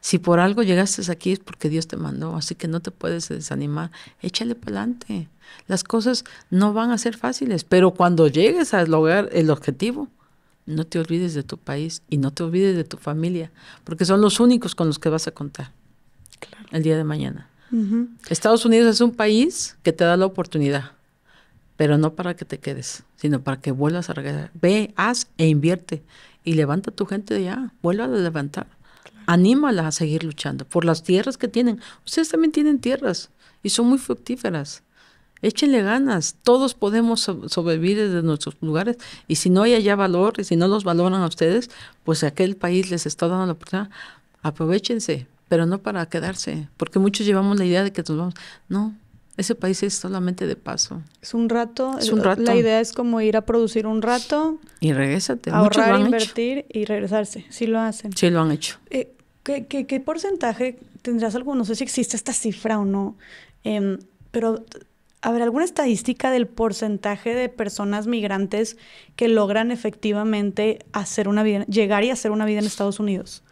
si por algo llegaste aquí es porque Dios te mandó, así que no te puedes desanimar, échale para adelante. Las cosas no van a ser fáciles, pero cuando llegues a lograr el objetivo, no te olvides de tu país y no te olvides de tu familia, porque son los únicos con los que vas a contar el día de mañana. Estados Unidos es un país que te da la oportunidad, pero no para que te quedes, sino para que vuelvas a regresar. Ve, haz e invierte y levanta a tu gente de allá, vuelva a levantar. anímala a seguir luchando por las tierras que tienen. Ustedes también tienen tierras y son muy fructíferas. Échenle ganas, todos podemos sobrevivir desde nuestros lugares y si no hay allá valor y si no los valoran a ustedes, pues aquel país les está dando la oportunidad. Aprovechense, pero no para quedarse, porque muchos llevamos la idea de que nos vamos. No, ese país es solamente de paso. Es un rato. Es un rato. La idea es como ir a producir un rato. Y regresate. Ahorrar, invertir y regresarse. Si lo hacen. Sí lo han hecho. Eh, ¿qué, porcentaje tendrás alguno? No sé si existe esta cifra o no. Em, pero, ¿habrá ¿alguna estadística del porcentaje de personas migrantes que logran efectivamente hacer una vida, llegar y hacer una vida en Estados Unidos?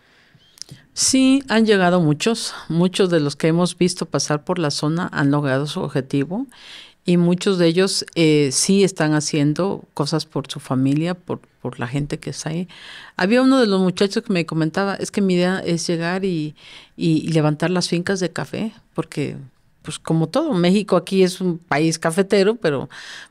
Sí, han llegado muchos. Muchos de los que hemos visto pasar por la zona han logrado su objetivo y muchos de ellos eh, sí están haciendo cosas por su familia, por, por la gente que está ahí. Había uno de los muchachos que me comentaba, es que mi idea es llegar y, y levantar las fincas de café, porque pues como todo, México aquí es un país cafetero, pero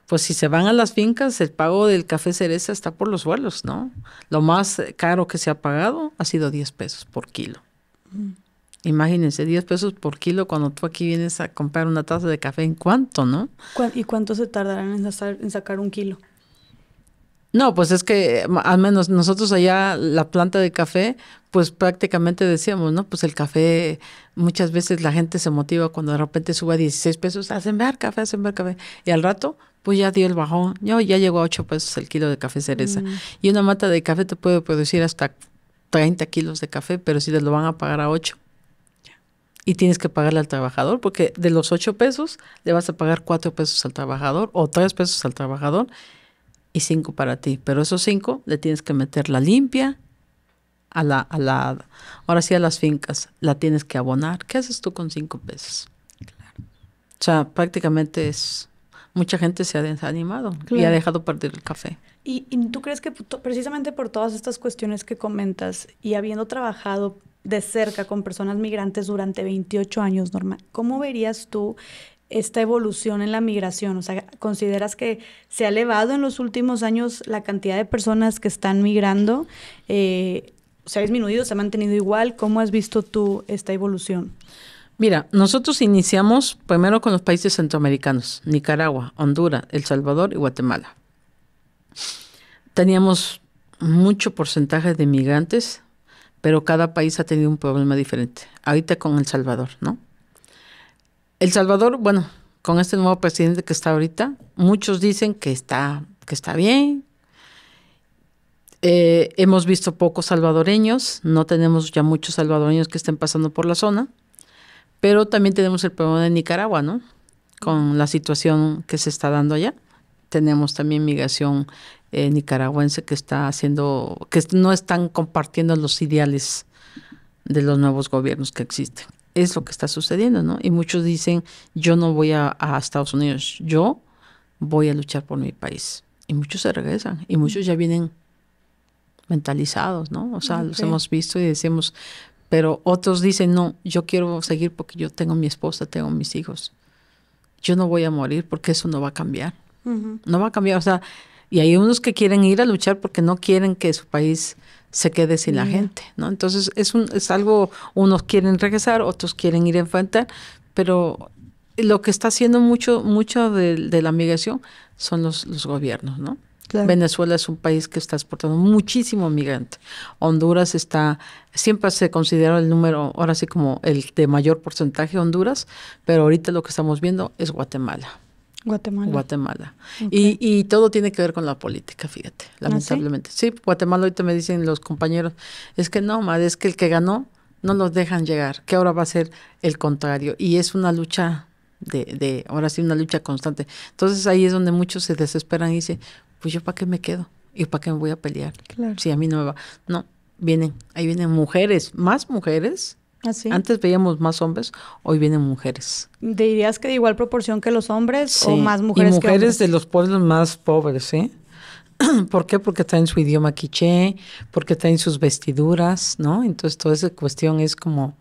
pues si se van a las fincas, el pago del café cereza está por los suelos, ¿no? Lo más eh, caro que se ha pagado ha sido 10 pesos por kilo. Mm. Imagínense, 10 pesos por kilo cuando tú aquí vienes a comprar una taza de café, ¿en cuánto, no? ¿Y cuánto se tardarán en, sacar un kilo? No, pues es que mm, al menos nosotros allá la planta de café, pues prácticamente decíamos, ¿no? Pues el café, muchas veces la gente se motiva cuando de repente sube a 16 pesos, hacen ver café, hacen ver café. Y al rato, pues ya dio el bajón, yo ya llegó a 8 pesos el kilo de café cereza. Mm. Y una mata de café te puede producir hasta 30 kilos de café, pero si te lo van a pagar a 8. Y tienes que pagarle al trabajador, porque de los 8 pesos le vas a pagar 4 pesos al trabajador o 3 pesos al trabajador y cinco para ti. Pero esos cinco le tienes que meter la limpia a la, a ahora sí a las fincas, la tienes que abonar. ¿Qué haces tú con cinco pesos? Claro. O sea, prácticamente es, mucha gente se ha desanimado y ha dejado partir el café. ¿Y, y tú crees que precisamente por todas estas cuestiones que comentas y habiendo trabajado de cerca con personas migrantes durante 28 años, Norma, ¿cómo verías tú esta evolución en la migración? O sea, ¿consideras que se ha elevado en los últimos años la cantidad de personas que están migrando? Eh, ¿Se ha disminuido? ¿Se ha mantenido igual? ¿Cómo has visto tú esta evolución? Mira, nosotros iniciamos primero con los países centroamericanos, Nicaragua, Honduras, El Salvador y Guatemala. Teníamos mucho porcentaje de migrantes, pero cada país ha tenido un problema diferente. Ahorita con El Salvador, ¿no? El Salvador, bueno, con este nuevo presidente que está ahorita, muchos dicen que está, que está bien. Eh, hemos visto pocos salvadoreños, no tenemos ya muchos salvadoreños que estén pasando por la zona, pero también tenemos el problema de Nicaragua, ¿no? Con la situación que se está dando allá. Tenemos también migración eh, nicaragüense que está haciendo, que no están compartiendo los ideales de los nuevos gobiernos que existen es lo que está sucediendo, ¿no? Y muchos dicen, yo no voy a, Estados Unidos, yo voy a luchar por mi país. Y muchos se regresan, y muchos ya vienen mentalizados, ¿no? O sea, los hemos visto y decimos, pero otros dicen, no, yo quiero seguir porque yo tengo mi esposa, tengo mis hijos. Yo no voy a morir porque eso no va a cambiar. No va a cambiar, o sea, y hay unos que quieren ir a luchar porque no quieren que su país se quede sin la gente, ¿no? Entonces es, un, es algo, unos quieren regresar, otros quieren ir a enfrentar, pero lo que está haciendo mucho, mucho de, la migración son los, los gobiernos, ¿no? Venezuela es un país que está exportando muchísimo migrante. Honduras está, siempre se considera el número, ahora sí como el de mayor porcentaje Honduras, pero ahorita lo que estamos viendo es Guatemala. Guatemala. Guatemala. Y, todo tiene que ver con la política, fíjate, ¿Ah, lamentablemente. sí? Guatemala Guatemala ahorita me dicen los compañeros, es que no, madre, es que el que ganó no nos dejan llegar, que ahora va a ser el contrario. Y es una lucha de, de ahora sí, una lucha constante. Entonces ahí es donde muchos se desesperan y dicen, pues yo para qué me quedo y para qué me voy a pelear. Si a mí no me va. No, vienen, ahí vienen mujeres, más mujeres Ah, Antes veíamos más hombres, hoy vienen mujeres. ¿Dirías que de igual proporción que los hombres o más mujeres? Y mujeres que de los pueblos más pobres, ¿eh? ¿sí? <clears throat> ¿Por qué? Porque traen su idioma quiché, porque traen sus vestiduras, ¿no? Entonces toda esa cuestión es como,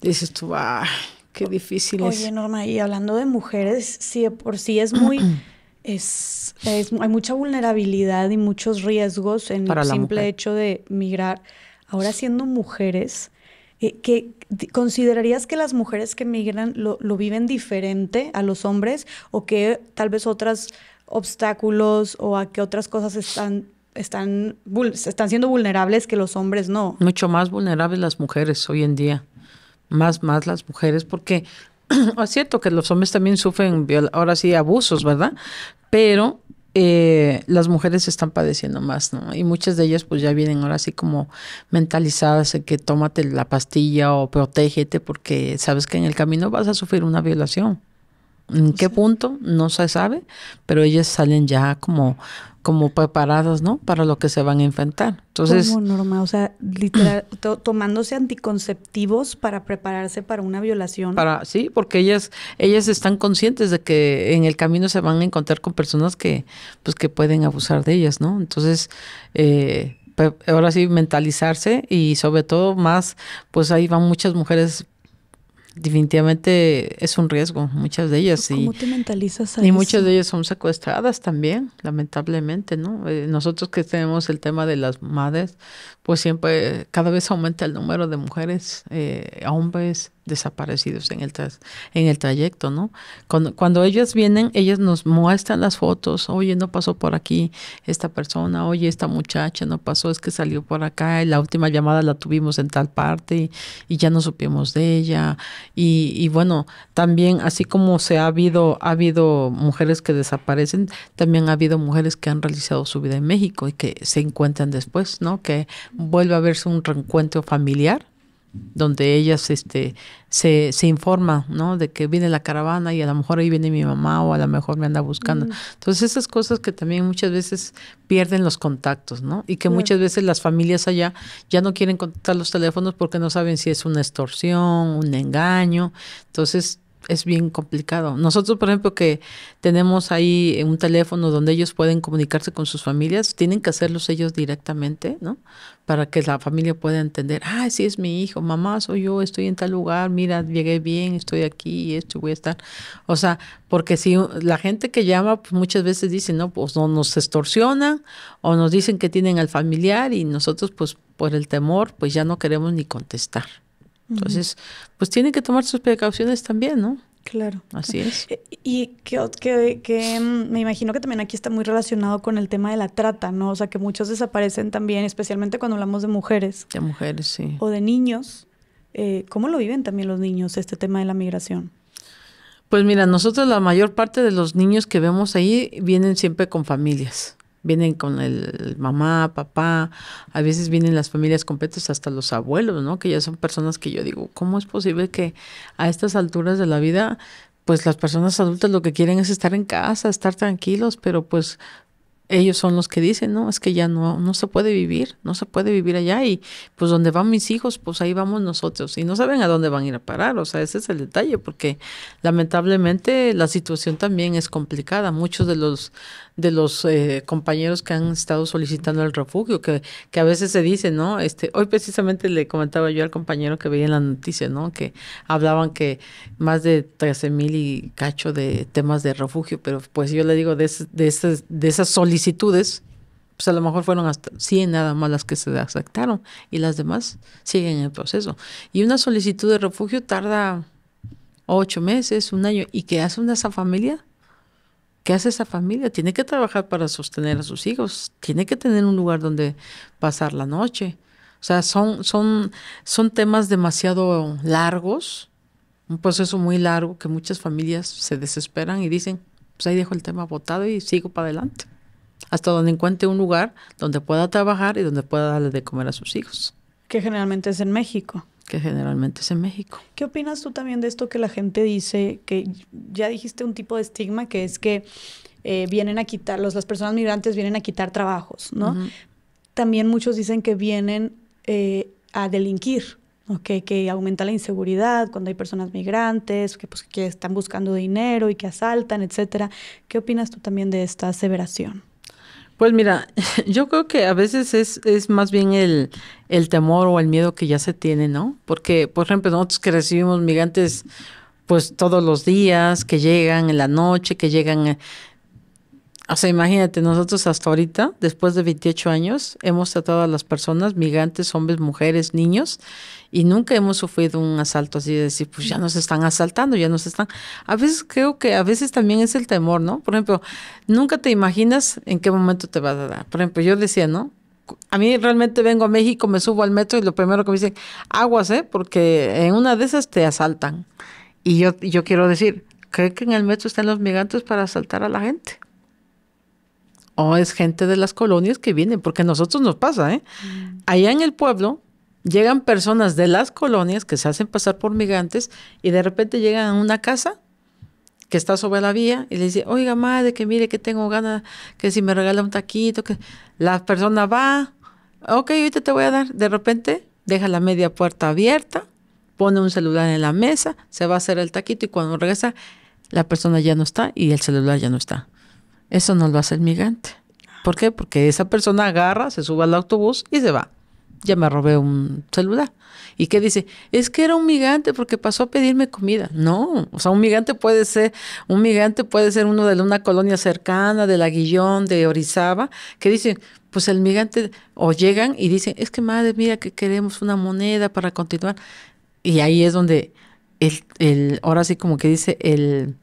dices tú, ¡ay, qué difícil es. Oye, Norma, y hablando de mujeres, sí, por sí es muy... <clears throat> Es, hay mucha vulnerabilidad y muchos riesgos en el simple hecho de migrar. Ahora siendo mujeres, eh, ¿Considerarías que las mujeres que migran lo, viven diferente a los hombres o que tal vez otros obstáculos o a que otras cosas están, están, están siendo vulnerables que los hombres no? Mucho más vulnerables las mujeres hoy en día, más, más las mujeres, porque <clears throat> es cierto que los hombres también sufren, ahora sí, abusos, ¿verdad? Pero eh, las mujeres están padeciendo más, ¿no? Y muchas de ellas pues ya vienen ahora así como mentalizadas en que tómate la pastilla o protégete porque sabes que en el camino vas a sufrir una violación. ¿En qué punto? No se sabe, pero ellas salen ya como, como preparadas, ¿no? Para lo que se van a enfrentar. Entonces, ¿Cómo, O sea, literal, <clears throat> tomándose anticonceptivos para prepararse para una violación. Para, sí, porque ellas, ellas están conscientes de que en el camino se van a encontrar con personas que, pues, que pueden abusar de ellas, ¿no? Entonces, eh, ahora sí mentalizarse y sobre todo más, pues ahí van muchas mujeres definitivamente es un riesgo, muchas de ellas. y, muchas de ellas son secuestradas también, lamentablemente, ¿no? Eh, nosotros que tenemos el tema de las madres, pues siempre, cada vez aumenta el número de mujeres, eh, hombres, desaparecidos en el, en el trayecto, ¿no? Cuando, cuando, ellas vienen, ellas nos muestran las fotos, oye, no pasó por aquí esta persona, oye, esta muchacha no pasó, es que salió por acá, la última llamada la tuvimos en tal parte y, ya no supimos de ella. Y, bueno, también así como se ha habido, ha habido mujeres que desaparecen, también ha habido mujeres que han realizado su vida en México y que se encuentran después, ¿no? Que vuelve a verse un reencuentro familiar donde ellas este, se, se informan, ¿no? De que viene la caravana y a lo mejor ahí viene mi mamá o a lo mejor me anda buscando. Entonces, esas cosas que también muchas veces pierden los contactos, ¿no? Y que muchas veces las familias allá ya no quieren contactar los teléfonos porque no saben si es una extorsión, un engaño. Entonces, es bien complicado. Nosotros, por ejemplo, que tenemos ahí un teléfono donde ellos pueden comunicarse con sus familias, tienen que hacerlos ellos directamente, ¿no? Para que la familia pueda entender, ah, sí es mi hijo, mamá, soy yo, estoy en tal lugar, mira, llegué bien, estoy aquí, esto voy a estar. O sea, porque si la gente que llama, pues muchas veces dicen, no, pues no nos extorsionan o nos dicen que tienen al familiar y nosotros, pues por el temor, pues ya no queremos ni contestar. Entonces, pues tienen que tomar sus precauciones también, ¿no? Claro. Así eh, es. Y que, mm, me imagino que también aquí está muy relacionado con el tema de la trata, ¿no? O sea, que muchos desaparecen también, especialmente cuando hablamos de mujeres. De mujeres, sí. O de niños. Eh, ¿Cómo lo viven también los niños este tema de la migración? Pues mira, nosotros la mayor parte de los niños que vemos ahí vienen siempre con familias. Vienen con el mamá, papá, a veces vienen las familias completas, hasta los abuelos, ¿no? Que ya son personas que yo digo, ¿cómo es posible que a estas alturas de la vida, pues las personas adultas lo que quieren es estar en casa, estar tranquilos, pero pues ellos son los que dicen, no, es que ya no, no se puede vivir, no se puede vivir allá y pues donde van mis hijos, pues ahí vamos nosotros y no saben a dónde van a ir a parar, o sea, ese es el detalle porque lamentablemente la situación también es complicada, muchos de los de los eh, compañeros que han estado solicitando el refugio, que, que a veces se dice, ¿no? Este, hoy precisamente le comentaba yo al compañero que veía en la noticia, ¿no? Que hablaban que más de 13 mil y cacho de temas de refugio, pero pues yo le digo, de, de, esas, de esas solicitudes, pues a lo mejor fueron hasta 100 nada más las que se aceptaron y las demás siguen en el proceso. Y una solicitud de refugio tarda ocho meses, un año, y que hace una esa familia ¿Qué hace esa familia? Tiene que trabajar para sostener a sus hijos, tiene que tener un lugar donde pasar la noche. O sea, son, son, son temas demasiado largos, un proceso muy largo que muchas familias se desesperan y dicen, pues ahí dejo el tema votado y sigo para adelante, hasta donde encuentre un lugar donde pueda trabajar y donde pueda darle de comer a sus hijos. Que generalmente es en México que generalmente es en México. ¿Qué opinas tú también de esto que la gente dice, que ya dijiste un tipo de estigma, que es que eh, vienen a quitar, las personas migrantes vienen a quitar trabajos, ¿no? También muchos dicen que vienen eh, a delinquir, que aumenta la inseguridad cuando hay personas migrantes, que, pues, que están buscando dinero y que asaltan, etcétera. ¿Qué opinas tú también de esta aseveración? Pues mira, <laughs> yo creo que a veces es, es más bien el, el temor o el miedo que ya se tiene, ¿no? Porque, por ejemplo, nosotros que recibimos migrantes pues todos los días, que llegan en la noche, que llegan eh, o sea, imagínate, nosotros hasta ahorita, después de 28 años, hemos tratado a las personas, migrantes, hombres, mujeres, niños, y nunca hemos sufrido un asalto así de decir, pues ya nos están asaltando, ya nos están. A veces creo que a veces también es el temor, ¿no? Por ejemplo, nunca te imaginas en qué momento te vas a dar. Por ejemplo, yo decía, ¿no? A mí realmente vengo a México, me subo al metro y lo primero que me dicen, aguas, ¿eh? Porque en una de esas te asaltan. Y yo, yo quiero decir, creo que en el metro están los migrantes para asaltar a la gente? o oh, es gente de las colonias que vienen, porque a nosotros nos pasa, ¿eh? Mm. Allá en el pueblo llegan personas de las colonias que se hacen pasar por migrantes y de repente llegan a una casa que está sobre la vía y le dice, oiga madre, que mire que tengo ganas, que si me regala un taquito, que la persona va, ok, ahorita te voy a dar, de repente deja la media puerta abierta, pone un celular en la mesa, se va a hacer el taquito y cuando regresa la persona ya no está y el celular ya no está. Eso no lo hace el migrante. ¿Por qué? Porque esa persona agarra, se sube al autobús y se va. Ya me robé un celular. ¿Y qué dice? Es que era un migrante porque pasó a pedirme comida. No, o sea, un migrante puede ser, un migrante puede ser uno de una colonia cercana, de la Guillón, de Orizaba, que dicen, pues el migrante, o llegan y dicen, es que madre, mía que queremos una moneda para continuar. Y ahí es donde el, el ahora sí como que dice el,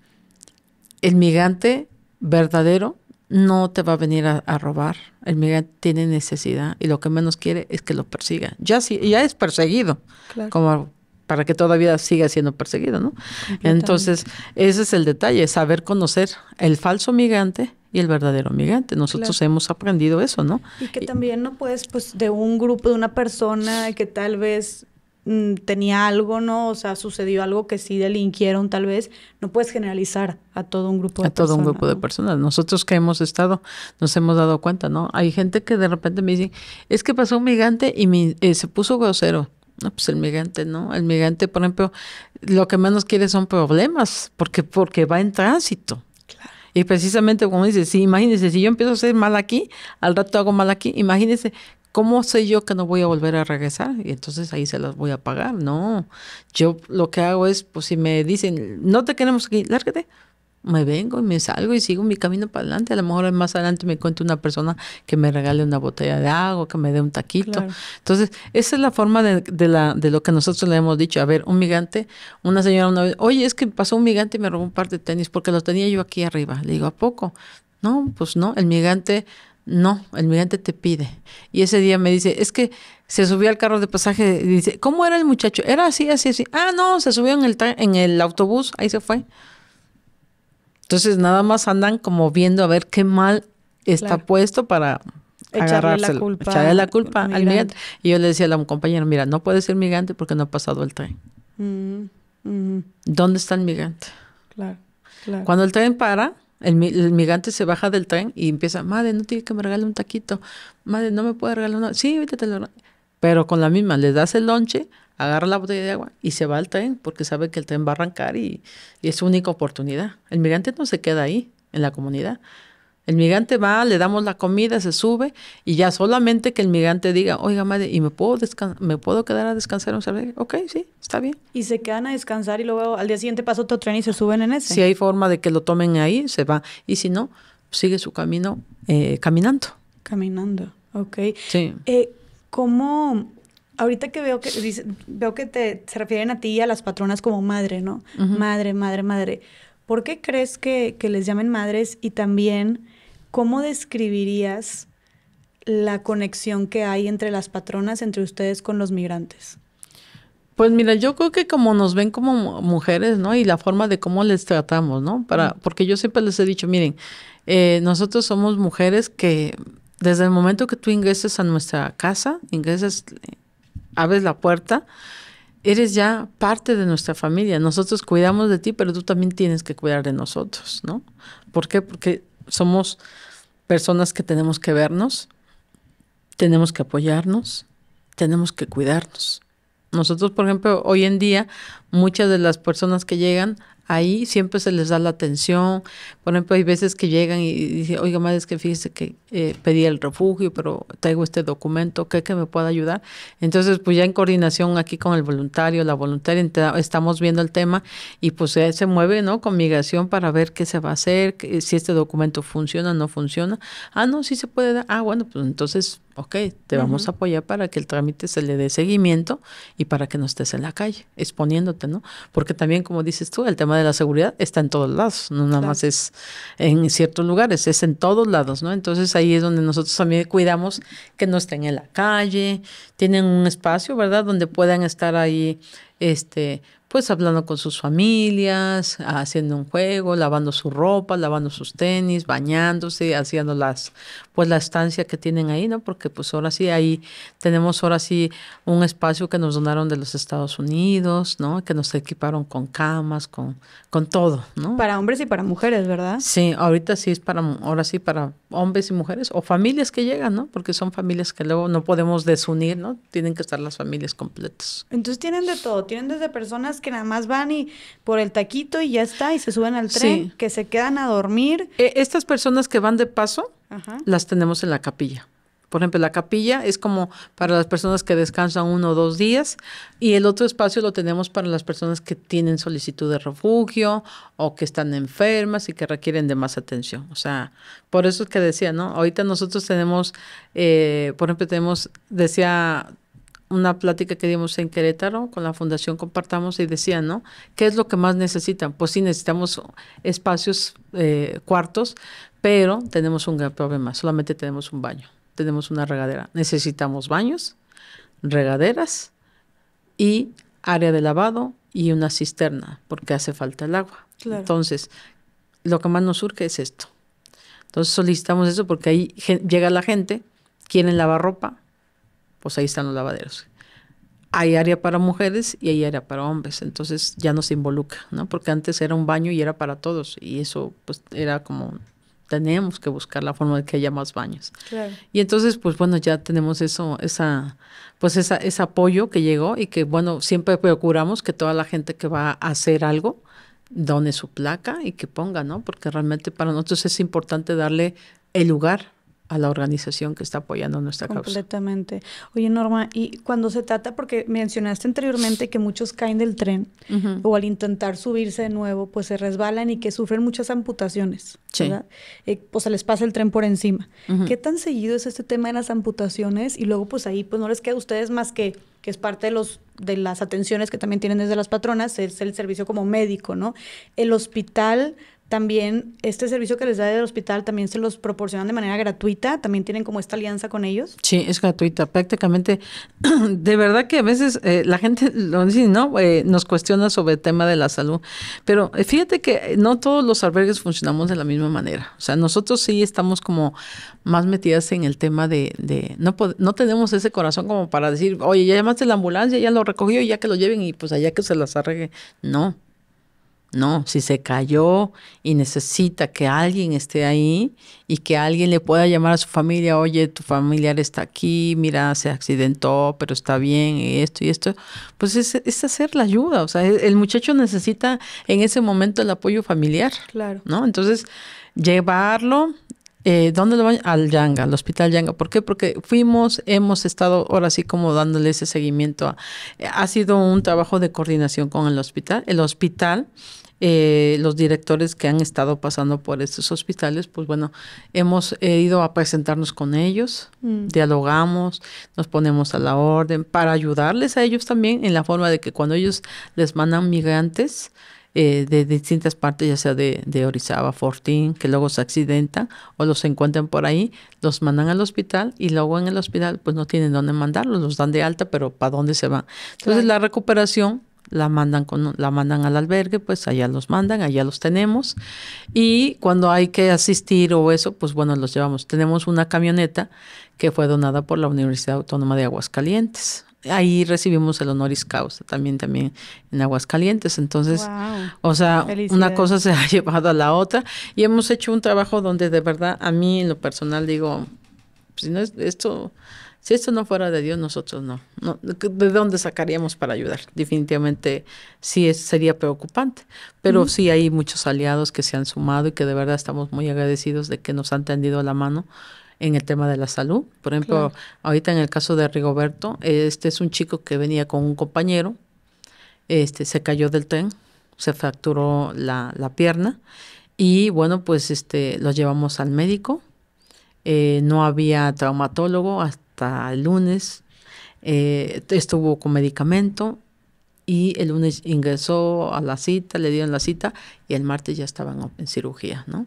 el migrante verdadero no te va a venir a, robar. El migrante tiene necesidad y lo que menos quiere es que lo persiga. Ya, si, ya es perseguido, como para que todavía siga siendo perseguido, ¿no? Entonces, ese es el detalle, saber conocer el falso migrante y el verdadero migrante. Nosotros hemos aprendido eso, ¿no? Y que también no puedes, pues, de un grupo, de una persona que tal vez Mm, tenía algo, ¿no? O sea, sucedió algo que sí delinquieron tal vez. No puedes generalizar a todo un grupo de personas. A todo un grupo de personas. Nosotros que hemos estado, nos hemos dado cuenta, ¿no? Hay gente que de repente me dice, es que pasó un migrante y eh, se puso grosero. No, pues el migrante, ¿no? El migrante, por ejemplo, lo que menos quiere son problemas, porque, porque va en tránsito. Claro. Y precisamente como dices, sí, imagínense, si yo empiezo a hacer mal aquí, al rato hago mal aquí, imagínense ¿Cómo sé yo que no voy a volver a regresar? Y entonces ahí se las voy a pagar. No, yo lo que hago es, pues si me dicen, no te queremos aquí, lárgate. Me vengo y me salgo y sigo mi camino para adelante. A lo mejor más adelante me encuentro una persona que me regale una botella de agua, que me dé un taquito. Entonces, esa es la forma de, la, de lo que nosotros le hemos dicho. A ver, un migrante, una señora una vez, oye, es que pasó un migrante y me robó un par de tenis porque los tenía yo aquí arriba. Le digo, ¿a poco? No, pues no, el migrante no, el migrante te pide. Y ese día me dice, es que se subió al carro de pasaje y dice, ¿cómo era el muchacho? Era así, así, así. Ah, no, se subió en el, en el autobús, ahí se fue. Entonces nada más andan como viendo a ver qué mal está puesto para echarle la culpa, echarle la culpa al migrante. Y yo le decía a la compañera, mira, no puede ser migrante porque no ha pasado el tren. Mm, mm. ¿Dónde está el migrante? Claro, claro. Cuando el tren para, el, migrante se baja del tren y empieza, madre, no tiene que me regale un taquito, madre, no me puede regalar uno. Sí, Pero con la misma, le das el lonche, agarra la botella de agua y se va al tren porque sabe que el tren va a arrancar y, y es su única oportunidad. El migrante no se queda ahí, en la comunidad. El migrante va, le damos la comida, se sube y ya solamente que el migrante diga, oiga madre, ¿y me puedo, me puedo quedar a descansar un Ok, sí, está bien. Y se quedan a descansar y luego al día siguiente pasa otro tren y se suben en ese. Si hay forma de que lo tomen ahí, se va. Y si no, sigue su camino eh, caminando. Caminando, ok. Sí. Eh, ¿Cómo Ahorita que veo que dice, veo que te se refieren a ti y a las patronas como madre, ¿no? Madre, madre, madre. ¿Por qué crees que, les llamen madres? Y también ¿cómo describirías la conexión que hay entre las patronas, entre ustedes con los migrantes? Pues mira, yo creo que como nos ven como mujeres, ¿no? Y la forma de cómo les tratamos, ¿no? Para, porque yo siempre les he dicho, miren, eh, nosotros somos mujeres que desde el momento que tú ingresas a nuestra casa, ingresas, eh, abres la puerta, eres ya parte de nuestra familia. Nosotros cuidamos de ti, pero tú también tienes que cuidar de nosotros, ¿no? ¿Por qué? Porque somos personas que tenemos que vernos, tenemos que apoyarnos, tenemos que cuidarnos. Nosotros, por ejemplo, hoy en día, muchas de las personas que llegan ahí siempre se les da la atención. Por ejemplo, hay veces que llegan y, dicen, oiga, madre, es que fíjese que eh, pedí el refugio, pero traigo este documento, ¿qué que me pueda ayudar? Entonces, pues ya en coordinación aquí con el voluntario, la voluntaria, estamos viendo el tema y pues se mueve, ¿no? Con migración para ver qué se va a hacer, si este documento funciona o no funciona. Ah, no, sí se puede dar. Ah, bueno, pues entonces ok, te vamos a apoyar para que el trámite se le dé seguimiento y para que no estés en la calle exponiéndote, ¿no? Porque también, como dices tú, el tema de la seguridad está en todos lados, no nada más es en ciertos lugares, es en todos lados, ¿no? Entonces ahí es donde nosotros también cuidamos que no estén en la calle, tienen un espacio, ¿verdad? Donde puedan estar ahí, este, pues hablando con sus familias, haciendo un juego, lavando su ropa, lavando sus tenis, bañándose, haciendo las, pues la estancia que tienen ahí, ¿no? Porque pues ahora sí ahí tenemos ahora sí un espacio que nos donaron de los Estados Unidos, ¿no? Que nos equiparon con camas, con, con todo, ¿no? Para hombres y para mujeres, ¿verdad? Sí, ahorita sí es para, ahora sí para hombres y mujeres o familias que llegan, ¿no? Porque son familias que luego no podemos desunir, ¿no? Tienen que estar las familias completas. Entonces tienen de todo, tienen desde personas que nada más van y por el taquito y ya está, y se suben al tren, que se quedan a dormir. E, estas personas que van de paso, las tenemos en la capilla. Por ejemplo, la capilla es como para las personas que descansan uno o dos días y el otro espacio lo tenemos para las personas que tienen solicitud de refugio o que están enfermas y que requieren de más atención. O sea, por eso es que decía, ¿no? Ahorita nosotros tenemos, eh, por ejemplo, tenemos, decía una plática que dimos en Querétaro con la Fundación Compartamos y decían, ¿no? ¿Qué es lo que más necesitan? Pues sí, necesitamos espacios, eh, cuartos, pero tenemos un gran problema, solamente tenemos un baño, tenemos una regadera. Necesitamos baños, regaderas y área de lavado y una cisterna, porque hace falta el agua. Entonces, lo que más nos surge es esto. Entonces solicitamos eso porque ahí llega la gente, quieren lavar ropa, pues ahí están los lavaderos. Hay área para mujeres y hay área para hombres, entonces ya no se involucra, ¿no? Porque antes era un baño y era para todos y eso pues era como tenemos que buscar la forma de que haya más baños. Y entonces, pues bueno, ya tenemos eso, esa, pues esa, ese apoyo que llegó y que bueno, siempre procuramos que toda la gente que va a hacer algo done su placa y que ponga, ¿no? Porque realmente para nosotros es importante darle el lugar a la organización que está apoyando nuestra causa. Completamente. Oye, Norma, y cuando se trata, porque mencionaste anteriormente que muchos caen del tren o al intentar subirse de nuevo, pues se resbalan y que sufren muchas amputaciones, ¿verdad? pues eh, se les pasa el tren por encima. ¿Qué tan seguido es este tema de las amputaciones? Y luego, pues ahí, pues no les queda a ustedes más que que es parte de los de las atenciones que también tienen desde las patronas, es el servicio como médico, ¿no? El hospital también este servicio que les da el hospital también se los proporcionan de manera gratuita, también tienen como esta alianza con ellos. Sí, es gratuita, prácticamente. <clears throat> De verdad que a veces eh, la gente <laughs> ¿no? Eh, nos cuestiona sobre el tema de la salud, pero eh, fíjate que no todos los albergues funcionamos de la misma manera. O sea, nosotros sí estamos como más metidas en el tema de, no, no tenemos ese corazón como para decir, oye, ya llamaste la ambulancia, ya lo recogió, ya que lo lleven y pues allá que se las arregle. No. No, si se cayó y necesita que alguien esté ahí y que alguien le pueda llamar a su familia, oye, tu familiar está aquí, mira, se accidentó, pero está bien, y esto y esto, pues es, es hacer la ayuda. O sea, e, el muchacho necesita en ese momento el apoyo familiar. Claro. ¿No? Entonces, llevarlo, eh, ¿Dónde lo van? Al Yanga, al Hospital Yanga. ¿Por qué? Porque fuimos, hemos estado ahora sí como dándole ese seguimiento. ha sido un trabajo de coordinación con el hospital. El hospital eh, los directores que han estado pasando por estos hospitales, pues bueno, hemos ido a presentarnos con ellos, mm. dialogamos, nos ponemos a la orden para ayudarles a ellos también en la forma de que cuando ellos les mandan migrantes, eh, de distintas partes, ya sea de, Orizaba, Fortín, que luego se accidentan o los encuentran por ahí, los mandan al hospital y luego en el hospital pues no tienen dónde mandarlos, los dan de alta, pero ¿para dónde se van? Entonces la recuperación la mandan con la mandan al albergue, pues allá los mandan, allá los tenemos y cuando hay que asistir o eso, pues bueno, los llevamos. Tenemos una camioneta que fue donada por la Universidad Autónoma de Aguascalientes ahí recibimos el honoris causa también, también en Aguascalientes. Entonces, o sea, una cosa se ha <laughs> llevado a la otra y hemos hecho un trabajo donde de verdad a mí en lo personal digo, si no es esto... Si esto no fuera de Dios, nosotros no. ¿De dónde sacaríamos para ayudar? Definitivamente sí es, sería preocupante, pero sí hay muchos aliados que se han sumado y que de verdad estamos muy agradecidos de que nos han tendido la mano en el tema de la salud. Por ejemplo, ahorita en el caso de Rigoberto, este es un chico que venía con un compañero, este se cayó del tren, se fracturó la, pierna y bueno, pues este lo llevamos al médico. Eh, no había traumatólogo hasta el lunes. Eh, estuvo con medicamento y el lunes ingresó a la cita, le dieron la cita y el martes ya estaban en cirugía, ¿no?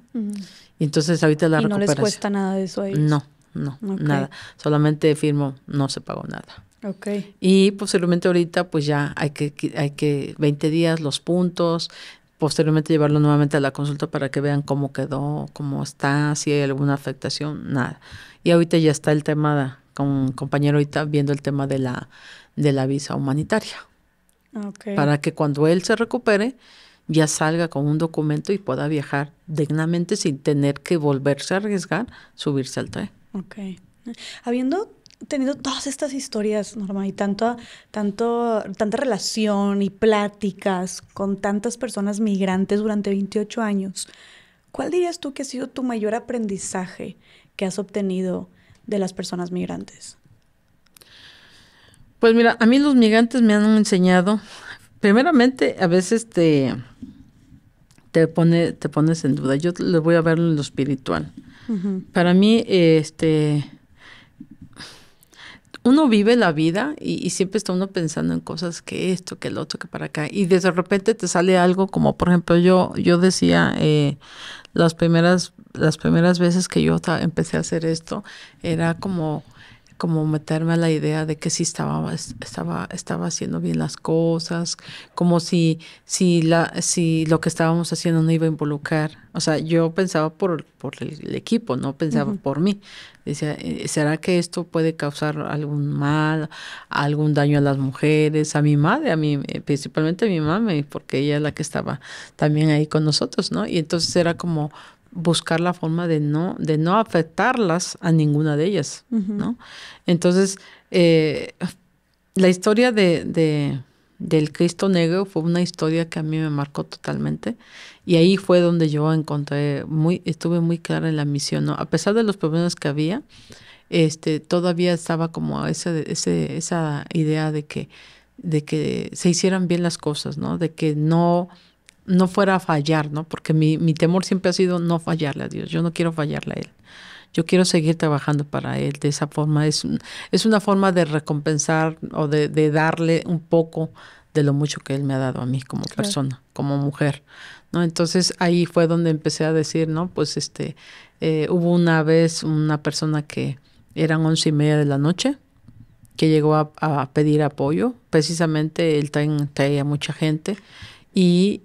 Y entonces ahorita la ¿Y no les cuesta nada de eso a ellos? No, no, nada. Solamente firmo, no se pagó nada. Ok. Y posteriormente ahorita pues ya hay que, hay que 20 días los puntos, posteriormente llevarlo nuevamente a la consulta para que vean cómo quedó, cómo está, si hay alguna afectación, nada. Y ahorita ya está el tema, con compañero ahorita viendo el tema de la, de la visa humanitaria. Okay. Para que cuando él se recupere, ya salga con un documento y pueda viajar dignamente sin tener que volverse a arriesgar, subirse al tren. Ok. Habiendo tenido todas estas historias, Norma, y tanto, tanto, tanta relación y pláticas con tantas personas migrantes durante 28 años, ¿cuál dirías tú que ha sido tu mayor aprendizaje que has obtenido de las personas migrantes? Pues mira, a mí los migrantes me han enseñado primeramente, a veces te, te, pone, te pones en duda. Yo le voy a ver en lo espiritual. Para mí, este, uno vive la vida y, siempre está uno pensando en cosas que esto, que el otro, que para acá. Y de repente te sale algo como, por ejemplo, yo, yo decía eh, las, primeras, las primeras veces que yo empecé a hacer esto, era como como meterme a la idea de que si estaba, estaba, estaba haciendo bien las cosas, como si, si, la, si lo que estábamos haciendo no iba a involucrar. O sea, yo pensaba por, por el, equipo, no pensaba por mí. Decía, eh, ¿será que esto puede causar algún mal, algún daño a las mujeres, a mi madre, a mí, eh, principalmente a mi mami, porque ella es la que estaba también ahí con nosotros, ¿no? Y entonces era como buscar la forma de no, de no afectarlas a ninguna de ellas, ¿no? Entonces, eh, la historia de, del Cristo Negro fue una historia que a mí me marcó totalmente y ahí fue donde yo encontré, muy, estuve muy clara en la misión, ¿no? A pesar de los problemas que había, este, todavía estaba como ese, ese, esa idea de que, de que se hicieran bien las cosas, ¿no? De que no no fuera a fallar, ¿no? Porque mi, temor siempre ha sido no fallarle a Dios. Yo no quiero fallarle a Él. Yo quiero seguir trabajando para Él de esa forma. Es, es una forma de recompensar o de, darle un poco de lo mucho que Él me ha dado a mí como persona, como mujer, ¿no? Entonces ahí fue donde empecé a decir, ¿no? Pues este, eh, hubo una vez una persona que eran once y media de la noche que llegó a, a pedir apoyo. Precisamente él traía mucha gente y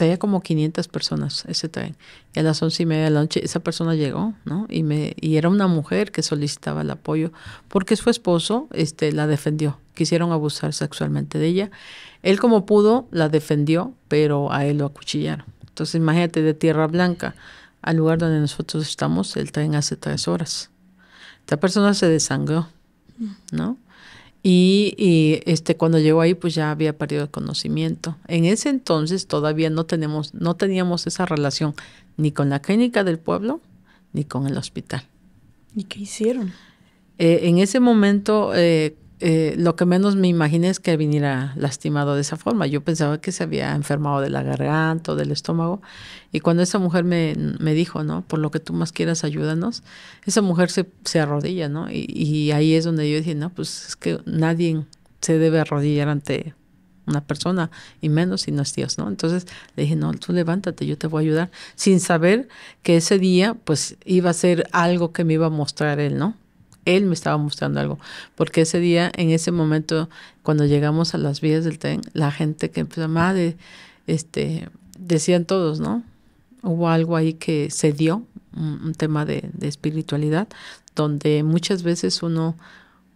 traía como 500 personas ese tren. Y a las once y media de la noche esa persona llegó, ¿no? Y, me, y era una mujer que solicitaba el apoyo porque su esposo este, la defendió. Quisieron abusar sexualmente de ella. Él como pudo la defendió, pero a él lo acuchillaron. Entonces imagínate de Tierra Blanca al lugar donde nosotros estamos, el tren hace tres horas. Esta persona se desangró, ¿no? Y, este, cuando llegó ahí, pues ya había perdido el conocimiento. En ese entonces todavía no, tenemos, no teníamos esa relación ni con la clínica del pueblo ni con el hospital. ¿Y qué hicieron? Eh, en ese momento, eh, eh, lo que menos me imaginé es que viniera lastimado de esa forma. Yo pensaba que se había enfermado de la garganta o del estómago. Y cuando esa mujer me, dijo, ¿no? Por lo que tú más quieras, ayúdanos, esa mujer se, arrodilla, ¿no? y, ahí es donde yo dije, no, pues es que nadie se debe arrodillar ante una persona, y menos si no es Dios, ¿no? Entonces le dije, no, tú levántate, yo te voy a ayudar, sin saber que ese día, pues, iba a ser algo que me iba a mostrar él, ¿no? él me estaba mostrando algo, porque ese día, en ese momento, cuando llegamos a las vías del tren, la gente que empezó, madre, este, decían todos, ¿no? Hubo algo ahí que se dio, un, tema de, espiritualidad, donde muchas veces uno,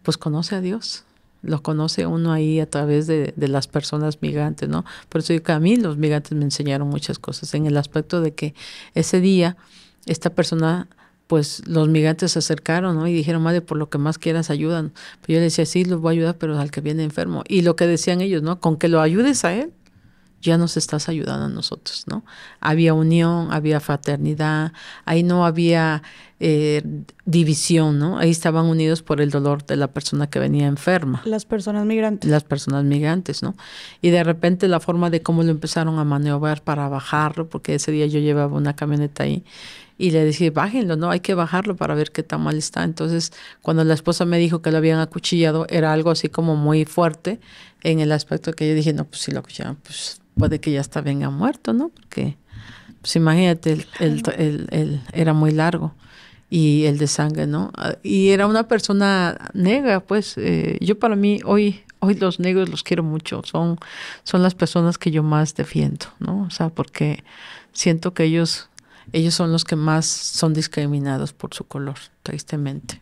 pues, conoce a Dios, lo conoce uno ahí a través de, las personas migrantes, ¿no? Por eso digo que a mí los migrantes me enseñaron muchas cosas, en el aspecto de que ese día esta persona pues los migrantes se acercaron ¿no? y dijeron, madre, por lo que más quieras ayudan. Pues, yo le decía, sí, los voy a ayudar, pero al que viene enfermo. Y lo que decían ellos, ¿no? Con que lo ayudes a él, ya nos estás ayudando a nosotros, ¿no? Había unión, había fraternidad, ahí no había eh, división, ¿no? Ahí estaban unidos por el dolor de la persona que venía enferma. Las personas migrantes. Las personas migrantes, ¿no? Y de repente la forma de cómo lo empezaron a maniobrar para bajarlo, porque ese día yo llevaba una camioneta ahí, y le dije, bájenlo, no, hay que bajarlo para ver qué tan mal está. Entonces, cuando la esposa me dijo que lo habían acuchillado, era algo así como muy fuerte en el aspecto que yo dije, no, pues si lo acuchillan, pues puede que ya está venga muerto, ¿no? Porque, pues imagínate, el, el, el, era muy largo y el de sangre, ¿no? Ah, y era una persona negra, pues eh, yo para mí hoy, hoy los negros los quiero mucho, son, son las personas que yo más defiendo, ¿no? O sea, porque siento que ellos ellos son los que más son discriminados por su color, tristemente.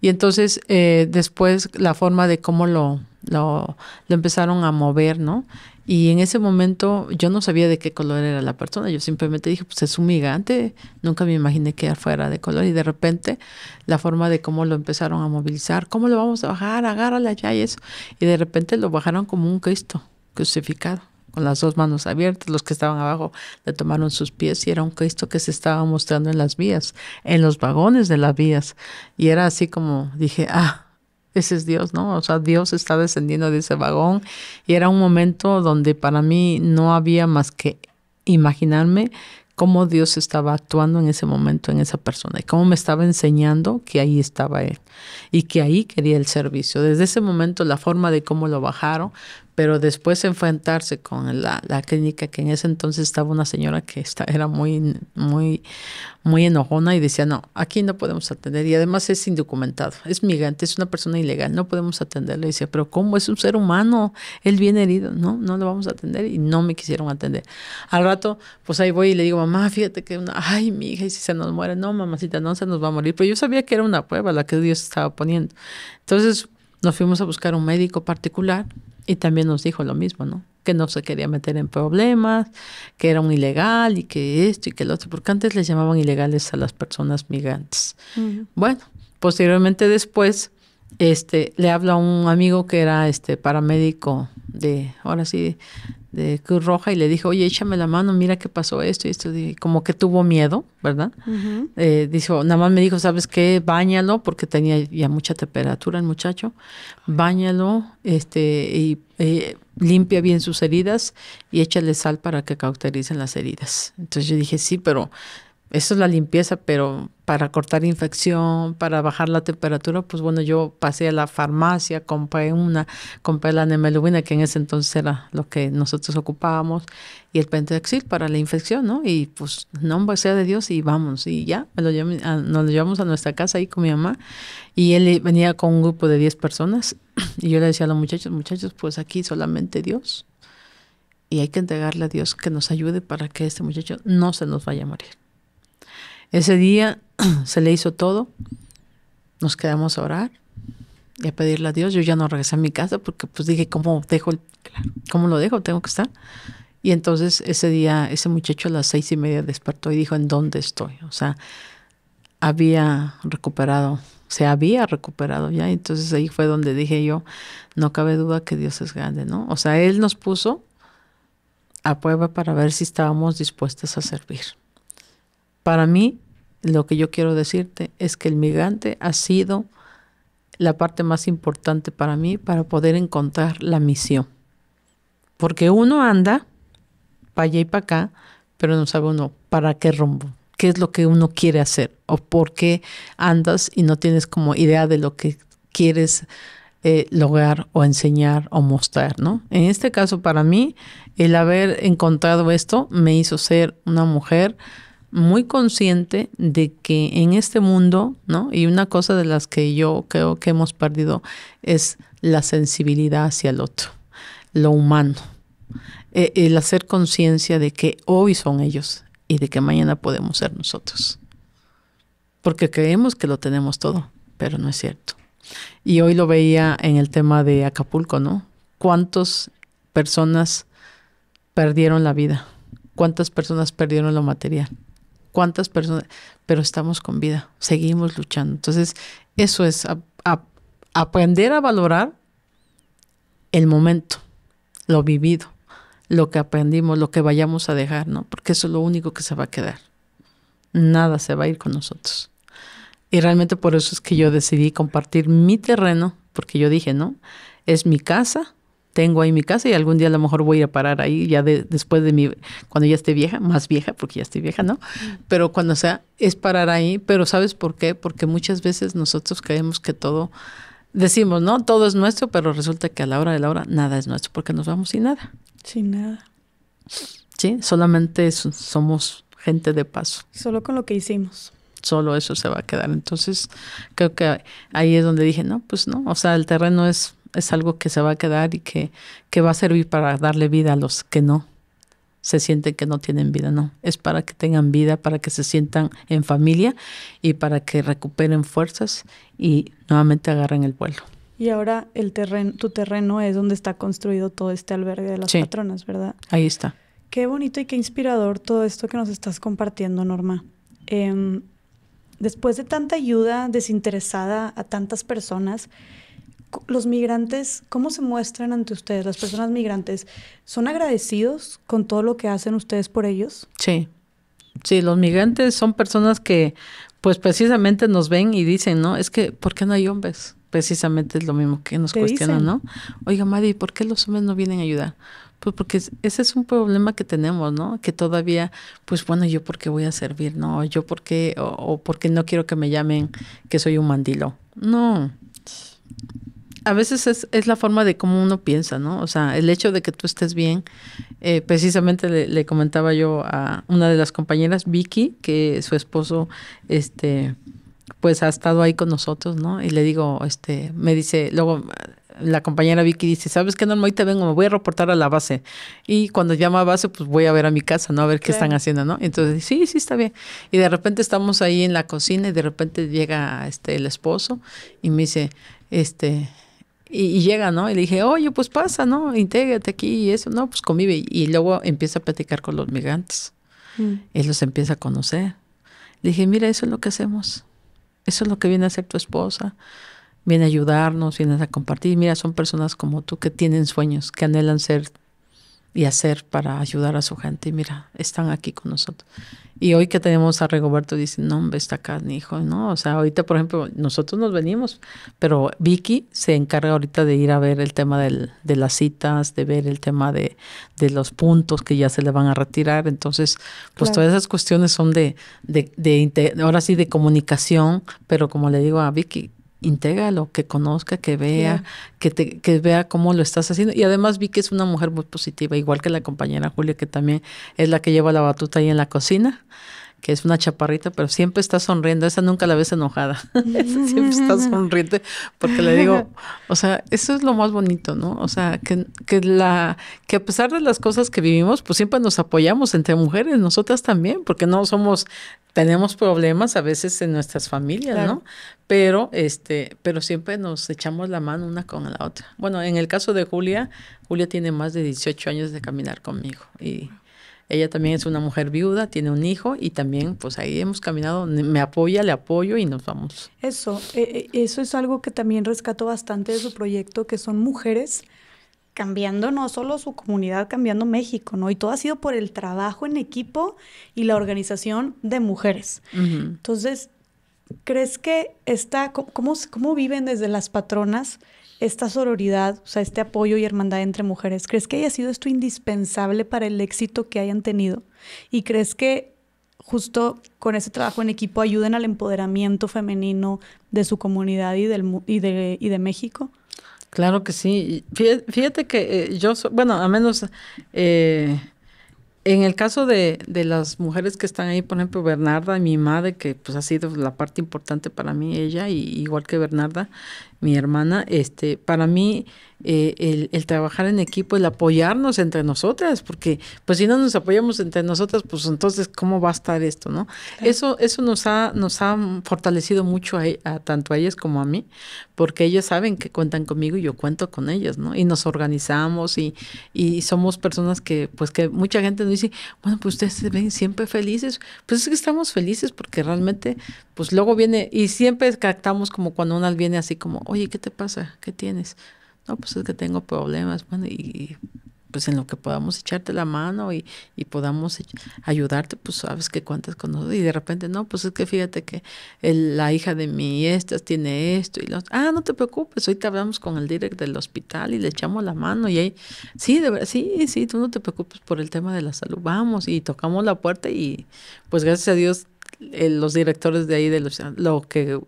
Y entonces eh, después la forma de cómo lo, lo, lo, empezaron a mover, ¿no? Y en ese momento yo no sabía de qué color era la persona, yo simplemente dije, pues es un migrante, nunca me imaginé que fuera de color y de repente la forma de cómo lo empezaron a movilizar, cómo lo vamos a bajar, agárrala ya y eso, y de repente lo bajaron como un Cristo crucificado con las dos manos abiertas, los que estaban abajo le tomaron sus pies y era un Cristo que se estaba mostrando en las vías, en los vagones de las vías. Y era así como dije, ah, ese es Dios, ¿no? O sea, Dios está descendiendo de ese vagón y era un momento donde para mí no había más que imaginarme cómo Dios estaba actuando en ese momento en esa persona y cómo me estaba enseñando que ahí estaba Él y que ahí quería el servicio. Desde ese momento la forma de cómo lo bajaron pero después enfrentarse con la, clínica, que en ese entonces estaba una señora que está, era muy, muy, muy enojona y decía, no, aquí no podemos atender. Y además es indocumentado, es migrante, es una persona ilegal, no podemos atenderle. Y decía, pero ¿cómo es un ser humano? Él viene herido, no, no lo vamos a atender y no me quisieron atender. Al rato, pues ahí voy y le digo, mamá, fíjate que una, ay, mi hija, y si se nos muere, no, mamacita, no se nos va a morir. Pero yo sabía que era una prueba la que Dios estaba poniendo. Entonces, nos fuimos a buscar un médico particular y también nos dijo lo mismo, ¿no? Que no se quería meter en problemas, que era un ilegal y que esto y que lo otro, porque antes les llamaban ilegales a las personas migrantes. Bueno, posteriormente después este, le habla a un amigo que era este paramédico de, ahora sí, de Cruz Roja y le dijo, oye, échame la mano, mira qué pasó esto y esto. como que tuvo miedo, ¿verdad? Eh, dijo, nada más me dijo, ¿sabes qué? Báñalo, porque tenía ya mucha temperatura el muchacho. Báñalo este, y eh, limpia bien sus heridas y échale sal para que cautericen las heridas. Entonces yo dije, sí, pero eso es la limpieza, pero para cortar infección, para bajar la temperatura, pues bueno, yo pasé a la farmacia, compré una, compré la nemelubina, que en ese entonces era lo que nosotros ocupábamos, y el pentexil para la infección, ¿no? Y pues, nombre sea de Dios y vamos, y ya, ah, nos lo llevamos a nuestra casa ahí con mi mamá, y él venía con un grupo de 10 personas, <clears throat> y yo le decía a los muchachos, muchachos, pues aquí solamente Dios, y hay que entregarle a Dios que nos ayude para que este muchacho no se nos vaya a morir. Ese día <clears throat> se le hizo todo. Nos quedamos a orar y a pedirle a Dios. Yo ya no regresé a mi casa porque pues dije, ¿cómo dejo? El, ¿Cómo lo dejo? Tengo que estar. Y entonces ese día, ese muchacho a las seis y media despertó y dijo, ¿en dónde estoy? O sea, había recuperado, se había recuperado ya. Entonces ahí fue donde dije yo, no cabe duda que Dios es grande, ¿no? O sea, Él nos puso a prueba para ver si estábamos dispuestas a servir. Para mí, lo que yo quiero decirte es que el migrante ha sido la parte más importante para mí para poder encontrar la misión. Porque uno anda para allá y para acá, pero no sabe uno para qué rumbo, qué es lo que uno quiere hacer o por qué andas y no tienes como idea de lo que quieres eh, lograr o enseñar o mostrar, ¿no? En este caso, para mí, el haber encontrado esto me hizo ser una mujer muy consciente de que en este mundo, ¿no? Y una cosa de las que yo creo que hemos perdido es la sensibilidad hacia el otro, lo humano, e, el hacer conciencia de que hoy son ellos y de que mañana podemos ser nosotros. Porque creemos que lo tenemos todo, pero no es cierto. Y hoy lo veía en el tema de Acapulco, ¿no? ¿Cuántas personas perdieron la vida? ¿Cuántas personas perdieron lo material? cuántas personas, pero estamos con vida, seguimos luchando. Entonces, eso es aprender a valorar el momento, lo vivido, lo que aprendimos, lo que vayamos a dejar, ¿no? Porque eso es lo único que se va a quedar. Nada se va a ir con nosotros. Y realmente por eso es que yo decidí compartir mi terreno, porque yo dije, ¿no? Es mi casa, tengo ahí mi casa y algún día a lo mejor voy a ir a parar ahí ya después de mi, cuando ya esté vieja, más vieja, porque ya estoy vieja, ¿no? Pero cuando sea, es parar ahí, pero ¿sabes por qué? Porque muchas veces nosotros creemos que todo, decimos, ¿no? Todo es nuestro, pero resulta que a la hora de la hora nada es nuestro, porque nos vamos sin nada. Sin nada. Sí, solamente somos gente de paso. Solo con lo que hicimos solo eso se va a quedar. Entonces, creo que ahí es donde dije, no, pues no, o sea, el terreno es es algo que se va a quedar y que, que va a servir para darle vida a los que no se sienten que no tienen vida, no. Es para que tengan vida, para que se sientan en familia y para que recuperen fuerzas y nuevamente agarren el vuelo. Y ahora el terreno, tu terreno es donde está construido todo este albergue de las patronas, ¿verdad? Ahí está. Qué bonito y qué inspirador todo esto que nos estás compartiendo, Norma. Em, después de tanta ayuda desinteresada a tantas personas, los migrantes, ¿cómo se muestran ante ustedes? Las personas migrantes, ¿son agradecidos con todo lo que hacen ustedes por ellos? Sí. Sí, los migrantes son personas que pues precisamente nos ven y dicen, ¿no? Es que, ¿por qué no hay hombres? Precisamente es lo mismo que nos cuestionan, ¿no? Oiga, Mari, ¿por qué los hombres no vienen a ayudar? Pues porque ese es un problema que tenemos, ¿no? Que todavía, pues bueno, yo por qué voy a servir, ¿no? Yo por qué, o, o porque no quiero que me llamen que soy un mandilo. No a veces es, la forma de cómo uno piensa, ¿no? O sea, el hecho de que tú estés bien, eh, precisamente le, comentaba yo a una de las compañeras, Vicky, que su esposo, este, pues ha estado ahí con nosotros, ¿no? Y le digo, este, me dice, luego eh, la compañera Vicky dice, ¿sabes qué, Norma? Hoy te vengo, me voy a reportar a la base. Y cuando llama a base, pues voy a ver a mi casa, ¿no? A ver qué, ¿Qué? están haciendo, ¿no? Entonces, sí, sí, está bien. Y de repente estamos ahí en la cocina y de repente llega este, el esposo y me dice, este, y, llega, ¿no? Y le dije, oye, pues pasa, ¿no? Intégrate aquí y eso, ¿no? Pues convive. Y luego empieza a platicar con los migrantes. Mm. Él los empieza a conocer. Le dije, mira, eso es lo que hacemos. Eso es lo que viene a hacer tu esposa. Viene a ayudarnos, viene a compartir. Mira, son personas como tú que tienen sueños, que anhelan ser y hacer para ayudar a su gente. Y mira, están aquí con nosotros. Y hoy que tenemos a Rigoberto, dice, no, hombre, está acá, mi hijo, no. O sea, ahorita, por ejemplo, nosotros nos venimos, pero Vicky se encarga ahorita de ir a ver el tema de las citas, de ver el tema de, los puntos que ya se le van a retirar. Entonces, pues todas esas cuestiones son de, de, ahora sí, de comunicación, pero como le digo a Vicky, lo que conozca, que vea, que, te, que vea cómo lo estás haciendo. Y además vi que es una mujer muy positiva, igual que la compañera Julia, que también es la que lleva la batuta ahí en la cocina que es una chaparrita, pero siempre está sonriendo, esa nunca la ves enojada, <laughs> siempre está <laughs> sonriente, porque le digo, o sea, eso es lo más bonito, ¿no? O sea, que, la, que a pesar de las cosas que vivimos, pues siempre nos apoyamos entre mujeres, nosotras también, porque no somos tenemos problemas a veces en nuestras familias, ¿no? Pero este, pero siempre nos echamos la mano una con la otra. Bueno, en el caso de Julia, Julia tiene más de 18 años de caminar conmigo y ella también es una mujer viuda, tiene un hijo y también pues ahí hemos caminado, me apoya, le apoyo y nos vamos. Eso, eh, eh, eso es algo que también rescato bastante de su proyecto, que son mujeres cambiando no solo su comunidad, cambiando México, ¿no? Y todo ha sido por el trabajo en equipo y la organización de mujeres. Entonces, ¿crees que está, cómo, cómo viven desde las patronas? esta sororidad, o sea, este apoyo y hermandad entre mujeres, ¿crees que haya sido esto indispensable para el éxito que hayan tenido? ¿Y crees que justo con ese trabajo en equipo ayuden al empoderamiento femenino de su comunidad y, del, y, de, y de México? Claro que sí. Fíjate, que eh, yo, bueno, a menos eh, en el caso de, de, las mujeres que están ahí, por ejemplo, Bernarda, mi madre, que pues ha sido la parte importante para mí, ella, y, igual que Bernarda, mi hermana, este, para mí eh, el, trabajar en equipo, el apoyarnos entre nosotras, porque pues si no nos apoyamos entre nosotras, pues entonces cómo va a estar esto, ¿no? Eso, eso nos ha, nos ha fortalecido mucho a, tanto a ellas como a mí, porque ellas saben que cuentan conmigo y yo cuento con ellas, ¿no? Y nos organizamos y, y somos personas que, pues que mucha gente nos dice, bueno, pues ustedes se ven siempre felices, pues es que estamos felices porque realmente, pues luego viene, y siempre captamos como cuando una viene así como oye, ¿qué te pasa? ¿Qué tienes? No, pues es que tengo problemas, bueno, y pues en lo que podamos echarte la mano y, podamos ayudarte, pues sabes que cuentas con nosotros. Y de repente, no, pues es que fíjate que la hija de mi estas tiene esto y los, ah, no te preocupes, hoy te hablamos con el director del hospital y le echamos la mano y ahí, sí, de verdad, sí, sí, tú no te preocupes por el tema de la salud, vamos y tocamos la puerta y pues gracias a Dios eh, los directores de ahí de lo que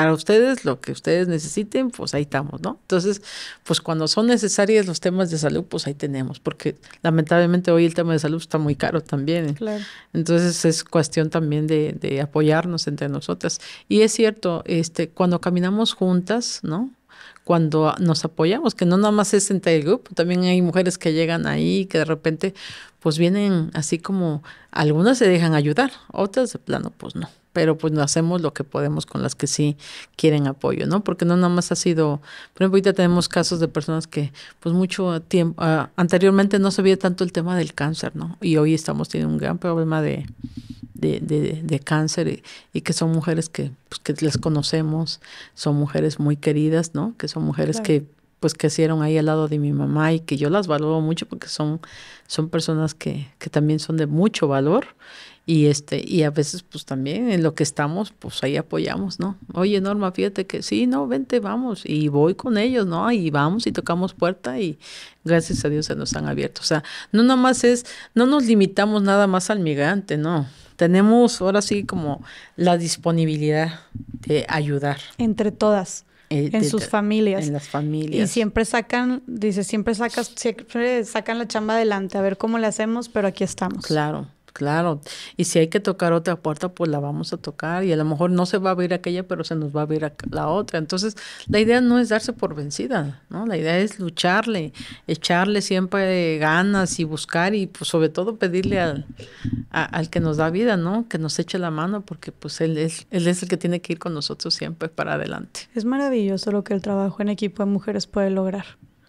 para ustedes, lo que ustedes necesiten, pues ahí estamos, ¿no? Entonces, pues cuando son necesarios los temas de salud, pues ahí tenemos, porque lamentablemente hoy el tema de salud está muy caro también. ¿eh? Claro. Entonces es cuestión también de, apoyarnos entre nosotras. Y es cierto, este, cuando caminamos juntas, ¿no? cuando nos apoyamos, que no nada más es entre el grupo, también hay mujeres que llegan ahí, y que de repente pues vienen así como, algunas se dejan ayudar, otras de plano pues no pero pues no hacemos lo que podemos con las que sí quieren apoyo, ¿no? Porque no nada más ha sido, por ejemplo, ahorita tenemos casos de personas que pues mucho tiempo, ah, anteriormente no se veía tanto el tema del cáncer, ¿no? Y hoy estamos teniendo un gran problema de, de, cáncer y, que son mujeres que, pues, que las conocemos, son mujeres muy queridas, ¿no? Que son mujeres que pues que hicieron ahí al lado de mi mamá y que yo las valoro mucho porque son, son personas que, que también son de mucho valor y este, y a veces, pues también en lo que estamos, pues ahí apoyamos, ¿no? Oye, Norma, fíjate que sí, no, vente, vamos, y voy con ellos, ¿no? Y vamos y tocamos puerta y gracias a Dios se nos han abierto. O sea, no nada más es, no nos limitamos nada más al migrante, no. Tenemos ahora sí como la disponibilidad de ayudar. Entre todas. Eh, en sus familias. En las familias. Y siempre sacan, dice, siempre sacas, siempre sacan la chamba adelante, a ver cómo le hacemos, pero aquí estamos. Claro. Claro, y si hay que tocar otra puerta, pues la vamos a tocar y a lo mejor no se va a abrir aquella, pero se nos va a abrir la otra. Entonces, la idea no es darse por vencida, ¿no? La idea es lucharle, echarle siempre ganas y buscar y pues sobre todo pedirle al, al que nos da vida, ¿no? Que nos eche la mano porque pues él es, él es el que tiene que ir con nosotros siempre para adelante. Es maravilloso lo que el trabajo en equipo de mujeres puede lograr.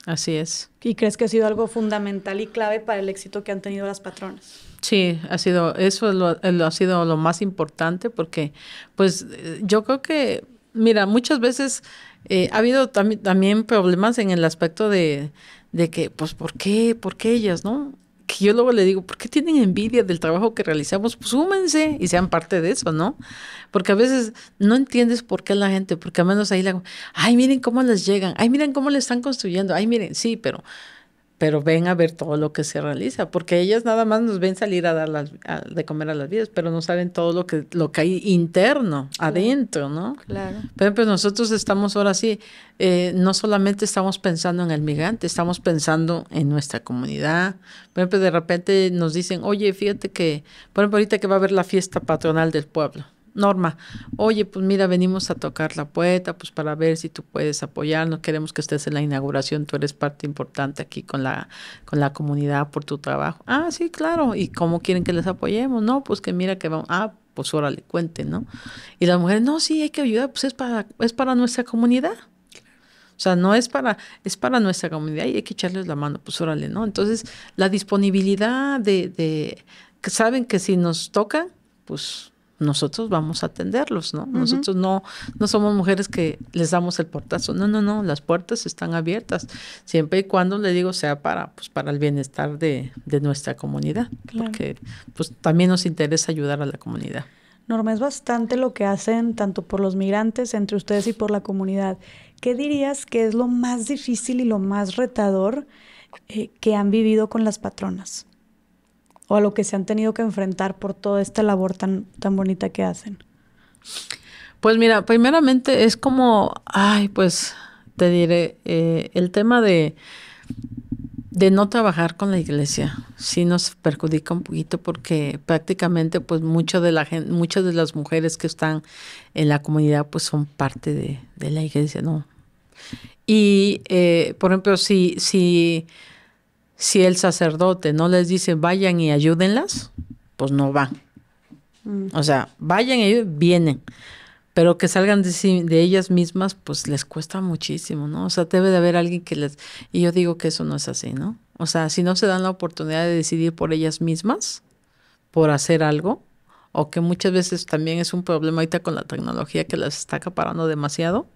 Así es. ¿Y crees que ha sido algo fundamental y clave para el éxito que han tenido las patronas? Sí, ha sido, eso eh, ha sido lo más importante porque, pues, eh, yo creo que, mira, muchas veces eh, ha habido también problemas en el aspecto de, de que, pues, ¿por qué? ¿Por qué ellas, no? Que yo luego le digo, ¿por qué tienen envidia del trabajo que realizamos? Pues súmense y sean parte de eso, ¿no? Porque a veces no entiendes por qué la gente, porque al menos ahí la, ay, miren cómo les llegan, ay, miren cómo le están construyendo, ay, miren, sí, pero pero ven a ver todo lo que se realiza, porque ellas nada más nos ven salir a dar las, de comer a las vidas, pero no saben todo lo que, lo que hay interno, adentro, ¿no? Claro. Pero nosotros estamos ahora sí, eh, no solamente estamos pensando en el migrante, estamos pensando en nuestra comunidad. Por ejemplo, de repente nos dicen, oye, fíjate que, por ejemplo, ahorita que va a haber la fiesta patronal del pueblo. Norma, oye, pues mira, venimos a tocar la puerta, pues para ver si tú puedes apoyarnos, queremos que estés en la inauguración, tú eres parte importante aquí con la, con la comunidad por tu trabajo. Ah, sí, claro, ¿y cómo quieren que les apoyemos? No, pues que mira que vamos, ah, pues órale, cuente, ¿no? Y las mujeres, no, sí, hay que ayudar, pues es para, es para nuestra comunidad. O sea, no es para, es para nuestra comunidad y hay que echarles la mano, pues órale, ¿no? Entonces, la disponibilidad de, de que saben que si nos tocan, pues nosotros vamos a atenderlos, ¿no? Nosotros no, no somos mujeres que les damos el portazo. No, no, no, las puertas están abiertas, siempre y cuando le digo sea para, pues, para el bienestar de, nuestra comunidad, porque pues también nos interesa ayudar a la comunidad. Norma, es bastante lo que hacen tanto por los migrantes, entre ustedes y por la comunidad. ¿Qué dirías que es lo más difícil y lo más retador eh, que han vivido con las patronas? o a lo que se han tenido que enfrentar por toda esta labor tan, tan bonita que hacen? Pues mira, primeramente es como, ay, pues te diré, eh, el tema de, de no trabajar con la iglesia sí nos perjudica un poquito porque prácticamente pues de la muchas de las mujeres que están en la comunidad pues son parte de, la iglesia, ¿no? Y eh, por ejemplo, si, si si el sacerdote no les dice vayan y ayúdenlas, pues no van. Mm. O sea, vayan y vienen. Pero que salgan de, de, ellas mismas, pues les cuesta muchísimo, ¿no? O sea, debe de haber alguien que les... Y yo digo que eso no es así, ¿no? O sea, si no se dan la oportunidad de decidir por ellas mismas, por hacer algo, o que muchas veces también es un problema ahorita con la tecnología que las está acaparando demasiado,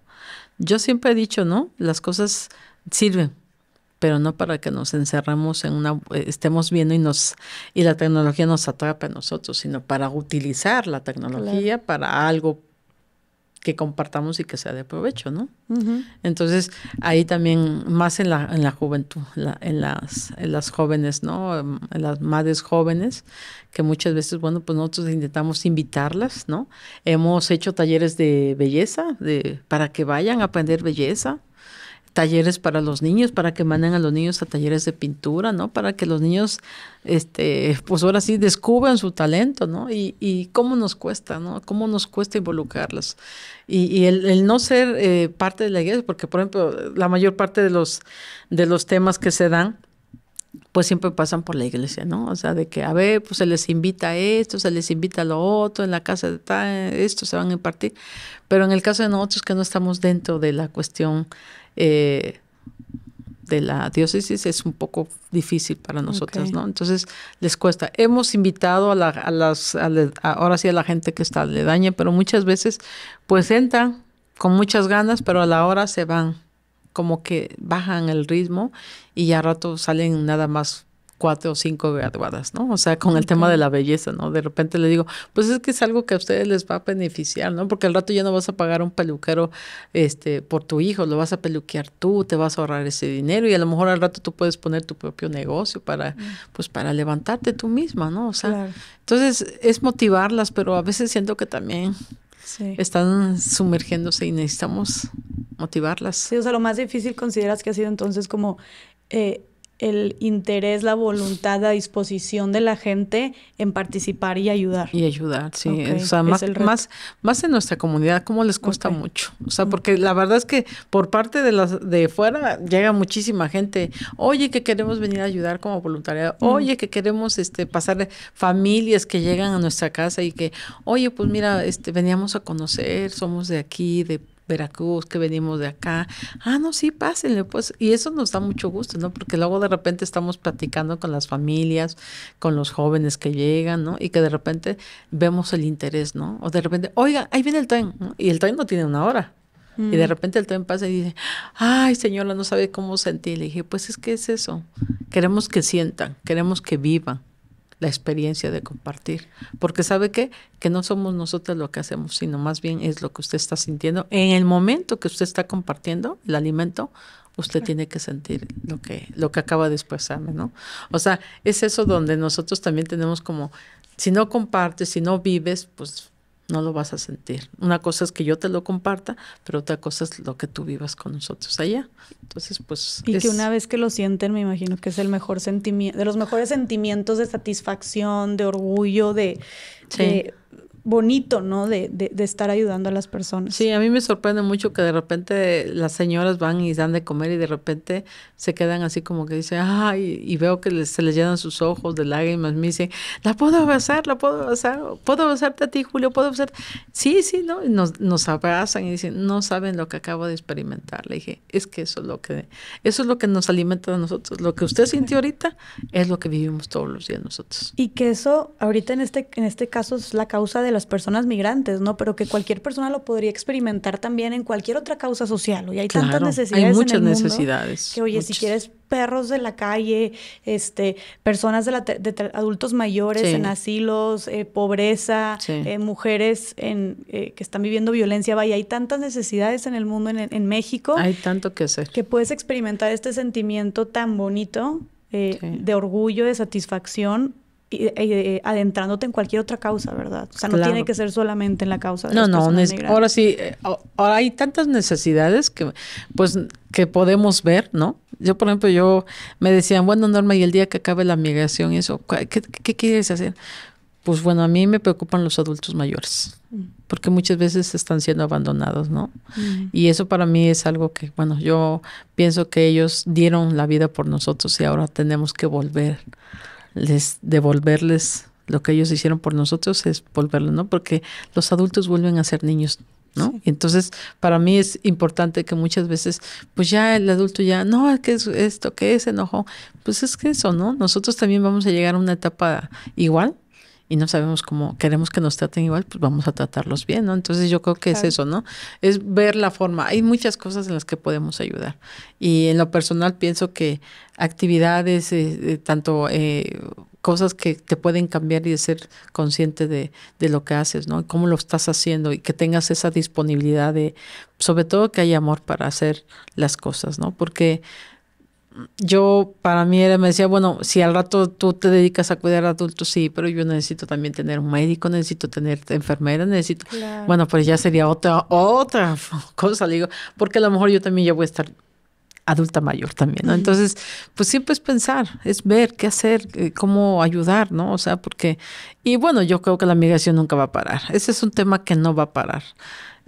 yo siempre he dicho, ¿no? Las cosas sirven, pero no para que nos encerremos en una, eh, estemos viendo y nos, y la tecnología nos atrapa a nosotros, sino para utilizar la tecnología para algo que compartamos y que sea de provecho, ¿no? Entonces, ahí también, más en la, en la juventud, en, las, en las jóvenes, ¿no? En las madres jóvenes, que muchas veces, bueno, pues nosotros intentamos invitarlas, ¿no? Hemos hecho talleres de belleza, de, para que vayan a aprender belleza, talleres para los niños, para que manden a los niños a talleres de pintura, ¿no? Para que los niños, este, pues ahora sí, descubran su talento, ¿no? Y, cómo nos cuesta, ¿no? Cómo nos cuesta involucrarlos. Y, el, no ser eh, parte de la iglesia, porque por ejemplo, la mayor parte de los, de los temas que se dan, pues siempre pasan por la iglesia, ¿no? O sea, de que, a ver, pues se les invita a esto, se les invita a lo otro, en la casa de tal, esto se van a impartir. Pero en el caso de nosotros que no estamos dentro de la cuestión eh, de la diócesis es un poco difícil para nosotras, ¿no? Entonces les cuesta. Hemos invitado a, la, las, ahora sí a la gente que está daña, pero muchas veces pues entran con muchas ganas, pero a la hora se van, como que bajan el ritmo y ya a rato salen nada más cuatro o cinco graduadas, ¿no? O sea, con el tema de la belleza, ¿no? De repente le digo, pues es que es algo que a ustedes les va a beneficiar, ¿no? Porque al rato ya no vas a pagar un peluquero este, por tu hijo, lo vas a peluquear tú, te vas a ahorrar ese dinero y a lo mejor al rato tú puedes poner tu propio negocio para, pues para levantarte tú misma, ¿no? O sea, entonces es motivarlas, pero a veces siento que también están sumergiéndose y necesitamos motivarlas. Sí, o sea, lo más difícil consideras que ha sido entonces como... Eh, el interés, la voluntad, la disposición de la gente en participar y ayudar. Y ayudar, sí. O sea, más, más, en nuestra comunidad, cómo les cuesta mucho. O sea, porque la verdad es que por parte de las de fuera llega muchísima gente. Oye, que queremos venir a ayudar como voluntaria, Oye, que queremos este pasar familias que llegan a nuestra casa y que, oye, pues mira, este veníamos a conocer, somos de aquí, de Veracruz, que venimos de acá. Ah, no, sí, pásenle, pues. Y eso nos da mucho gusto, ¿no? Porque luego de repente estamos platicando con las familias, con los jóvenes que llegan, ¿no? Y que de repente vemos el interés, ¿no? O de repente, oiga, ahí viene el tren, Y el tren no tiene una hora. Y de mm. repente el tren pasa y dice, ay señora, no sabe cómo sentir. Le dije, pues es que es eso. Queremos que sientan, queremos que vivan, la experiencia de compartir. Porque sabe que Que no somos nosotros lo que hacemos, sino más bien es lo que usted está sintiendo. En el momento que usted está compartiendo el alimento, usted tiene que sentir lo que, lo que acaba de expresarme, ¿no? O sea, es eso donde nosotros también tenemos como, si no compartes, si no vives, pues no lo vas a sentir. Una cosa es que yo te lo comparta, pero otra cosa es lo que tú vivas con nosotros allá. Entonces, pues... Y que una vez que lo sienten, me imagino que es el mejor sentimiento, de los mejores sentimientos de satisfacción, de orgullo, de, sí. de bonito, ¿no? De, de, de, estar ayudando a las personas. Sí, a mí me sorprende mucho que de repente las señoras van y dan de comer y de repente se quedan así como que dicen, ay, y veo que se les llenan sus ojos de lágrimas, me dicen, la puedo abrazar, la puedo abrazar, puedo abrazarte a ti, Julio, puedo abrazar. Sí, sí, ¿no? Y nos, abrazan y dicen, no saben lo que acabo de experimentar. Le dije, es que eso es lo que, eso es lo que nos alimenta a nosotros. Lo que usted sintió ahorita es lo que vivimos todos los días nosotros. Y que eso, ahorita en este, en este caso, es la causa de de las personas migrantes, ¿no? Pero que cualquier persona lo podría experimentar también en cualquier otra causa social. Y hay tantas necesidades. Hay muchas necesidades. que, oye, si quieres perros de la calle, este, personas de, adultos mayores en asilos, eh, pobreza, eh, mujeres en, eh, que están viviendo violencia. Vaya, hay tantas necesidades en el mundo, en, México. Hay tanto que hacer. Que puedes experimentar este sentimiento tan bonito de orgullo, de satisfacción eh, eh, adentrándote en cualquier otra causa, ¿verdad? O sea, no tiene que ser solamente en la causa de No, las no, no, ahora sí, eh, ahora hay tantas necesidades que pues que podemos ver, ¿no? Yo, por ejemplo, yo me decían, bueno, Norma, y el día que acabe la migración eso, ¿qué, quieres hacer? Pues bueno, a mí me preocupan los adultos mayores, mm. porque muchas veces están siendo abandonados, ¿no? Mm. Y eso para mí es algo que, bueno, yo pienso que ellos dieron la vida por nosotros y ahora tenemos que volver les devolverles lo que ellos hicieron por nosotros es volverlo, ¿no? Porque los adultos vuelven a ser niños, ¿no? Entonces, para mí es importante que muchas veces, pues ya el adulto ya, no, ¿qué es esto? ¿Qué es? enojo Pues es que eso, ¿no? Nosotros también vamos a llegar a una etapa igual y no sabemos cómo queremos que nos traten igual, pues vamos a tratarlos bien, ¿no? Entonces yo creo que es eso, ¿no? Es ver la forma. Hay muchas cosas en las que podemos ayudar. Y en lo personal pienso que actividades, eh, eh, tanto... Eh, cosas que te pueden cambiar y de ser consciente de, de, lo que haces, ¿no? Cómo lo estás haciendo y que tengas esa disponibilidad de, sobre todo que haya amor para hacer las cosas, ¿no? Porque yo para mí era, me decía, bueno, si al rato tú te dedicas a cuidar a adultos, sí, pero yo necesito también tener un médico, necesito tener enfermera, necesito, bueno, pues ya sería otra, otra <laughs> cosa, digo, porque a lo mejor yo también ya voy a estar adulta mayor también, ¿no? Entonces, pues siempre es pensar, es ver qué hacer, eh, cómo ayudar, ¿no? O sea, porque, y bueno, yo creo que la migración nunca va a parar, ese es un tema que no va a parar.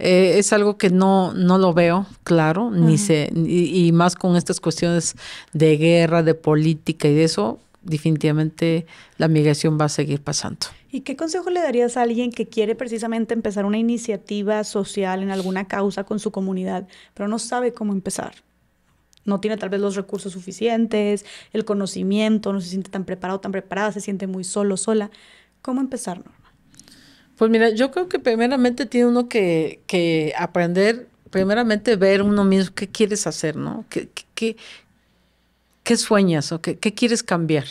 Eh, es algo que no, no lo veo claro, ni se, y, y, más con estas cuestiones de guerra, de política y de eso, definitivamente la migración va a seguir pasando. ¿Y qué consejo le darías a alguien que quiere precisamente empezar una iniciativa social en alguna causa con su comunidad, pero no sabe cómo empezar? no tiene tal vez los recursos suficientes, el conocimiento, no se siente tan preparado, tan preparada, se siente muy solo, sola. ¿Cómo empezar? Pues mira, yo creo que primeramente tiene uno que, aprender, primeramente ver uno mismo qué quieres hacer, ¿no? ¿Qué, qué, sueñas o qué, quieres cambiar?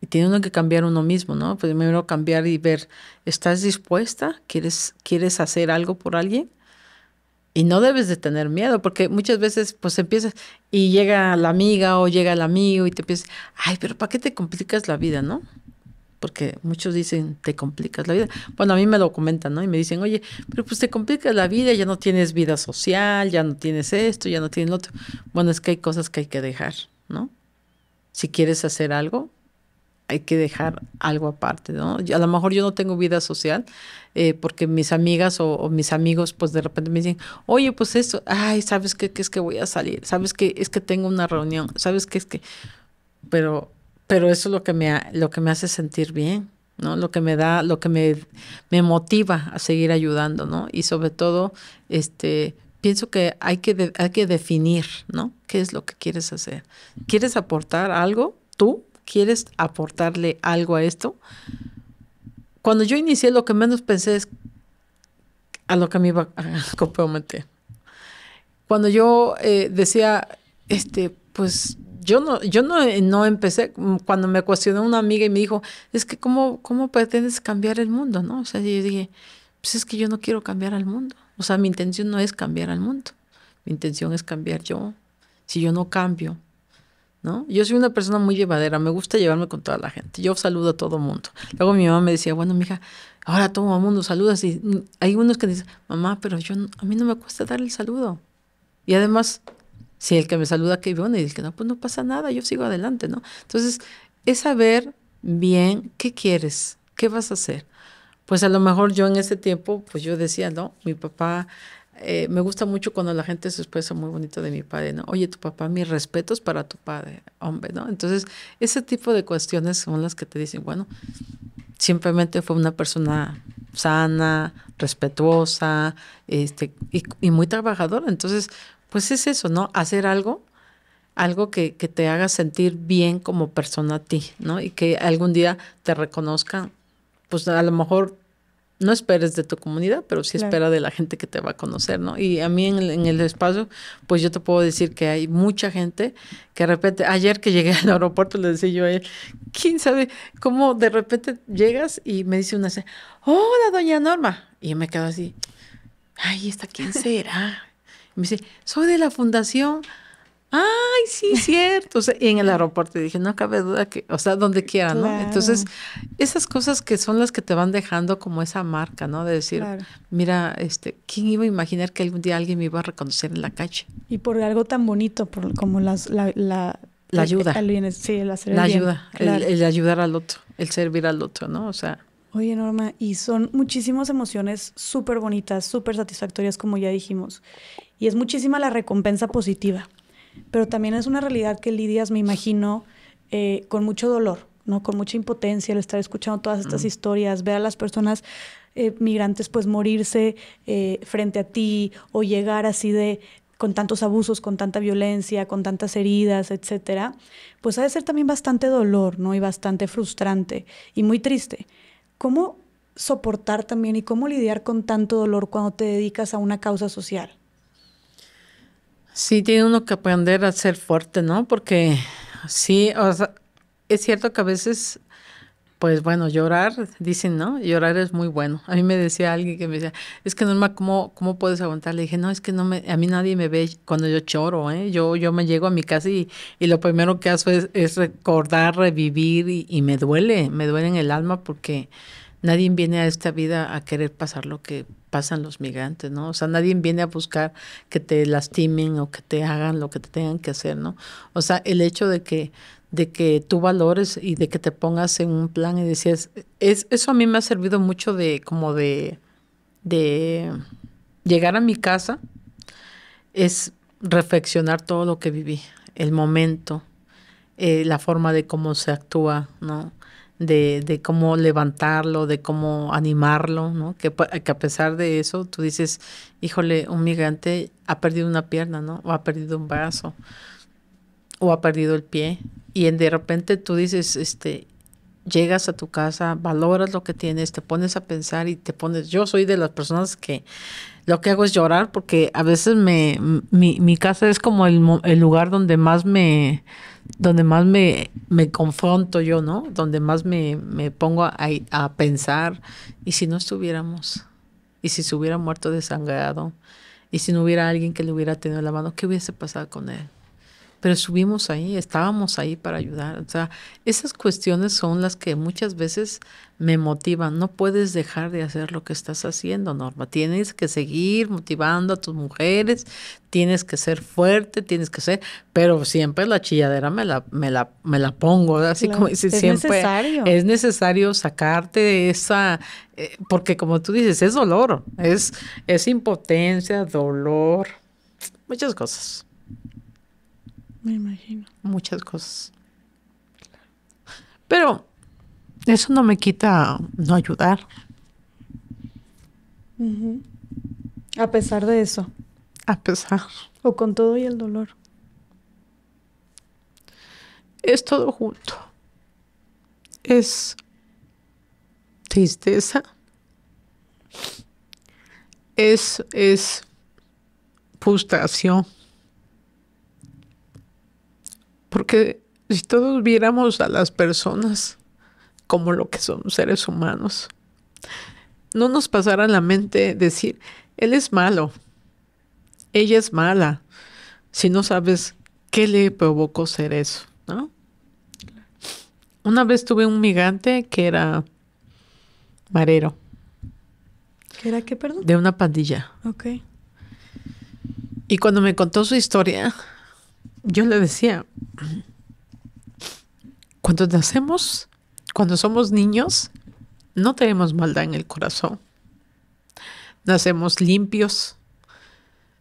Y tiene uno que cambiar uno mismo, ¿no? Pues Primero cambiar y ver, ¿estás dispuesta? ¿Quieres, quieres hacer algo por alguien? Y no debes de tener miedo, porque muchas veces pues empiezas y llega la amiga o llega el amigo y te piensas, ay, pero ¿para qué te complicas la vida, no? porque muchos dicen, te complicas la vida. Bueno, a mí me lo comentan, ¿no? Y me dicen, oye, pero pues te complicas la vida, ya no tienes vida social, ya no tienes esto, ya no tienes lo otro. Bueno, es que hay cosas que hay que dejar, ¿no? Si quieres hacer algo, hay que dejar algo aparte, ¿no? a lo mejor yo no tengo vida social eh, porque mis amigas o, mis amigos pues de repente me dicen, oye, pues esto, ay, ¿sabes qué, qué es que voy a salir? ¿Sabes qué es que tengo una reunión? ¿Sabes qué es que...? Pero pero eso es lo que me, lo que me hace sentir bien, ¿no? Lo que me da, lo que me, motiva a seguir ayudando, ¿no? Y sobre todo, este, pienso que hay que, que definir, ¿no? ¿Qué es lo que quieres hacer? ¿Quieres aportar algo? ¿Tú quieres aportarle algo a esto? Cuando yo inicié, lo que menos pensé es a lo que me iba a <laughs> comprometer. Cuando yo eh, decía, este, pues yo no, yo no, eh, no empecé mm, cuando me cuestionó una amiga y me dijo, es que cómo, cómo pretendes cambiar el mundo, ¿no? O sea, yo dije, pues es que yo no quiero cambiar al mundo. O sea, mi intención no es cambiar al mundo. Mi intención es cambiar yo. Si yo no cambio, ¿no? Yo soy una persona muy llevadera, me gusta llevarme con toda la gente. Yo saludo a todo mundo. Luego mi mamá me decía, bueno, mija, ahora todo el mundo saludas. Y mm, hay unos que dicen, mamá, pero yo a mí no me cuesta dar el saludo. Y además, si el que me saluda, que bueno, y el que no, pues no pasa nada, yo sigo adelante, ¿no? Entonces, es saber bien qué quieres, qué vas a hacer. Pues a lo mejor yo en ese tiempo, pues yo decía, no, mi papá, eh, me gusta mucho cuando la gente se expresa muy bonito de mi padre, ¿no? Oye, tu papá, mis respetos para tu padre, hombre, ¿no? Entonces, ese tipo de cuestiones son las que te dicen, bueno, simplemente fue una persona sana, respetuosa, este, y muy trabajadora. Entonces, pues es eso, ¿no? Hacer algo, algo que, te haga sentir bien como persona a ti, ¿no? Y que algún día te reconozcan, pues a lo mejor no esperes de tu comunidad, pero sí espera de la gente que te va a conocer, ¿no? Y a mí en el, espacio, pues yo te puedo decir que hay mucha gente que de repente, ayer que llegué <laughs> al aeropuerto, le decía yo a él, quién sabe cómo de repente llegas y me dice una, hola, doña Norma. Y yo me quedo así, ay, ¿está quién será? me dice, soy de la fundación. Ay, sí, <laughs> cierto. y en el aeropuerto dije, no cabe duda que, o sea, donde quiera, ¿no? Entonces, esas cosas que son las que te van dejando como esa marca, ¿no? De decir, mira, este, ¿quién iba a imaginar que algún día alguien me iba a reconocer en la calle? Y por algo tan bonito por, como las, la, la, la ayuda. El, sí, la ayuda, el ayudar al otro, el servir al otro, ¿no? O sea, Oye, Norma, y son muchísimas emociones súper bonitas, súper satisfactorias, como ya dijimos. Y es muchísima la recompensa positiva. Pero también es una realidad que lidias, me imagino, eh, con mucho dolor, ¿no? Con mucha impotencia, al estar escuchando todas estas mm. historias, ver a las personas eh, migrantes pues morirse eh, frente a ti o llegar así de con tantos abusos, con tanta violencia, con tantas heridas, etcétera, pues ha de ser también bastante dolor, ¿no? Y bastante frustrante y muy triste. ¿Cómo soportar también y cómo lidiar con tanto dolor cuando te dedicas a una causa social? Sí, tiene uno que aprender a ser fuerte, ¿no? Porque sí, o sea, es cierto que a veces, pues bueno, llorar, dicen, ¿no? Llorar es muy bueno. A mí me decía alguien que me decía, es que Norma, ¿cómo, cómo puedes aguantar? Le dije, no, es que no me, a mí nadie me ve cuando yo choro, ¿eh? Yo, yo me llego a mi casa y, y lo primero que hago es, es recordar, revivir y, y me duele, me duele en el alma porque nadie viene a esta vida a querer pasar lo que pasan los migrantes, ¿no? O sea, nadie viene a buscar que te lastimen o que te hagan lo que te tengan que hacer, ¿no? O sea, el hecho de que de que tú valores y de que te pongas en un plan y decías, es, eso a mí me ha servido mucho de como de, de llegar a mi casa, es reflexionar todo lo que viví, el momento, eh, la forma de cómo se actúa, ¿no? de, de, cómo levantarlo, de cómo animarlo, ¿no? Que, a pesar de eso, tú dices, híjole, un migrante ha perdido una pierna, ¿no? O ha perdido un brazo, o ha perdido el pie. Y de repente tú dices, este, llegas a tu casa, valoras lo que tienes, te pones a pensar y te pones, yo soy de las personas que lo que hago es llorar porque a veces me, mi, mi casa es como el, lugar donde más me donde más me, me confronto yo, ¿no? Donde más me, me pongo a, a, pensar. ¿Y si no estuviéramos? ¿Y si se hubiera muerto desangrado? ¿Y si no hubiera alguien que le hubiera tenido la mano? ¿Qué hubiese pasado con él? pero subimos ahí, estábamos ahí para ayudar. O sea, esas cuestiones son las que muchas veces me motivan. No puedes dejar de hacer lo que estás haciendo, Norma. Tienes que seguir motivando a tus mujeres, tienes que ser fuerte, tienes que ser, pero siempre la chilladera me la, me la, me la pongo, así como siempre. Es necesario sacarte esa, eh, porque como tú dices, es dolor, es, es impotencia, dolor, muchas cosas. Me imagino. Muchas cosas. Pero eso no me quita no ayudar. A pesar de eso. A pesar. O con todo y el dolor. Es todo junto. Es tristeza. Es, es frustración. Porque si todos viéramos a las personas como lo que son seres humanos, no nos pasara en la mente decir, él es malo, ella es mala, si no sabes qué le provocó ser eso, ¿no? Una vez tuve un migrante que era marero. ¿Qué era qué, perdón? De una pandilla. Ok. Y cuando me contó su historia, yo le decía, cuando nacemos, cuando somos niños, no tenemos maldad en el corazón. Nacemos limpios,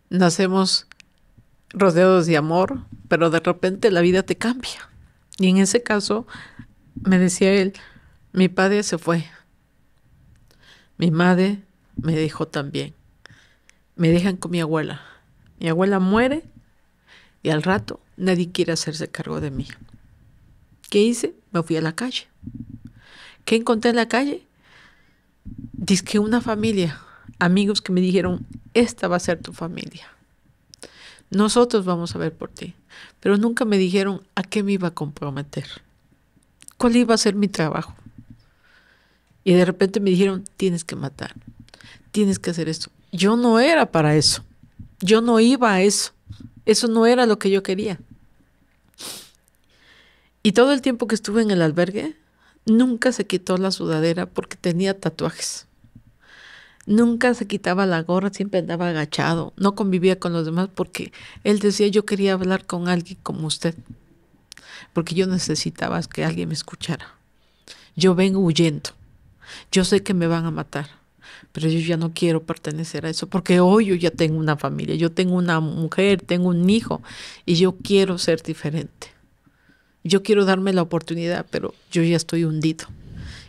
nacemos rodeados de amor, pero de repente la vida te cambia. Y en ese caso, me decía él, mi padre se fue, mi madre me dejó también, me dejan con mi abuela, mi abuela muere y al rato nadie quiere hacerse cargo de mí. ¿Qué hice? Me fui a la calle. ¿Qué encontré en la calle? Dice que una familia, amigos que me dijeron, esta va a ser tu familia. Nosotros vamos a ver por ti. Pero nunca me dijeron a qué me iba a comprometer. ¿Cuál iba a ser mi trabajo? Y de repente me dijeron, tienes que matar, tienes que hacer esto. Yo no era para eso. Yo no iba a eso. Eso no era lo que yo quería. Y todo el tiempo que estuve en el albergue, nunca se quitó la sudadera porque tenía tatuajes. Nunca se quitaba la gorra, siempre andaba agachado. No convivía con los demás porque él decía yo quería hablar con alguien como usted. Porque yo necesitaba que alguien me escuchara. Yo vengo huyendo. Yo sé que me van a matar pero yo ya no quiero pertenecer a eso, porque hoy oh, yo ya tengo una familia, yo tengo una mujer, tengo un hijo, y yo quiero ser diferente. Yo quiero darme la oportunidad, pero yo ya estoy hundido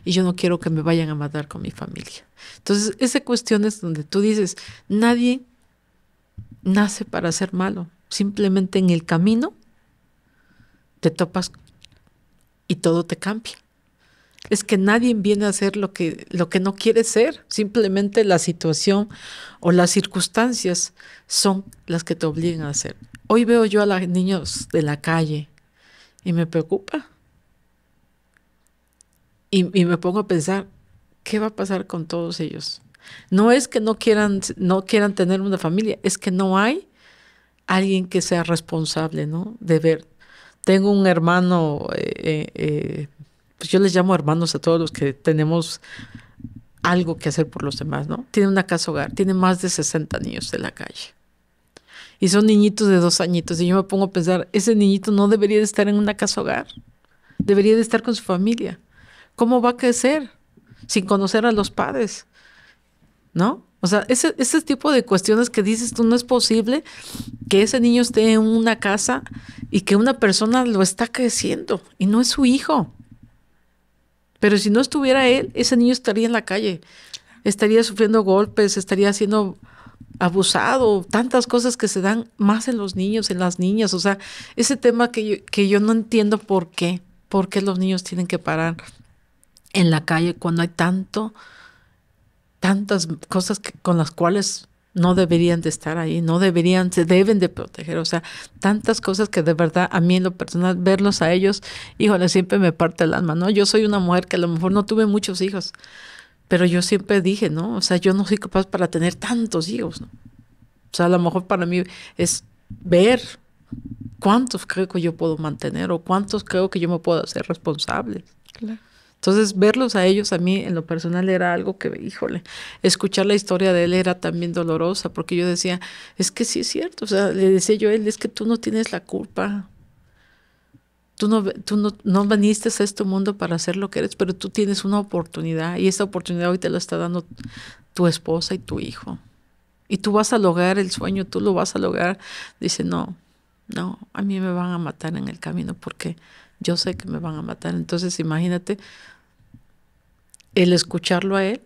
y yo no quiero que me vayan a matar con mi familia. Entonces, esa cuestión es donde tú dices, nadie nace para ser malo, simplemente en el camino te topas y todo te cambia es que nadie viene a hacer lo que, lo que no quiere ser, simplemente la situación o las circunstancias son las que te obligan a hacer. Hoy veo yo a los niños de la calle y me preocupa. Y, me pongo a pensar, ¿qué va a pasar con todos ellos? No es que no quieran, no quieran tener una familia, es que no hay alguien que sea responsable, ¿no? De ver. Tengo un hermano eh, eh, eh, pues yo les llamo hermanos a todos los que tenemos algo que hacer por los demás, ¿no? Tiene una casa hogar, tiene más de 60 niños en la calle. Y son niñitos de dos añitos. Y yo me pongo a pensar, ese niñito no debería de estar en una casa hogar. Debería de estar con su familia. ¿Cómo va a crecer? Sin conocer a los padres. ¿No? O sea, ese, ese tipo de cuestiones que dices tú, no es posible que ese niño esté en una casa y que una persona lo está creciendo y no es su hijo. Pero si no estuviera él, ese niño estaría en la calle, estaría sufriendo golpes, estaría siendo abusado, tantas cosas que se dan más en los niños, en las niñas. O sea, ese tema que yo, que yo no entiendo por qué, por qué los niños tienen que parar en la calle cuando hay tanto, tantas cosas con las cuales no deberían de estar ahí, no deberían, se deben de proteger. O sea, tantas cosas que de verdad a mí en lo personal, verlos a ellos, híjole, siempre me parte el alma, ¿no? Yo soy una mujer que a lo mejor no tuve muchos hijos, pero yo siempre dije, ¿no? O sea, yo no soy capaz para tener tantos hijos, ¿no? O sea, a lo mejor para mí es ver cuántos creo que yo puedo mantener o cuántos creo que yo me puedo hacer responsable. Claro. Entonces, verlos a ellos a mí en lo personal era algo que, híjole, escuchar la historia de él era también dolorosa, porque yo decía, es que sí es cierto, o sea, le decía yo a él, es que tú no tienes la culpa. Tú no, tú no, no viniste a este mundo para hacer lo que eres, pero tú tienes una oportunidad y esa oportunidad hoy te la está dando tu esposa y tu hijo. Y tú vas a lograr el sueño, tú lo vas a lograr. Dice, no, no, a mí me van a matar en el camino porque yo sé que me van a matar. Entonces imagínate el escucharlo a él.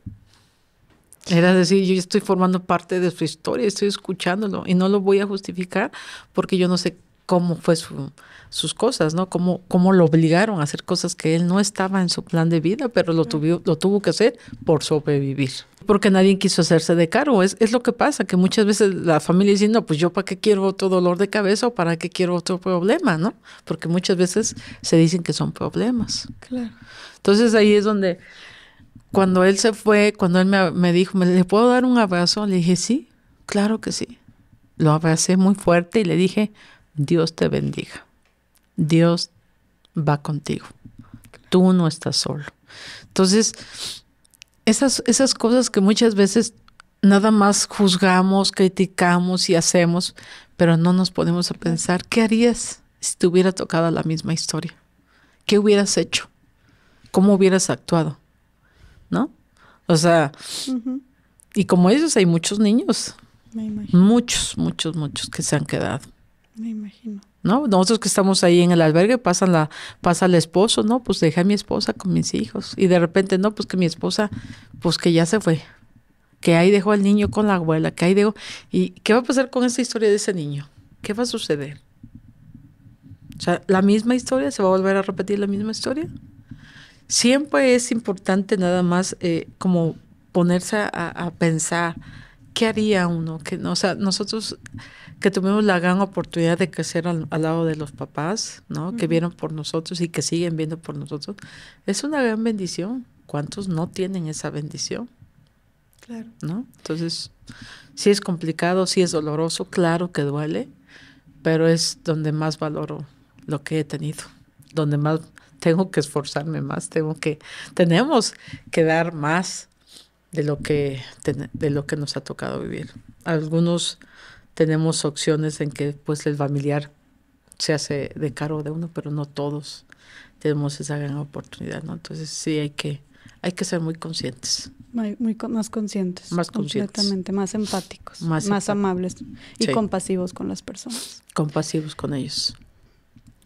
Era decir, yo estoy formando parte de su historia, estoy escuchándolo y no lo voy a justificar porque yo no sé cómo fue su, sus cosas, ¿no? Cómo, cómo lo obligaron a hacer cosas que él no estaba en su plan de vida, pero lo, lo tuvo que hacer por sobrevivir. Porque nadie quiso hacerse de cargo. Es, es lo que pasa, que muchas veces la familia dice, no, pues yo para qué quiero otro dolor de cabeza o para qué quiero otro problema, ¿no? Porque muchas veces se dicen que son problemas. Claro. Entonces ahí es donde, cuando él se fue, cuando él me, me dijo, le puedo dar un abrazo? Le dije, sí, claro que sí. Lo abracé muy fuerte y le dije, Dios te bendiga. Dios va contigo. Tú no estás solo. Entonces, esas, esas cosas que muchas veces nada más juzgamos, criticamos y hacemos, pero no nos ponemos a pensar, ¿qué harías si te hubiera tocado la misma historia? ¿Qué hubieras hecho? ¿Cómo hubieras actuado? ¿No? O sea, y como ellos hay muchos niños, muchos, muchos, muchos que se han quedado. Me imagino. ¿No? Nosotros que estamos ahí en el albergue, pasan la, pasa el esposo, ¿no? Pues dejé a mi esposa con mis hijos. Y de repente, no, pues que mi esposa, pues que ya se fue. Que ahí dejó al niño con la abuela, que ahí dejó. ¿Y qué va a pasar con esa historia de ese niño? ¿Qué va a suceder? O sea, la misma historia, se va a volver a repetir la misma historia. Siempre es importante nada más eh, como ponerse a pensar ¿qué haría uno? Que, o sea, nosotros que tuvimos la gran oportunidad de crecer al, lado de los papás, ¿no? Que vieron por nosotros y que siguen viendo por nosotros. Es una gran bendición. ¿Cuántos no tienen esa bendición? Claro. ¿No? Entonces, sí es complicado, sí es doloroso, claro que duele, pero es donde más valoro lo que he tenido, donde más tengo que esforzarme más, tengo que, tenemos que dar más, de lo que, de lo que nos ha tocado vivir. Algunos tenemos opciones en que pues el familiar se hace de cargo de uno, pero no todos tenemos esa gran oportunidad, ¿no? Entonces sí hay que, hay que ser muy conscientes. Muy, más conscientes. Más conscientes. Completamente, más empáticos, más, amables y compasivos con las personas. Compasivos con ellos.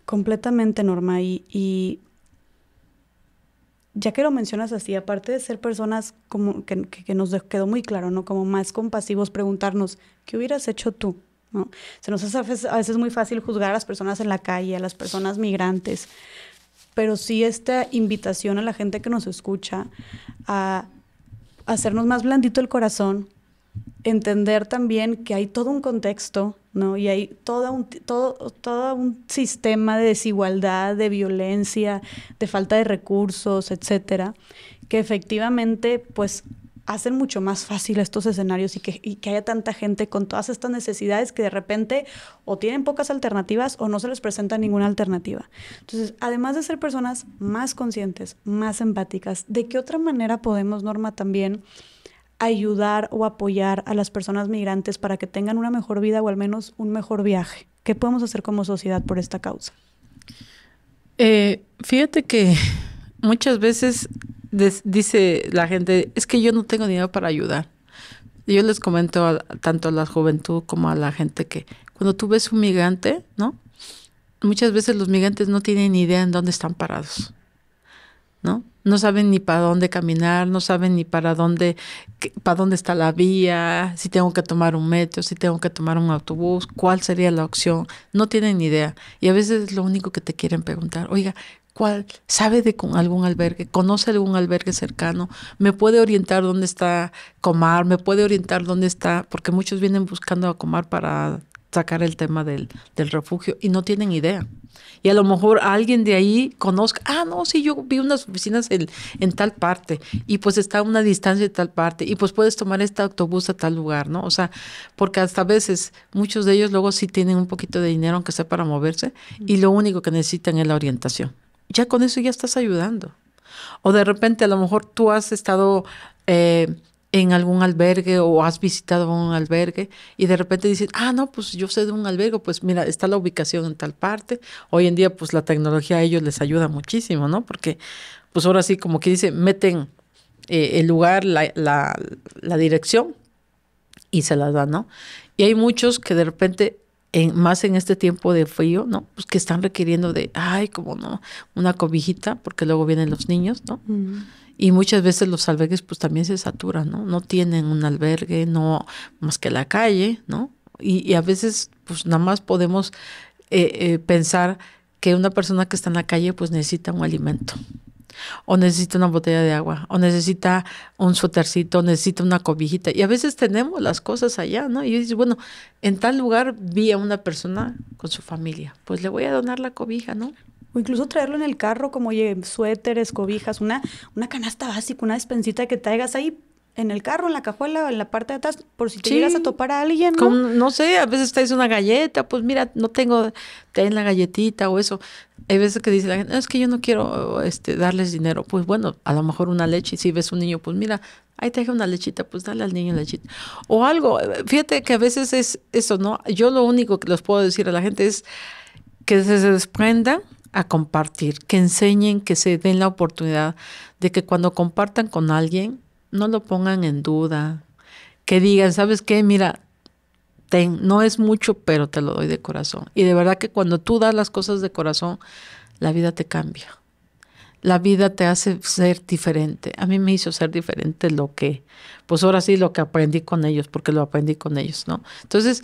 Completamente, normal y ya que lo mencionas así, aparte de ser personas como que, nos quedó muy claro, ¿no? Como más compasivos, preguntarnos, ¿qué hubieras hecho tú? ¿No? Se nos hace a veces, a muy fácil juzgar a las personas en la calle, a las personas migrantes, pero sí esta invitación a la gente que nos escucha a hacernos más blandito el corazón, entender también que hay todo un contexto y hay todo un, todo, todo un sistema de desigualdad, de violencia, de falta de recursos, etcétera, que efectivamente, pues hacen mucho más fácil estos escenarios y que, y que, haya tanta gente con todas estas necesidades que de repente o tienen pocas alternativas o no se les presenta ninguna alternativa. Entonces, además de ser personas más conscientes, más empáticas, ¿de qué otra manera podemos, Norma, también ayudar o apoyar a las personas migrantes para que tengan una mejor vida o al menos un mejor viaje? ¿Qué podemos hacer como sociedad por esta causa? Eh, fíjate que muchas veces dice la gente, es que yo no tengo dinero para ayudar. Yo les comento tanto a la juventud como a la gente que cuando tú ves un migrante, ¿no? Muchas veces los migrantes no tienen ni idea en dónde están parados, ¿no? no saben ni para dónde caminar, no saben ni para dónde, para dónde está la vía, si tengo que tomar un metro, si tengo que tomar un autobús, cuál sería la opción, no tienen ni idea. Y a veces es lo único que te quieren preguntar, oiga, ¿cuál sabe de algún albergue? ¿Conoce algún albergue cercano? ¿Me puede orientar dónde está Comar? ¿Me puede orientar dónde está? Porque muchos vienen buscando a Comar para sacar el tema del, refugio y no tienen idea. Y a lo mejor alguien de ahí conozca, ah, no, sí, yo vi unas oficinas en, en, tal parte y pues está a una distancia de tal parte y pues puedes tomar este autobús a tal lugar, ¿no? O sea, porque hasta a veces muchos de ellos luego sí tienen un poquito de dinero, aunque sea para moverse, y lo único que necesitan es la orientación. Ya con eso ya estás ayudando. O de repente a lo mejor tú has estado... Eh, en algún albergue o has visitado un albergue y de repente dices, ah, no, pues yo sé de un albergue, pues mira, está la ubicación en tal parte. Hoy en día, pues la tecnología a ellos les ayuda muchísimo, ¿no? Porque, pues ahora sí, como que dice, meten eh, el lugar, la, dirección y se las dan, ¿no? Y hay muchos que de repente, en, más en este tiempo de frío, ¿no? Pues que están requiriendo de, ay, como no, una cobijita, porque luego vienen los niños, ¿no? Y muchas veces los albergues pues también se saturan, ¿no? No tienen un albergue, no más que la calle, ¿no? Y, a veces pues nada más podemos eh, eh, pensar que una persona que está en la calle pues necesita un alimento, o necesita una botella de agua, o necesita un suétercito, necesita una cobijita. Y a veces tenemos las cosas allá, ¿no? Y digo, bueno, en tal lugar vi a una persona con su familia, pues le voy a donar la cobija, ¿no? O incluso traerlo en el carro, como suéteres, cobijas, una, una canasta básica, una despensita que traigas ahí en el carro, en la cajuela, en la parte de atrás, por si te llegas a topar a alguien. ¿no? no sé, a veces traes una galleta, pues mira, no tengo, traen la galletita o eso. Hay veces que dice la gente, no, es que yo no quiero este, darles dinero. Pues bueno, a lo mejor una leche. Si ves un niño, pues mira, ahí te deja una lechita, pues dale al niño lechita. O algo. Fíjate que a veces es eso, ¿no? Yo lo único que les puedo decir a la gente es que se desprendan a compartir, que enseñen, que se den la oportunidad de que cuando compartan con alguien, no lo pongan en duda, que digan, ¿sabes qué? Mira, ten, no es mucho, pero te lo doy de corazón. Y de verdad que cuando tú das las cosas de corazón, la vida te cambia. La vida te hace ser diferente. A mí me hizo ser diferente lo que, pues ahora sí, lo que aprendí con ellos, porque lo aprendí con ellos, ¿no? Entonces,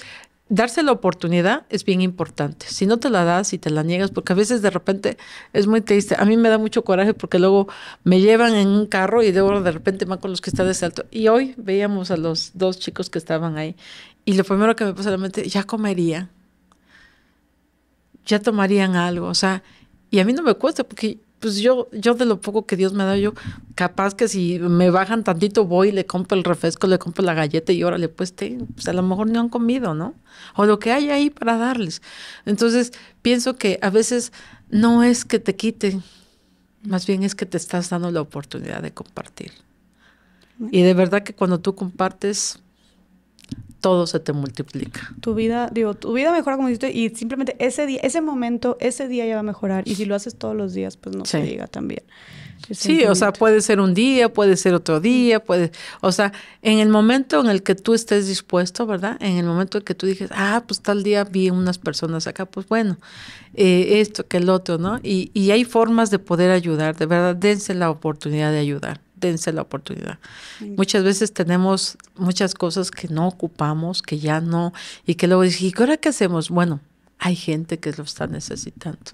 darse la oportunidad es bien importante. Si no te la das y te la niegas, porque a veces de repente es muy triste. A mí me da mucho coraje porque luego me llevan en un carro y debo de repente van con los que están de salto. Y hoy veíamos a los dos chicos que estaban ahí. Y lo primero que me pasó a la mente, ya comerían, ya tomarían algo. O sea, y a mí no me cuesta porque pues yo, yo de lo poco que Dios me da, yo capaz que si me bajan tantito voy, le compro el refresco, le compro la galleta y órale, pues, te, pues a lo mejor no han comido, ¿no? O lo que hay ahí para darles. Entonces, pienso que a veces no es que te quiten, más bien es que te estás dando la oportunidad de compartir. Y de verdad que cuando tú compartes, todo se te multiplica. Tu vida, digo, tu vida mejora como dices y simplemente ese día, ese momento, ese día ya va a mejorar. Y si lo haces todos los días, pues no se diga también. Sí, o sea, puede ser un día, puede ser otro día, puede, o sea, en el momento en el que tú estés dispuesto, ¿verdad? En el momento en que tú dices, ah, pues tal día vi unas personas acá, pues bueno, eh, esto que el otro, ¿no? Y, y hay formas de poder ayudar, de verdad, dense la oportunidad de ayudar la oportunidad. Muchas veces tenemos muchas cosas que no ocupamos, que ya no, y que luego dije, ¿y ahora qué hacemos? Bueno, hay gente que lo está necesitando,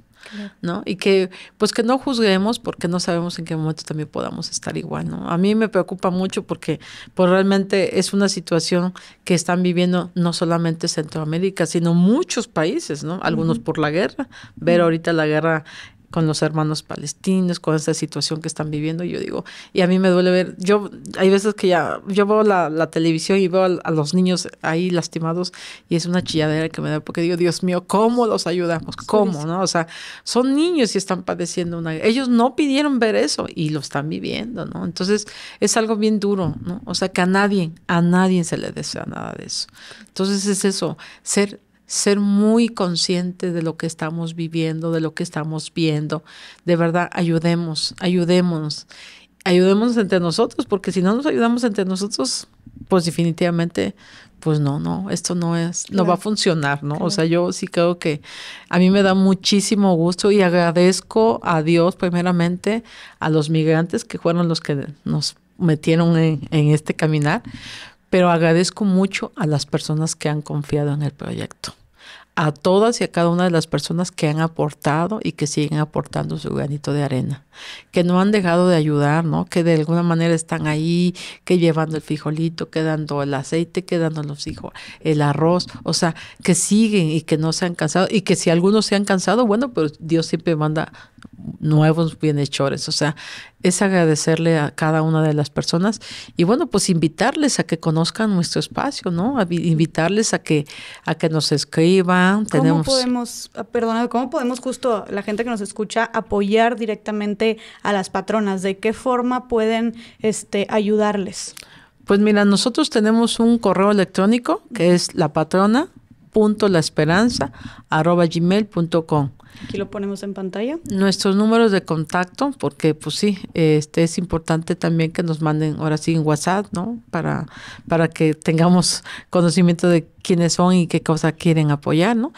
¿no? Y que, pues que no juzguemos porque no sabemos en qué momento también podamos estar igual, ¿no? A mí me preocupa mucho porque pues realmente es una situación que están viviendo no solamente Centroamérica, sino muchos países, ¿no? Algunos por la guerra, ver ahorita la guerra con los hermanos palestinos, con esta situación que están viviendo. Y yo digo, y a mí me duele ver, yo hay veces que ya, yo veo la, televisión y veo a, los niños ahí lastimados y es una chilladera que me da porque digo, Dios mío, ¿cómo los ayudamos? ¿Cómo? ¿No? O sea, son niños y están padeciendo una... Ellos no pidieron ver eso y lo están viviendo, ¿no? Entonces es algo bien duro, ¿no? O sea, que a nadie, a nadie se le desea nada de eso. Entonces es eso, ser ser muy consciente de lo que estamos viviendo, de lo que estamos viendo. De verdad, ayudemos, ayudemos, ayudemos entre nosotros, porque si no nos ayudamos entre nosotros, pues definitivamente, pues no, no, esto no es, no va a funcionar, ¿no? O sea, yo sí creo que a mí me da muchísimo gusto y agradezco a Dios primeramente, a los migrantes que fueron los que nos metieron en, en este caminar, pero agradezco mucho a las personas que han confiado en el proyecto a todas y a cada una de las personas que han aportado y que siguen aportando su granito de arena que no han dejado de ayudar, ¿no? Que de alguna manera están ahí, que llevando el frijolito, que dando el aceite, que dando los hijos, el arroz, o sea, que siguen y que no se han cansado y que si algunos se han cansado, bueno, pues Dios siempre manda nuevos bienhechores, o sea, es agradecerle a cada una de las personas y bueno, pues invitarles a que conozcan nuestro espacio, ¿no? invitarles a que a que nos escriban. ¿Cómo podemos, ah, perdón, cómo podemos justo la gente que nos escucha apoyar directamente a las patronas? ¿De qué forma pueden este, ayudarles? Pues mira, nosotros tenemos un correo electrónico que es la patrona punto la esperanza arroba gmail Aquí lo ponemos en pantalla. Nuestros números de contacto, porque pues sí, este es importante también que nos manden ahora sí en WhatsApp, ¿no? Para, para que tengamos conocimiento de quiénes son y qué cosa quieren apoyar, ¿no?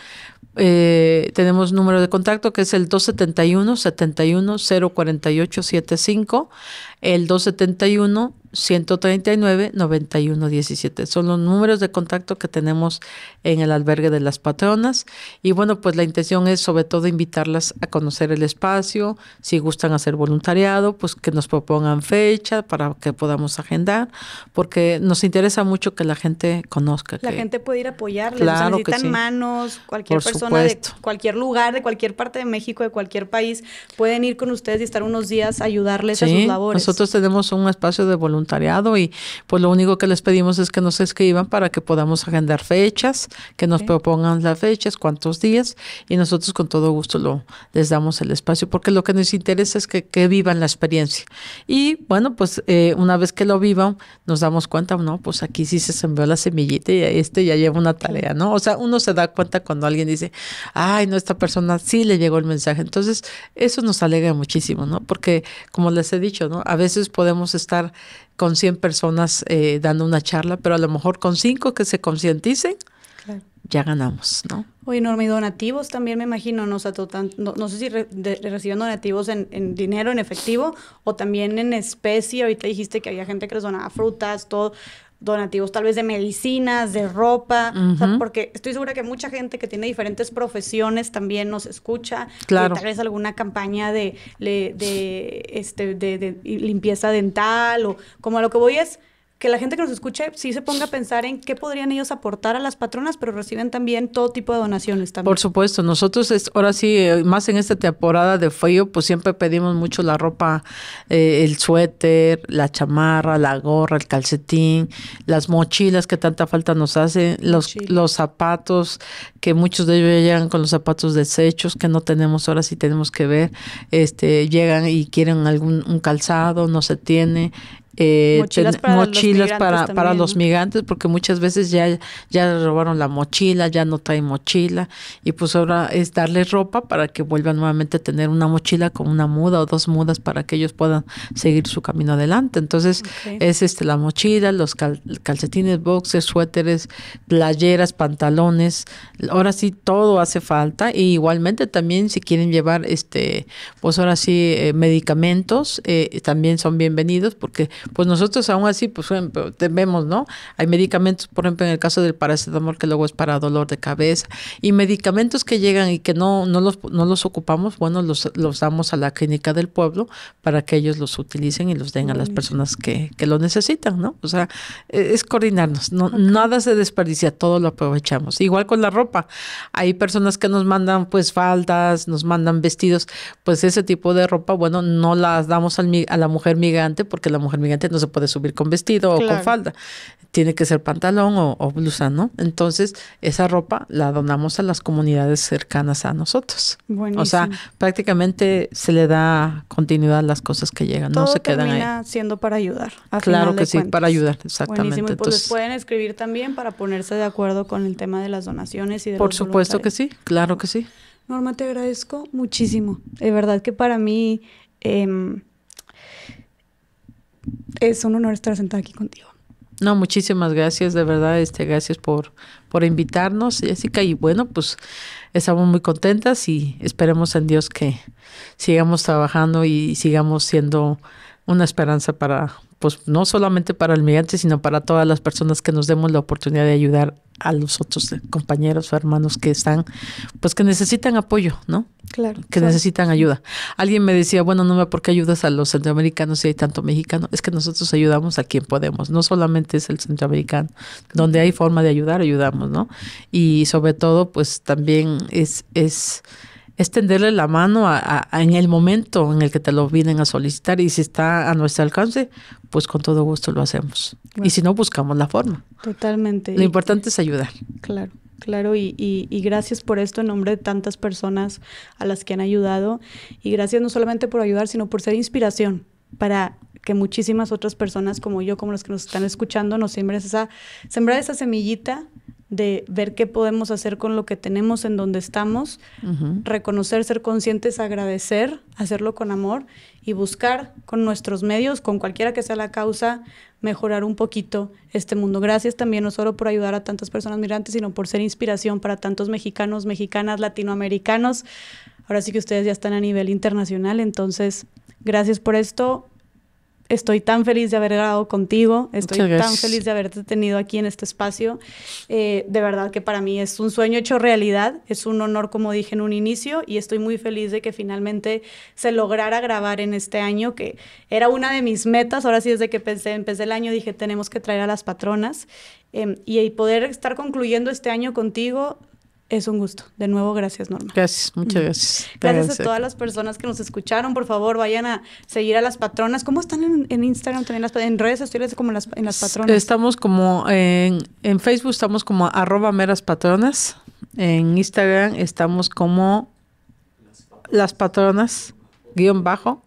Eh, tenemos número de contacto que es el 271 71 048 75 el 271 139 91 17. Son los números de contacto que tenemos en el albergue de las patronas. Y bueno, pues la intención es sobre todo invitarlas a conocer el espacio. Si gustan hacer voluntariado, pues que nos propongan fecha para que podamos agendar, porque nos interesa mucho que la gente conozca. La gente puede ir a apoyarles. Claro necesitan manos, cualquier persona de cualquier lugar, de cualquier parte de México, de cualquier país, pueden ir con ustedes y estar unos días ayudarles a sus labores. Nosotros tenemos un espacio de voluntariado y pues lo único que les pedimos es que nos escriban para que podamos agendar fechas, que nos propongan las fechas, cuántos días y nosotros con todo gusto lo les damos el espacio porque lo que nos interesa es que, que vivan la experiencia. Y bueno, pues eh, una vez que lo vivan, nos damos cuenta, no, pues aquí sí se sembró la semillita y este ya lleva una tarea, ¿no? O sea, uno se da cuenta cuando alguien dice, ay, no, esta persona sí le llegó el mensaje. Entonces, eso nos alegra muchísimo, ¿no? Porque, como les he dicho, ¿no? A veces podemos estar con 100 personas eh, dando una charla, pero a lo mejor con 5 que se concienticen, ya ganamos, ¿no? Oye, Norma, y donativos también me imagino, no, sé si recibiendo reciben donativos en, en, dinero, en efectivo, o también en especie. Ahorita dijiste que había gente que les donaba frutas, todo donativos tal vez de medicinas, de ropa, porque estoy segura que mucha gente que tiene diferentes profesiones también nos escucha, claro. tal vez alguna campaña de, de, este, de, de, limpieza dental o como a lo que voy es, que la gente que nos escuche sí se ponga a pensar en qué podrían ellos aportar a las patronas, pero reciben también todo tipo de donaciones también. Por supuesto, nosotros es, ahora sí, eh, más en esta temporada de feo, pues siempre pedimos mucho la ropa, eh, el suéter, la chamarra, la gorra, el calcetín, las mochilas que tanta falta nos hacen, los, los zapatos, que muchos de ellos llegan con los zapatos desechos que no tenemos ahora sí tenemos que ver, este, llegan y quieren algún un calzado, no se tiene, eh, mochilas, para, los para, los migrantes, porque muchas veces ya, ya robaron la mochila, ya no trae mochila, y pues ahora es darles ropa para que vuelvan nuevamente a tener una mochila con una muda o dos mudas para que ellos puedan seguir su camino adelante. Entonces, es este la mochila, los calcetines, boxers, suéteres, playeras, pantalones, ahora sí todo hace falta, y igualmente también si quieren llevar este, pues ahora sí eh, medicamentos, eh, también son bienvenidos porque pues nosotros aún así, pues em, tenemos ¿no? Hay medicamentos, por ejemplo, en el caso del paracetamol, que luego es para dolor de cabeza, y medicamentos que llegan y que no, no, los, no los ocupamos, bueno, los, damos a la clínica del pueblo para que ellos los utilicen y los den a las personas que, lo necesitan, ¿no? O sea, e, es coordinarnos, no, nada se desperdicia, todo lo aprovechamos. Igual con la ropa, hay personas que nos mandan pues faldas, nos mandan vestidos, pues ese tipo de ropa, bueno, no las damos a la mujer migrante porque la mujer migrante no se puede subir con vestido o con falda, tiene que ser pantalón o, blusa, ¿no? Entonces, esa ropa la donamos a las comunidades cercanas a nosotros. Bueno. O sea, prácticamente se le da continuidad a las cosas que llegan, no se quedan ahí. siendo para ayudar. claro que sí, para ayudar, exactamente. Pues Entonces, pues pueden escribir también para ponerse de acuerdo con el tema de las donaciones y de Por supuesto que sí, claro que sí. Norma, te agradezco muchísimo. De verdad que para mí... Eh, es un honor estar sentada aquí contigo. No, muchísimas gracias, de verdad, este, gracias por, por invitarnos, Jessica. Y bueno, pues estamos muy contentas y esperemos en Dios que sigamos trabajando y sigamos siendo una esperanza para, pues no solamente para el migrante, sino para todas las personas que nos demos la oportunidad de ayudar a los otros compañeros o hermanos que están, pues que necesitan apoyo, ¿no? Claro. Que necesitan ayuda. Alguien me decía, bueno, no me por qué ayudas a los centroamericanos si hay tanto mexicano. Es que nosotros ayudamos a quien podemos, no solamente es el centroamericano. Donde hay forma de ayudar, ayudamos, ¿no? Y sobre todo, pues también es, es es tenderle la mano en el momento en el que te lo vienen a solicitar y si está a nuestro alcance, pues con todo gusto lo hacemos. y si no, buscamos la forma. Totalmente. Lo importante es ayudar. Claro. Claro, y, gracias por esto en nombre de tantas personas a las que han ayudado. Y gracias no solamente por ayudar, sino por ser inspiración para que muchísimas otras personas como yo, como los que nos están escuchando, nos siembren esa, sembrar esa semillita de ver qué podemos hacer con lo que tenemos en donde estamos, reconocer, ser conscientes, agradecer, hacerlo con amor y buscar con nuestros medios, con cualquiera que sea la causa, mejorar un poquito este mundo. Gracias también no solo por ayudar a tantas personas migrantes, sino por ser inspiración para tantos mexicanos, mexicanas, latinoamericanos. Ahora sí que ustedes ya están a nivel internacional, entonces gracias por esto estoy tan feliz de haber grabado contigo, estoy tan feliz de haberte tenido aquí en este espacio. Eh, de verdad que para mí es un sueño hecho realidad, es un honor como dije en un inicio y estoy muy feliz de que finalmente se lograra grabar en este año, que era una de mis metas, ahora sí desde que pensé, empecé el año dije tenemos que traer a las patronas em, y poder estar concluyendo este año contigo es un gusto. De nuevo, gracias, Norma. Gracias, muchas gracias. Gracias a todas las personas que nos escucharon. Por favor, vayan a seguir a las patronas. ¿Cómo están en, Instagram también? en redes sociales como las, en las patronas. Estamos como en, Facebook, estamos como arroba meras patronas. En Instagram estamos como las patronas guión bajo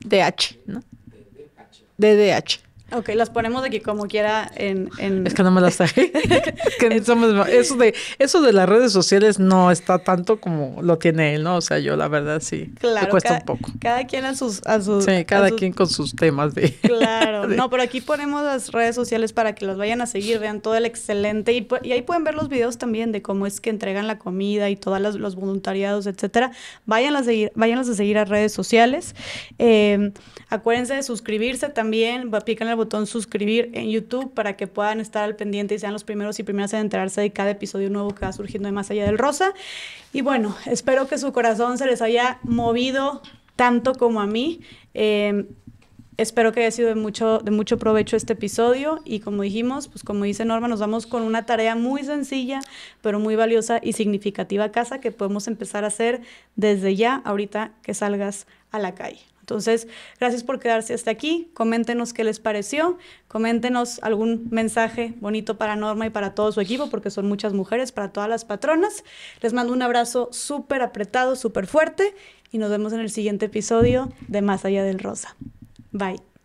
DH, ¿no? DDH. Ok, las ponemos aquí como quiera en... Es que no me las traje. <laughs> eso, de, eso de las redes sociales no está tanto como lo tiene él, ¿no? O sea, yo la verdad sí. Claro. cuesta un poco. Cada quien a sus... A sus sí, cada quien con sus temas de... <laughs> Claro. No, pero aquí ponemos las redes sociales para que las vayan a seguir, vean todo el excelente. Y, ahí pueden ver los videos también de cómo es que entregan la comida y todos los voluntariados, etcétera. Vayan a seguir, váyanlas a seguir a redes sociales. Eh, acuérdense de suscribirse también, pican botón suscribir en YouTube para que puedan estar al pendiente y sean los primeros y primeras en enterarse de cada episodio nuevo que va surgiendo de Más Allá del Rosa. Y bueno, espero que su corazón se les haya movido tanto como a mí. Eh, espero que haya sido de mucho, de mucho provecho este episodio y como dijimos, pues como dice Norma, nos vamos con una tarea muy sencilla, pero muy valiosa y significativa a casa que podemos empezar a hacer desde ya, ahorita que salgas a la calle. Entonces, gracias por quedarse hasta aquí. Coméntenos qué les pareció. Coméntenos algún mensaje bonito para Norma y para todo su equipo, porque son muchas mujeres, para todas las patronas. Les mando un abrazo súper apretado, súper fuerte y nos vemos en el siguiente episodio de Más Allá del Rosa. Bye.